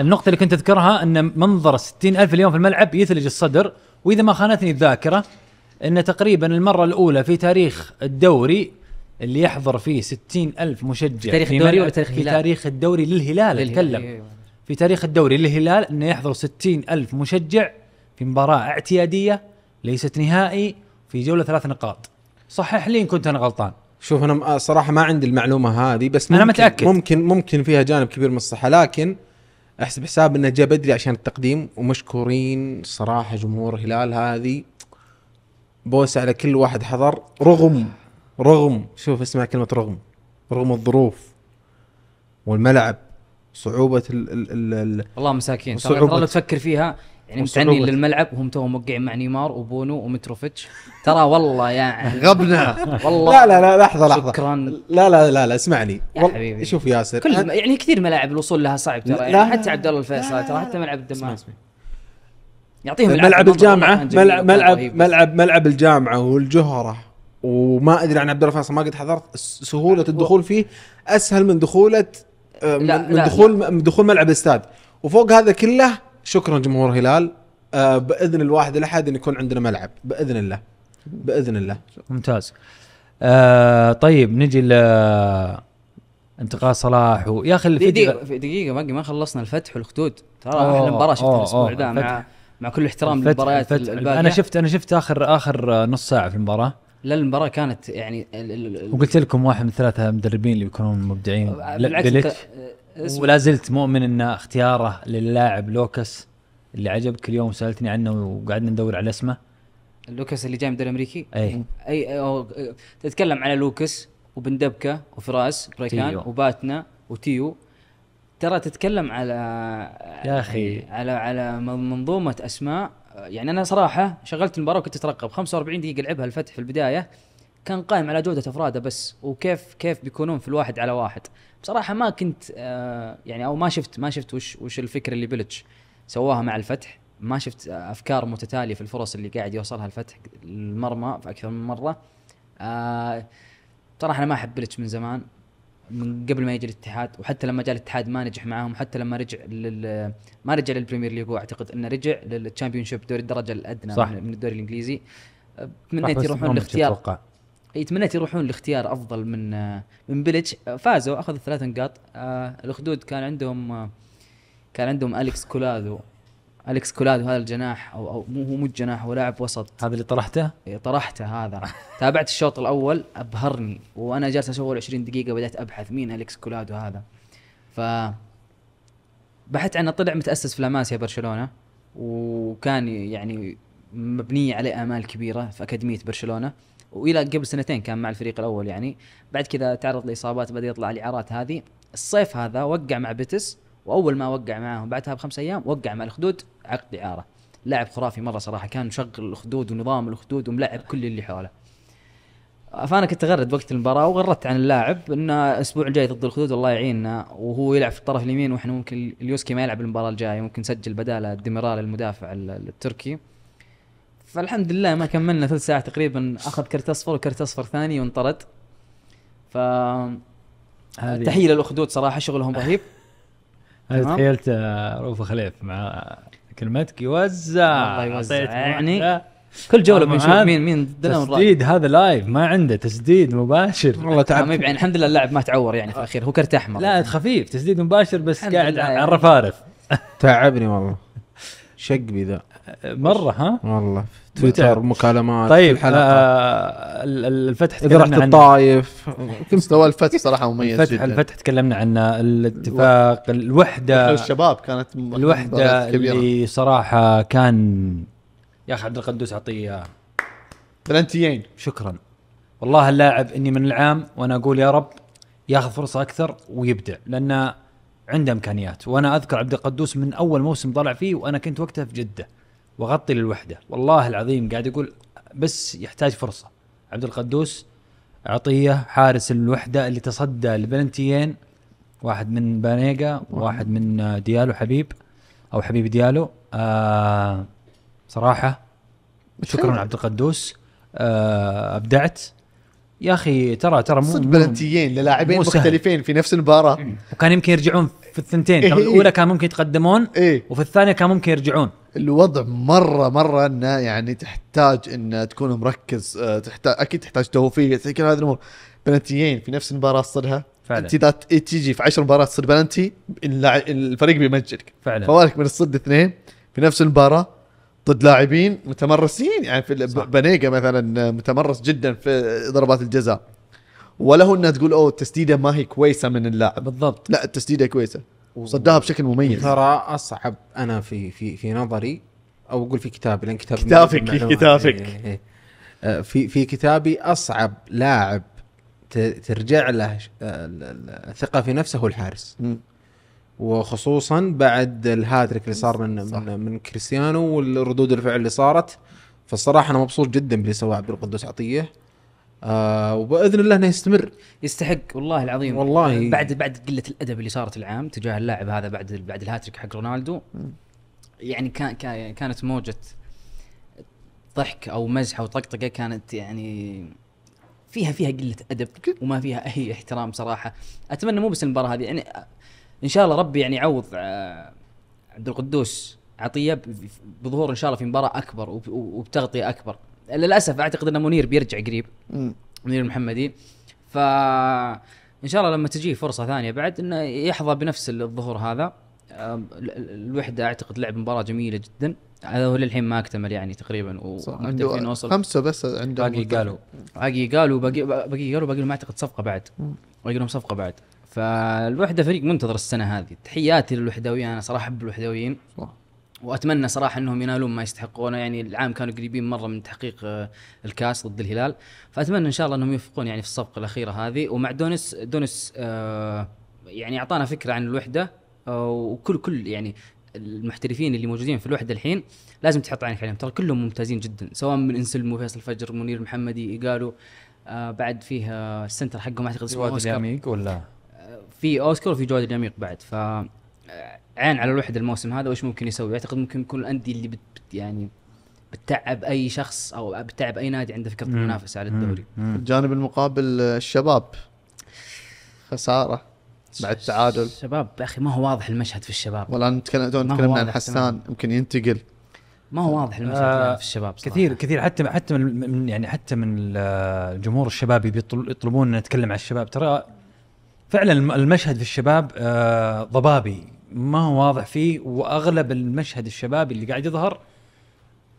النقطة اللي كنت أذكرها أن منظر ستين ألف اليوم في الملعب يثلج الصدر وإذا ما خانتني الذاكرة أن تقريبا المرة الأولى في تاريخ الدوري اللي يحضر فيه ستين ألف مشجع في تاريخ الدوري ولا تاريخ الهلال؟ في تاريخ الدوري للهلال أتكلم أيوة. في تاريخ الدوري للهلال أنه يحضر ستين ألف مشجع في مباراة اعتيادية ليست نهائي في جولة ثلاث نقاط صحح لي إن كنت أنا غلطان شوف أنا آه، صراحة ما عندي المعلومة هذه بس ممكن أنا متأكد ممكن ممكن فيها جانب كبير من الصحة لكن احسب حساب انه جاء بدري عشان التقديم ومشكورين صراحه جمهور الهلال هذه بوس على كل واحد حضر رغم رغم شوف اسمع كلمة رغم رغم الظروف والملعب صعوبة ال ال ال والله مساكين صعوبة ترى تفكر فيها يعني متعني للملعب وهم توهم موقعين مع نيمار وبونو ومتروفيتش ترى والله يعني غبنا والله لا لا لا لحظة لحظة شكرا لا لا لا لا اسمعني يا حبيبي شوف ياسر كل أنا... يعني كثير ملاعب الوصول لها صعب ترى يعني حتى عبد الله الفيصل ترى حتى ملعب الدمام يعطيهم ملعب الجامعة ملعب طيب ملعب ملعب الجامعة والجهرة وما ادري عن عبد الله فيصل ما قد حضرت سهوله الدخول فيه اسهل من دخوله آه، من, لا من دخول لا. من دخول ملعب الاستاد وفوق هذا كله شكرا جمهور هلال آه، باذن الواحد الاحد ان يكون عندنا ملعب باذن الله باذن الله ممتاز آه طيب نجي ل انتقال صلاح ويا اخي الفيديو دقيقه باقي ما خلصنا الفتح والخدود ترى آه، احلى مباراه شفتها الاسبوع ذا مع مع كل احترام للمباريات الباقيه انا شفت انا شفت اخر اخر نص ساعه في المباراه للمباراه كانت يعني وقلت لكم واحد من ثلاثه مدربين اللي بيكونون مبدعين آه، بالعكس آه، ولا زلت مؤمن ان اختياره للاعب لوكاس اللي عجبك اليوم سالتني عنه وقعدنا ندور على اسمه لوكاس اللي جاي من الدوري الامريكي إيه. اي اي تتكلم على لوكاس وبندبكه وفراس بريكان وباتنا وتيو ترى تتكلم على يا اخي على على منظومه اسماء يعني انا صراحه شغلت المباراه وكنت اترقب 45 دقيقه لعبها الفتح في البدايه كان قائم على جوده افراده بس وكيف كيف بيكونون في الواحد على واحد بصراحه ما كنت آه يعني او ما شفت ما شفت وش وش الفكره اللي بلتش سواها مع الفتح ما شفت افكار متتاليه في الفرص اللي قاعد يوصلها الفتح المرمى في اكثر من مره آه بصراحه انا ما احب بلتش من زمان من قبل ما يجي الاتحاد وحتى لما جاء الاتحاد ما نجح معاهم حتى لما رجع لل ما رجع للبريمير ليج هو اعتقد انه رجع للتشامبيون شيب دوري الدرجه الادنى صح. من الدوري الانجليزي تمنيت يروحون لاختيار تمنيت يروحون لاختيار افضل من من بلتش فازوا اخذوا ثلاث نقاط آه، الاخدود كان عندهم آه، كان عندهم اليكس كولاذو اليكس كولادو هذا الجناح او او مو هو مو الجناح هو لاعب وسط هذا اللي طرحته؟ اي طرحته هذا تابعت الشوط الاول ابهرني وانا جالس اشغل 20 دقيقه بدات ابحث مين اليكس كولادو هذا ف بحثت عنه طلع متاسس في لاماسيا برشلونه وكان يعني مبنيه عليه امال كبيره في اكاديميه برشلونه والى قبل سنتين كان مع الفريق الاول يعني بعد كذا تعرض لاصابات بدا يطلع الاعارات هذه الصيف هذا وقع مع بيتس واول ما وقع معاهم بعدها بخمس ايام وقع مع الخدود عقد اعاره لاعب خرافي مره صراحه كان مشغل الخدود ونظام الخدود وملعب كل اللي حوله فانا كنت اغرد وقت المباراه وغردت عن اللاعب انه الاسبوع الجاي ضد الخدود الله يعيننا وهو يلعب في الطرف اليمين واحنا ممكن اليوسكي ما يلعب المباراه الجايه ممكن نسجل بداله الديميرال المدافع التركي فالحمد لله ما كملنا ثلث ساعه تقريبا اخذ كرت اصفر وكرت اصفر ثاني وانطرد ف تحيه للاخدود صراحه شغلهم رهيب انا تخيلت آه، رؤوف خليف مع كلمتك يوزع الله يوزع يعني كل جوله بنشوف مين مين تسديد هذا لايف ما عنده تسديد مباشر والله تعب يعني الحمد لله اللاعب ما تعور يعني في الاخير هو كرت احمر لا خفيف تسديد مباشر بس قاعد على يعني. الرفارف تعبني والله شق بي ذا مره ها والله تويتر مكالمات طيب الحلقه آه الفتح تكلمنا رحت الطائف مستوى الفتح صراحه مميز الفتح جدا الفتح تكلمنا عن الاتفاق الوحده الشباب كانت الوحده اللي صراحه كان يا اخي عبد القدوس عطيه بلنتيين شكرا والله اللاعب اني من العام وانا اقول يا رب ياخذ فرصه اكثر ويبدع لان عنده امكانيات وانا اذكر عبد القدوس من اول موسم طلع فيه وانا كنت وقتها في جده وغطي للوحده والله العظيم قاعد يقول بس يحتاج فرصه عبد القدوس عطيه حارس الوحده اللي تصدى لبلنتيين واحد من بانيجا وواحد من ديالو حبيب او حبيب ديالو آه صراحه شكرا عبد القدوس آه ابدعت يا اخي ترى ترى مو صدق بلنتيين للاعبين مختلفين في نفس المباراه وكان يمكن يرجعون في الثنتين إيه الاولى كان ممكن يتقدمون إيه وفي الثانيه كان ممكن يرجعون الوضع مره مره انه يعني تحتاج ان تكون مركز آه، تحتاج اكيد تحتاج توفيق كل هذه الامور بلنتيين في نفس المباراه تصدها فعلا انت اذا تجي في 10 مباريات تصير بلنتي الفريق بيمجلك فعلا فوالك من الصد اثنين في نفس المباراه ضد لاعبين متمرسين يعني في بنيجا مثلا متمرس جدا في ضربات الجزاء ولا هو انها تقول اوه التسديده ما هي كويسه من اللاعب بالضبط لا التسديده كويسه وصداها بشكل مميز ترى اصعب انا في في في نظري او اقول في كتابي لان كتاب كتابك كتابك إيه، إيه، إيه. آه، في في كتابي اصعب لاعب ترجع له آه، الثقه في نفسه هو الحارس م. وخصوصا بعد الهاتريك اللي صار من صح. من, من كريستيانو والردود الفعل اللي صارت فالصراحه انا مبسوط جدا باللي سواه عبد القدوس عطيه آه، وباذن الله انه يستمر يستحق والله العظيم والله بعد بعد قله الادب اللي صارت العام تجاه اللاعب هذا بعد بعد الهاتريك حق رونالدو يعني كان كانت موجه ضحك او مزحه وطقطقه كانت يعني فيها فيها قله ادب وما فيها اي احترام صراحه اتمنى مو بس المباراه هذه يعني ان شاء الله ربي يعني يعوض آه، عبد القدوس عطيه بظهور ان شاء الله في مباراه اكبر وبتغطيه اكبر للاسف اعتقد ان منير بيرجع قريب مم. منير المحمدي ف ان شاء الله لما تجيه فرصه ثانيه بعد انه يحظى بنفس الظهور هذا الوحده اعتقد لعب مباراه جميله جدا هذا هو للحين ما اكتمل يعني تقريبا و وصل خمسه بس عنده باقي قالوا باقي قالوا باقي باقي قالوا باقي لهم اعتقد صفقه بعد باقي لهم صفقه بعد فالوحده فريق منتظر السنه هذه تحياتي للوحداويين انا صراحه احب الوحداويين صح واتمنى صراحه انهم ينالون ما يستحقونه يعني العام كانوا قريبين مره من تحقيق آه، الكاس ضد الهلال فاتمنى ان شاء الله انهم يوفقون يعني في الصفقه الاخيره هذه ومع دونس دونس آه، يعني اعطانا فكره عن الوحده آه، وكل كل يعني المحترفين اللي موجودين في الوحده الحين لازم تحط عينك عليهم ترى كلهم ممتازين جدا سواء من انسلمو فيصل الفجر منير محمدي قالوا بعد فيه السنتر حقهم اعتقد اسمه اوسكار اليميق ولا في اوسكار وفي جواد اليميق بعد ف عين على الوحده الموسم هذا وايش ممكن يسوي اعتقد ممكن يكون الانديه اللي بت يعني بتتعب اي شخص او بتتعب اي نادي عنده فكره المنافسه على الدوري الجانب المقابل آه، الشباب خساره بعد تعادل الشباب يا اخي ما هو واضح المشهد في الشباب ولا نتكلم تكلمنا عن حسان يمكن ينتقل ما هو واضح المشهد آه في الشباب صراحة. كثير كثير حتى حتى من يعني حتى من آه، الجمهور الشبابي يطلبون نتكلم عن الشباب ترى فعلا المشهد في الشباب آه، ضبابي ما هو واضح فيه واغلب المشهد الشبابي اللي قاعد يظهر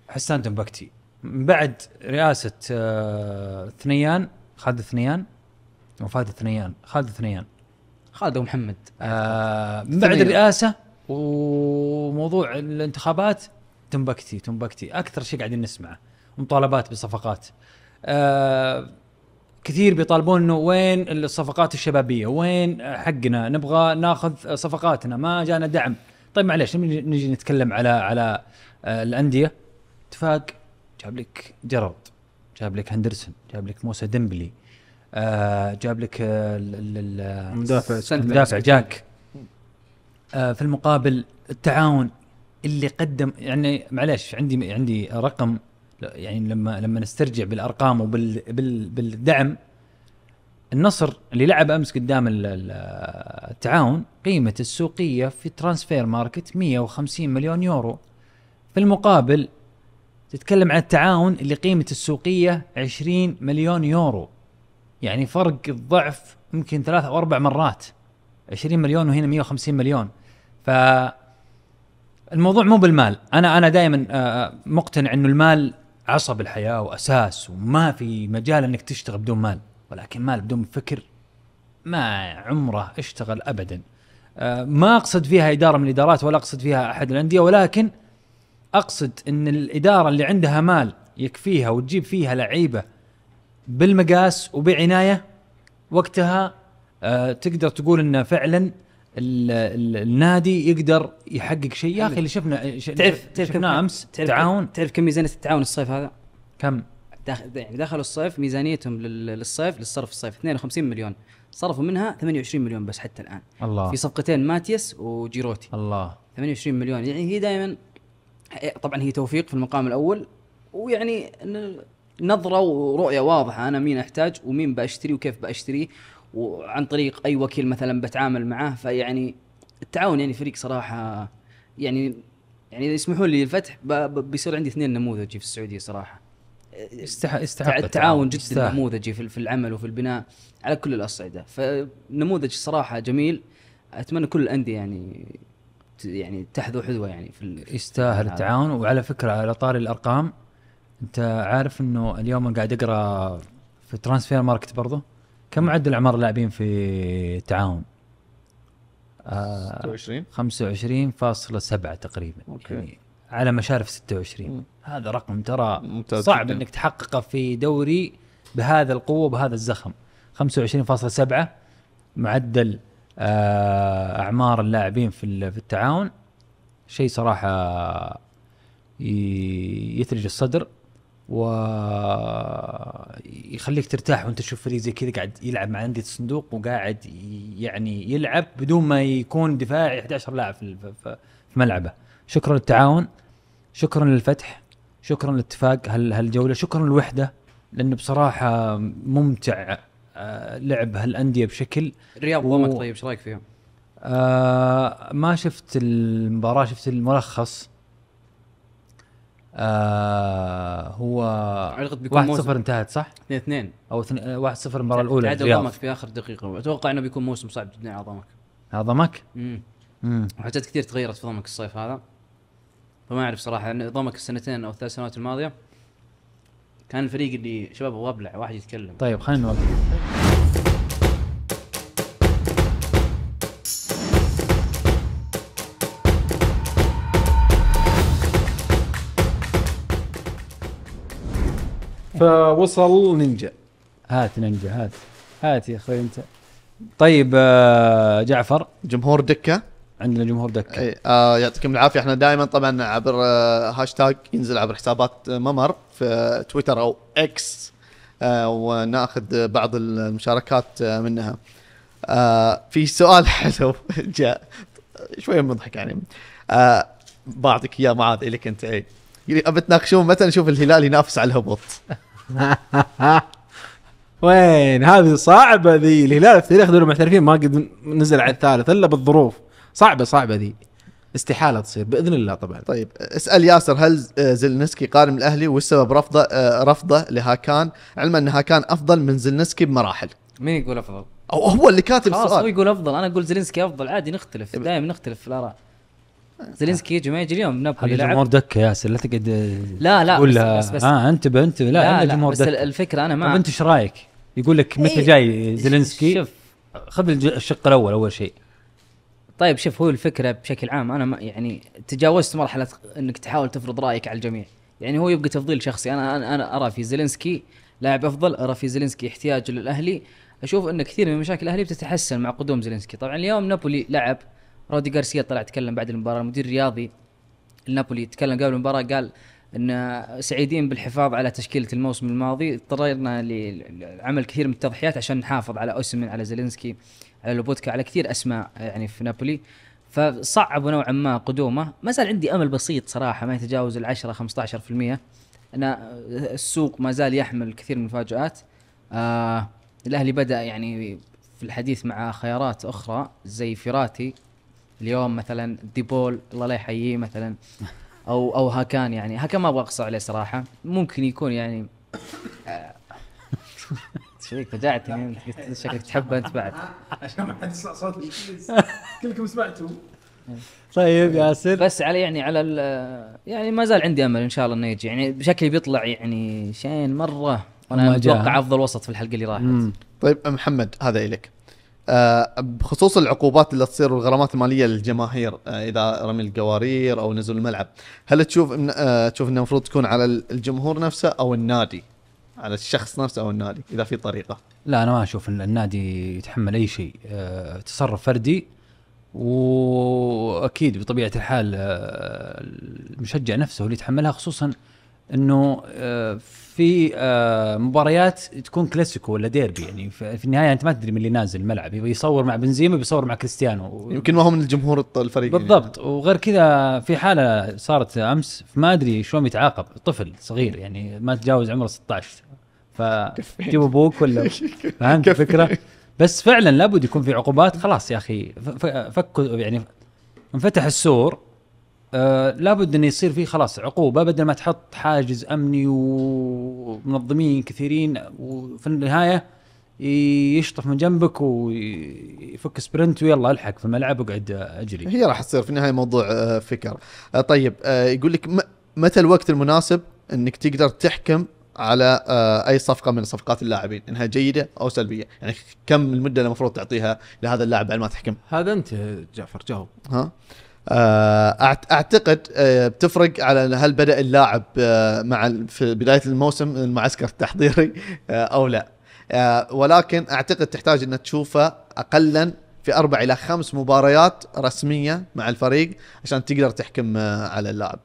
حسان تنبكتي من بعد رئاسه آه ثنيان خالد ثنيان وفاة ثنيان خالد ثنيان خالد ومحمد آه من بعد الرئاسه وموضوع الانتخابات تنبكتي تنبكتي اكثر شيء قاعدين نسمعه مطالبات بصفقات آه كثير بيطالبون انه وين الصفقات الشبابيه؟ وين حقنا؟ نبغى ناخذ صفقاتنا، ما جانا دعم. طيب معليش نجي نتكلم على على آه، الانديه اتفاق جاب لك جيرارد جاب لك هندرسون جاب لك موسى ديمبلي آه جاب لك آه، المدافع آه، المدافع جاك آه في المقابل التعاون اللي قدم يعني معليش عندي عندي رقم يعني لما لما نسترجع بالارقام وبالدعم النصر اللي لعب امس قدام التعاون قيمته السوقيه في ترانسفير ماركت 150 مليون يورو في المقابل تتكلم عن التعاون اللي قيمته السوقيه 20 مليون يورو يعني فرق الضعف يمكن ثلاث او اربع مرات 20 مليون وهنا 150 مليون ف الموضوع مو بالمال انا انا دائما آه، آه، مقتنع انه المال عصب الحياه واساس وما في مجال انك تشتغل بدون مال ولكن مال بدون فكر ما عمره اشتغل ابدا آه، ما اقصد فيها اداره من الادارات ولا اقصد فيها احد الانديه ولكن اقصد ان الاداره اللي عندها مال يكفيها وتجيب فيها لعيبه بالمقاس وبعنايه وقتها آه، تقدر تقول انه فعلا النادي يقدر يحقق شيء يا اخي اللي شفنا تعرف تعرف شفناه امس تعرف تعاون تعرف كم ميزانيه التعاون الصيف هذا؟ كم؟ يعني دخلوا الصيف ميزانيتهم للصيف للصرف الصيف 52 مليون صرفوا منها 28 مليون بس حتى الان الله في صفقتين ماتيس وجيروتي الله 28 مليون يعني هي دائما طبعا هي توفيق في المقام الاول ويعني نظره ورؤيه واضحه انا مين احتاج ومين باشتري وكيف باشتري وعن طريق اي وكيل مثلا بتعامل معاه فيعني التعاون يعني فريق صراحه يعني يعني اذا يسمحون لي الفتح بيصير عندي اثنين نموذجي في السعوديه صراحه استحق استحق التعاون جدا استحق. نموذجي في العمل وفي البناء على كل الاصعده فنموذج صراحه جميل اتمنى كل الانديه يعني يعني تحذو حذوه يعني في يستاهل التعاون وعلى فكره على طاري الارقام انت عارف انه اليوم انا قاعد اقرا في ترانسفير ماركت برضه كم معدل اعمار اللاعبين في التعاون؟ 26 25.7 تقريبا أوكي. يعني على مشارف 26 هذا رقم ترى ممتاز صعب انك تحققه في دوري بهذا القوه وبهذا الزخم 25.7 معدل آه، اعمار اللاعبين في في التعاون شيء صراحه يثلج الصدر ويخليك ترتاح وانت تشوف فريق زي كذا قاعد يلعب مع انديه الصندوق وقاعد يعني يلعب بدون ما يكون دفاعي 11 لاعب في ملعبه شكرا للتعاون شكرا للفتح شكرا للاتفاق هال هالجوله شكرا للوحده لانه بصراحه ممتع آه، لعب هالانديه بشكل الرياض ضمك طيب ايش رايك فيهم؟ آه ما شفت المباراه شفت الملخص آه هو علقت بيكون 1-0 انتهت صح؟ 2 2 او 1-0 آه، المباراه الاولى تعادل ضمك في اخر دقيقه اتوقع انه بيكون موسم صعب جدا على ضمك على ضمك؟ امم وحاجات كثير تغيرت في ضمك الصيف هذا فما اعرف صراحه يعني ضمك السنتين او الثلاث سنوات الماضيه كان الفريق اللي شباب وابلع واحد يتكلم طيب خلينا نوقف فوصل نينجا هات نينجا هات هات يا اخوي انت طيب آه، جعفر جمهور دكه عندنا جمهور دكه اي آه يعطيكم العافيه احنا دائما طبعا عبر آه، هاشتاج ينزل عبر حسابات آه، ممر في تويتر او اكس آه وناخذ بعض المشاركات منها آه في سؤال حلو جاء شويه مضحك يعني آه بعطيك اياه معاذ الك انت اي بتناقشون متى نشوف الهلال ينافس على الهبوط وين هذه صعبه ذي الهلال في تاريخ دوري المحترفين ما قد نزل على الثالث الا بالظروف صعبه صعبه ذي استحاله تصير باذن الله طبعا طيب اسال ياسر هل زلنسكي قارم الاهلي سبب رفضه رفضه لهاكان علما ان هاكان افضل من زلنسكي بمراحل مين يقول افضل او هو اللي كاتب السؤال هو يقول افضل انا اقول زلنسكي افضل عادي نختلف دائما نختلف في الاراء زلينسكي آه. يجي ما يجي اليوم نابولي يلعب جمهور دكه ياسر لا تقعد آه، لا لا بس, بس, بس اه انتبه انتبه لا, لا, لا جمهور بس دكة. الفكره انا ما انت ايش رايك؟ يقول لك متى إيه، جاي زلينسكي شوف خذ الشق الاول اول شيء طيب شوف هو الفكره بشكل عام انا ما يعني تجاوزت مرحله انك تحاول تفرض رايك على الجميع يعني هو يبقى تفضيل شخصي انا انا, أنا ارى في زلينسكي لاعب افضل ارى في زلينسكي احتياج للاهلي اشوف ان كثير من مشاكل الاهلي بتتحسن مع قدوم زلينسكي طبعا اليوم نابولي لعب رودي غارسيا طلع تكلم بعد المباراه المدير الرياضي لنابولي تكلم قبل المباراه قال ان سعيدين بالحفاظ على تشكيله الموسم الماضي اضطرينا لعمل كثير من التضحيات عشان نحافظ على اوسمن على زيلينسكي على لوبوتكا على كثير اسماء يعني في نابولي فصعبوا نوعا ما قدومه ما زال عندي امل بسيط صراحه ما يتجاوز ال 10 15% ان السوق ما زال يحمل كثير من المفاجات آه الاهلي بدا يعني في الحديث مع خيارات اخرى زي فيراتي اليوم مثلا ديبول الله لا يحييه مثلا او او هاكان يعني هاكان ما ابغى اقصى عليه صراحه ممكن يكون يعني ايش آه، فيك فجعتني يعني. شكلك تحبه انت بعد عشان ما حد يسمع صوتي كلكم سمعتوا طيب ياسر بس على يعني على يعني ما زال عندي امل ان شاء الله انه يجي يعني بشكل بيطلع يعني شين مره وانا اتوقع افضل وسط في الحلقه اللي راحت طيب محمد هذا إليك آه، بخصوص العقوبات اللي تصير والغرامات الماليه للجماهير آه، اذا رمي القوارير او نزول الملعب هل تشوف إن آه، تشوف انه المفروض تكون على الجمهور نفسه او النادي على الشخص نفسه او النادي اذا في طريقه لا انا ما اشوف ان النادي يتحمل اي شيء تصرف فردي واكيد بطبيعه الحال المشجع نفسه اللي يتحملها خصوصا انه في آه، مباريات تكون كلاسيكو ولا ديربي يعني في النهايه انت ما تدري من اللي نازل الملعب يصور مع بنزيما بيصور مع كريستيانو يمكن ما هو من الجمهور الفريق يعني. بالضبط يعني. وغير كذا في حاله صارت امس ما ادري شلون بيتعاقب طفل صغير يعني ما تجاوز عمره 16 فجيب ابوك ولا فهمت الفكره بس فعلا لابد يكون في عقوبات خلاص يا اخي فكوا يعني انفتح السور آه، لابد انه يصير في خلاص عقوبه بدل ما تحط حاجز امني ومنظمين كثيرين وفي النهايه يشطف من جنبك ويفك سبرنت ويلا الحق في الملعب وقعد اجري. هي راح تصير في النهايه موضوع آه، فكر. آه، طيب يقول لك متى الوقت المناسب انك تقدر تحكم على اي صفقه من صفقات اللاعبين انها جيده او سلبيه يعني كم المده المفروض تعطيها لهذا اللاعب بعد ما تحكم هذا انت جعفر جاوب ها آه، اعتقد آه، بتفرق على هل بدا اللاعب آه، مع في بدايه الموسم المعسكر التحضيري او لا ولكن اعتقد تحتاج ان تشوفه اقلا في اربع الى خمس مباريات رسميه مع الفريق عشان تقدر تحكم على اللاعب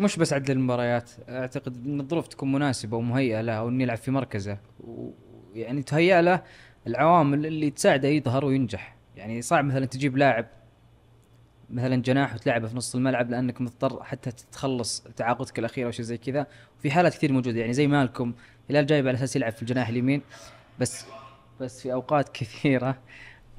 مش بس عدل المباريات اعتقد ان الظروف تكون مناسبه ومهيئه له انه يلعب في مركزه ويعني تهيئ له العوامل اللي تساعده يظهر وينجح يعني صعب مثلا تجيب لاعب مثلا جناح وتلعبه في نص الملعب لانك مضطر حتى تتخلص تعاقدك الاخير او شيء زي كذا وفي حالات كثير موجوده يعني زي مالكم هلال جايب على اساس يلعب في الجناح اليمين بس بس في اوقات كثيره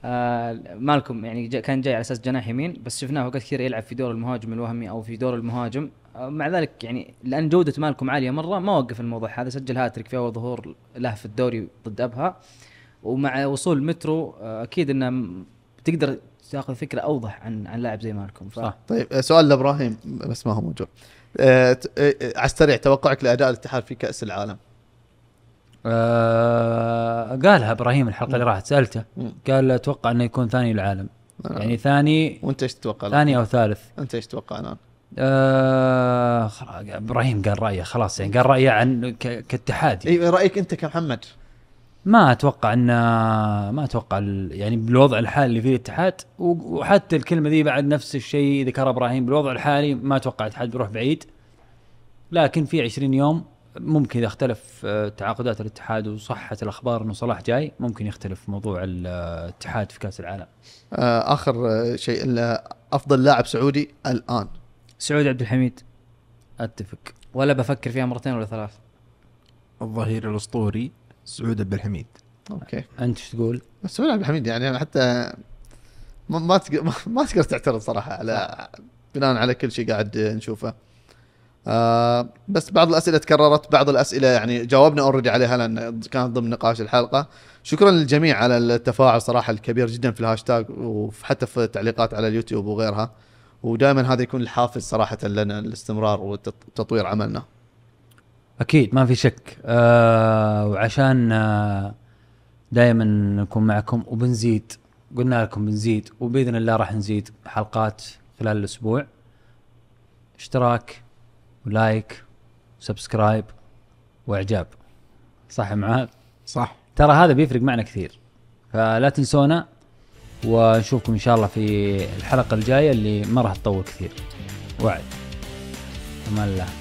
آه مالكم يعني جا كان جاي على اساس جناح يمين بس شفناه اوقات كثيره يلعب في دور المهاجم الوهمي او في دور المهاجم آه مع ذلك يعني لان جوده مالكم عاليه مره ما وقف الموضوع هذا سجل هاتريك في اول ظهور له في الدوري ضد ابها ومع وصول مترو آه اكيد انه تقدر تاخذ فكره اوضح عن عن لاعب زي مالكم صح؟, صح. طيب آه، سؤال لابراهيم بس ما هو موجود آه،, آه،, أه على السريع توقعك لاداء الاتحاد في كاس العالم آه قالها ابراهيم الحلقه اللي راحت سالته قال اتوقع انه يكون ثاني العالم آه. يعني ثاني وانت ايش تتوقع ثاني او ثالث انت ايش تتوقع الان؟ آه ابراهيم قال رايه خلاص يعني قال رايه عن كاتحاد اي رايك انت كمحمد ما اتوقع ان ما اتوقع يعني بالوضع الحالي اللي فيه الاتحاد وحتى الكلمه ذي بعد نفس الشيء ذكرها ابراهيم بالوضع الحالي ما اتوقع الاتحاد بيروح بعيد لكن في 20 يوم ممكن اذا اختلف آه، تعاقدات الاتحاد وصحت الاخبار انه صلاح جاي ممكن يختلف موضوع آه، الاتحاد في كاس العالم. آه، اخر شيء افضل لاعب سعودي الان سعود عبد الحميد اتفق ولا بفكر فيها مرتين ولا ثلاث الظهير الاسطوري سعود عبد الحميد اوكي انت ايش تقول؟ سعود عبد الحميد يعني حتى ما ما تقدر تعترض صراحه على بناء على كل شيء قاعد نشوفه آه بس بعض الاسئله تكررت بعض الاسئله يعني جاوبنا اوريدي عليها لان كانت ضمن نقاش الحلقه شكرا للجميع على التفاعل صراحه الكبير جدا في الهاشتاج وحتى في التعليقات على اليوتيوب وغيرها ودائما هذا يكون الحافز صراحه لنا الاستمرار وتطوير عملنا اكيد ما في شك آه وعشان آه دائما نكون معكم وبنزيد قلنا لكم بنزيد وباذن الله راح نزيد حلقات خلال الاسبوع اشتراك ولايك وسبسكرايب واعجاب صح معاذ؟ صح ترى هذا بيفرق معنا كثير فلا تنسونا ونشوفكم ان شاء الله في الحلقه الجايه اللي ما راح تطول كثير وعد امان الله